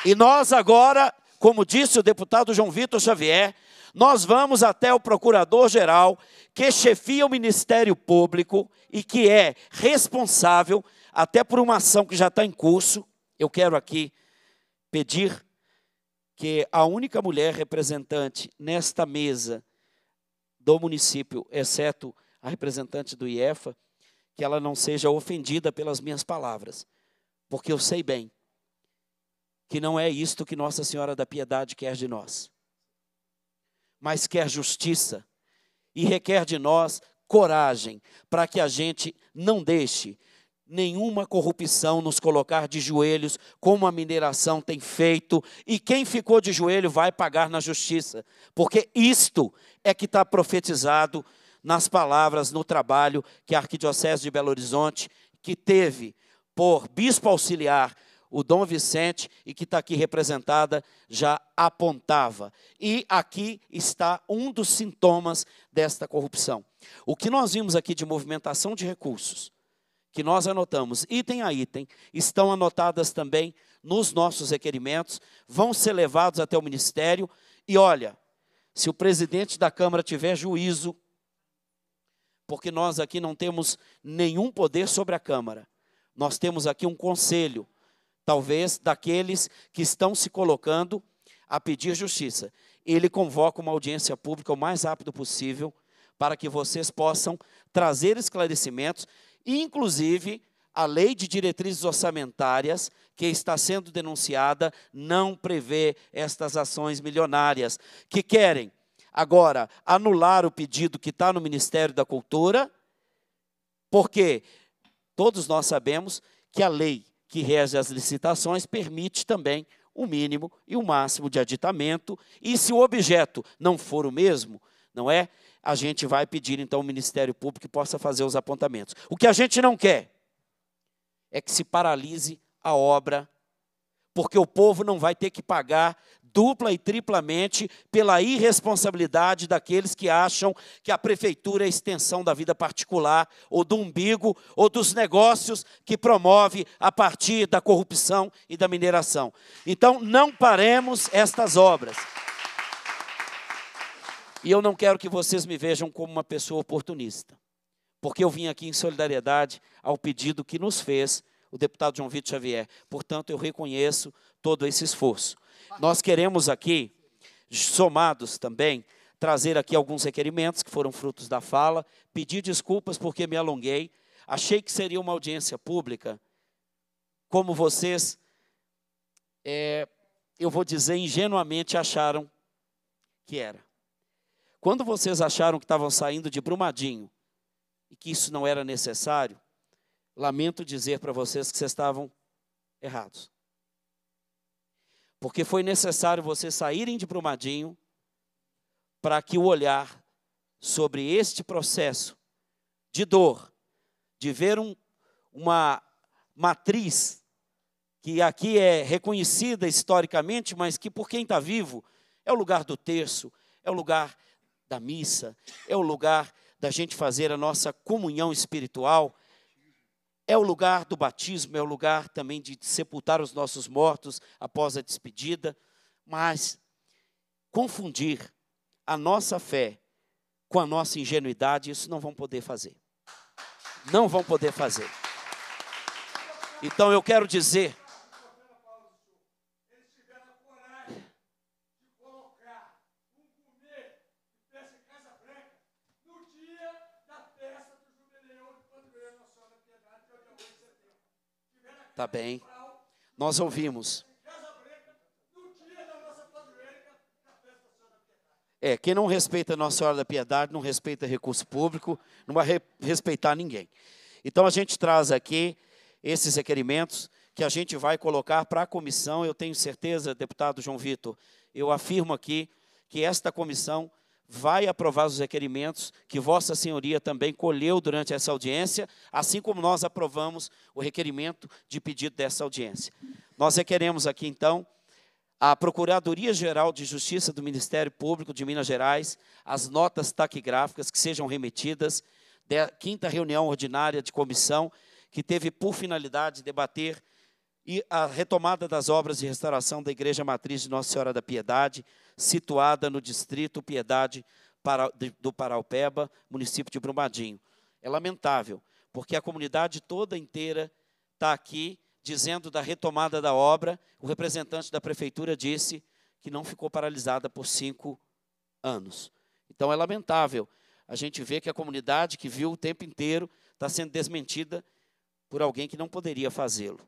E nós agora, como disse o deputado João Vitor Xavier, nós vamos até o procurador-geral, que chefia o Ministério Público e que é responsável, até por uma ação que já está em curso, eu quero aqui pedir que a única mulher representante nesta mesa do município, exceto a representante do IEFA, que ela não seja ofendida pelas minhas palavras, porque eu sei bem que não é isto que Nossa Senhora da Piedade quer de nós, mas quer justiça e requer de nós coragem para que a gente não deixe nenhuma corrupção nos colocar de joelhos, como a mineração tem feito, e quem ficou de joelho vai pagar na justiça, porque isto é que está profetizado nas palavras, no trabalho que a Arquidiocese de Belo Horizonte, que teve por bispo auxiliar o Dom Vicente, e que está aqui representada, já apontava. E aqui está um dos sintomas desta corrupção. O que nós vimos aqui de movimentação de recursos, que nós anotamos item a item, estão anotadas também nos nossos requerimentos, vão ser levados até o ministério. E olha, se o presidente da Câmara tiver juízo, porque nós aqui não temos nenhum poder sobre a Câmara, nós temos aqui um conselho, talvez daqueles que estão se colocando a pedir justiça. Ele convoca uma audiência pública o mais rápido possível para que vocês possam trazer esclarecimentos Inclusive, a lei de diretrizes orçamentárias que está sendo denunciada não prevê estas ações milionárias que querem agora anular o pedido que está no Ministério da Cultura, porque todos nós sabemos que a lei que rege as licitações permite também o mínimo e o máximo de aditamento, e se o objeto não for o mesmo, não é? a gente vai pedir então ao Ministério Público que possa fazer os apontamentos. O que a gente não quer é que se paralise a obra, porque o povo não vai ter que pagar dupla e triplamente pela irresponsabilidade daqueles que acham que a prefeitura é a extensão da vida particular, ou do umbigo, ou dos negócios que promove a partir da corrupção e da mineração. Então, não paremos estas obras. E eu não quero que vocês me vejam como uma pessoa oportunista, porque eu vim aqui em solidariedade ao pedido que nos fez o deputado João Vitor Xavier. Portanto, eu reconheço todo esse esforço. Nós queremos aqui, somados também, trazer aqui alguns requerimentos que foram frutos da fala, pedir desculpas porque me alonguei. Achei que seria uma audiência pública, como vocês, é, eu vou dizer, ingenuamente acharam que era. Quando vocês acharam que estavam saindo de Brumadinho e que isso não era necessário, lamento dizer para vocês que vocês estavam errados. Porque foi necessário vocês saírem de Brumadinho para que o olhar sobre este processo de dor, de ver um, uma matriz que aqui é reconhecida historicamente, mas que por quem está vivo é o lugar do terço, é o lugar da missa, é o lugar da gente fazer a nossa comunhão espiritual, é o lugar do batismo, é o lugar também de sepultar os nossos mortos após a despedida, mas confundir a nossa fé com a nossa ingenuidade, isso não vão poder fazer. Não vão poder fazer. Então eu quero dizer Tá bem. Nós ouvimos. É, quem não respeita Nossa Senhora da Piedade, não respeita recurso público, não vai re respeitar ninguém. Então a gente traz aqui esses requerimentos que a gente vai colocar para a comissão. Eu tenho certeza, deputado João Vitor, eu afirmo aqui que esta comissão vai aprovar os requerimentos que Vossa Senhoria também colheu durante essa audiência, assim como nós aprovamos o requerimento de pedido dessa audiência. Nós requeremos aqui, então, a Procuradoria Geral de Justiça do Ministério Público de Minas Gerais, as notas taquigráficas que sejam remetidas da quinta reunião ordinária de comissão, que teve por finalidade debater e a retomada das obras de restauração da Igreja Matriz de Nossa Senhora da Piedade, situada no distrito Piedade do Paraupeba, município de Brumadinho. É lamentável, porque a comunidade toda inteira está aqui dizendo da retomada da obra. O representante da prefeitura disse que não ficou paralisada por cinco anos. Então é lamentável. A gente vê que a comunidade que viu o tempo inteiro está sendo desmentida por alguém que não poderia fazê-lo.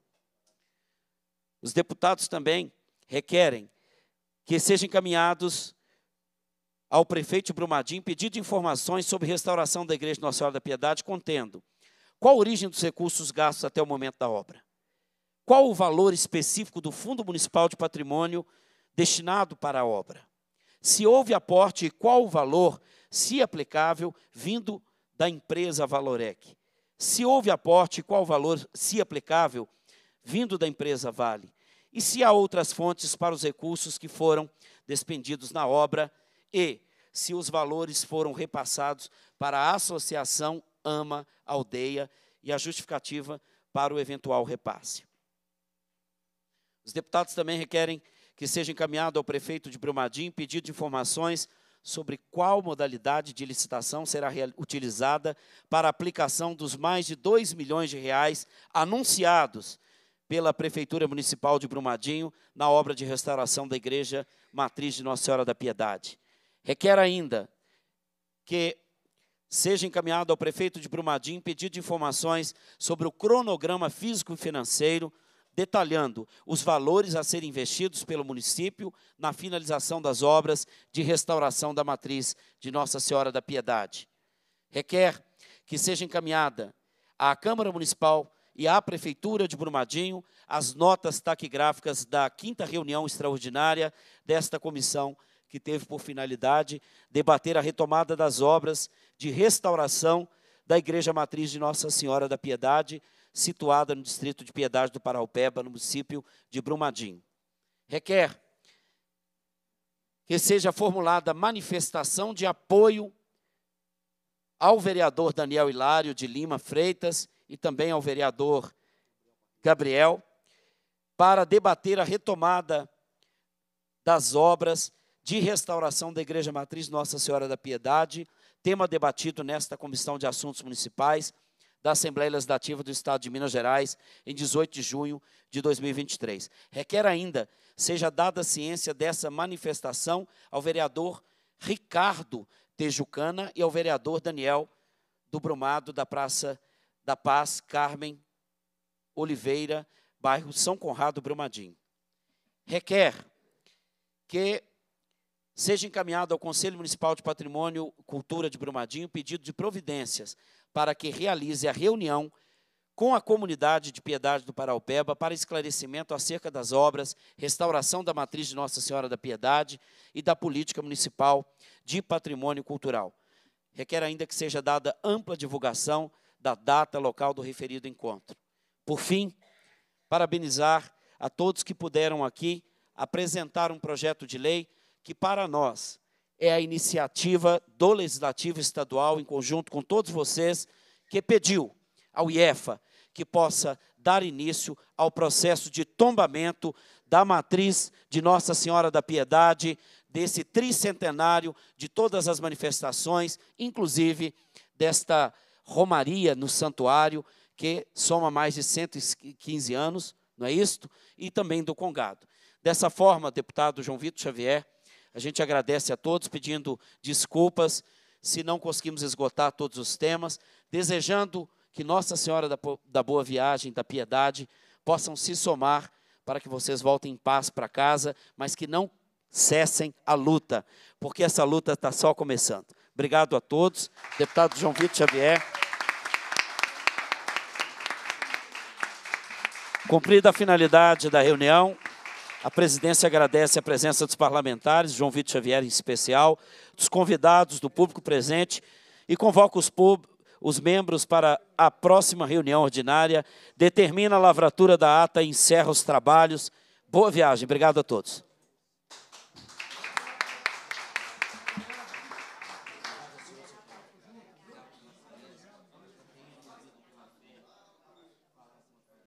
Os deputados também requerem que sejam encaminhados ao prefeito Brumadinho pedido de informações sobre restauração da Igreja Nossa Senhora da Piedade, contendo qual a origem dos recursos gastos até o momento da obra, qual o valor específico do Fundo Municipal de Patrimônio destinado para a obra, se houve aporte e qual o valor, se aplicável, vindo da empresa Valorec, se houve aporte e qual o valor, se aplicável, vindo da empresa Vale, e se há outras fontes para os recursos que foram despendidos na obra e se os valores foram repassados para a associação Ama Aldeia e a justificativa para o eventual repasse. Os deputados também requerem que seja encaminhado ao prefeito de Brumadinho pedido de informações sobre qual modalidade de licitação será utilizada para a aplicação dos mais de 2 milhões de reais anunciados pela Prefeitura Municipal de Brumadinho na obra de restauração da Igreja Matriz de Nossa Senhora da Piedade. Requer ainda que seja encaminhado ao prefeito de Brumadinho pedido de informações sobre o cronograma físico e financeiro, detalhando os valores a serem investidos pelo município na finalização das obras de restauração da matriz de Nossa Senhora da Piedade. Requer que seja encaminhada à Câmara Municipal e à Prefeitura de Brumadinho as notas taquigráficas da quinta reunião extraordinária desta comissão, que teve por finalidade debater a retomada das obras de restauração da Igreja Matriz de Nossa Senhora da Piedade, situada no distrito de Piedade do Paraupeba, no município de Brumadinho. Requer que seja formulada manifestação de apoio ao vereador Daniel Hilário de Lima Freitas e também ao vereador Gabriel, para debater a retomada das obras de restauração da Igreja Matriz Nossa Senhora da Piedade, tema debatido nesta Comissão de Assuntos Municipais da Assembleia Legislativa do Estado de Minas Gerais, em 18 de junho de 2023. Requer ainda seja dada ciência dessa manifestação ao vereador Ricardo Tejucana e ao vereador Daniel do Brumado da Praça da Paz, Carmen Oliveira, bairro São Conrado, Brumadinho. Requer que seja encaminhado ao Conselho Municipal de Patrimônio e Cultura de Brumadinho pedido de providências para que realize a reunião com a comunidade de Piedade do Paraupeba para esclarecimento acerca das obras, restauração da matriz de Nossa Senhora da Piedade e da política municipal de patrimônio cultural. Requer ainda que seja dada ampla divulgação da data local do referido encontro. Por fim, parabenizar a todos que puderam aqui apresentar um projeto de lei que, para nós, é a iniciativa do Legislativo Estadual, em conjunto com todos vocês, que pediu ao IEFA que possa dar início ao processo de tombamento da matriz de Nossa Senhora da Piedade, desse tricentenário de todas as manifestações, inclusive desta Romaria no santuário, que soma mais de 115 anos, não é isto? E também do Congado. Dessa forma, deputado João Vitor Xavier, a gente agradece a todos, pedindo desculpas se não conseguimos esgotar todos os temas, desejando que Nossa Senhora da, da Boa Viagem, da Piedade, possam se somar para que vocês voltem em paz para casa, mas que não cessem a luta, porque essa luta está só começando. Obrigado a todos. Deputado João Vitor Xavier. Cumprida a finalidade da reunião, a presidência agradece a presença dos parlamentares, João Vitor Xavier em especial, dos convidados, do público presente e convoca os, os membros para a próxima reunião ordinária, determina a lavratura da ata e encerra os trabalhos. Boa viagem. Obrigado a todos.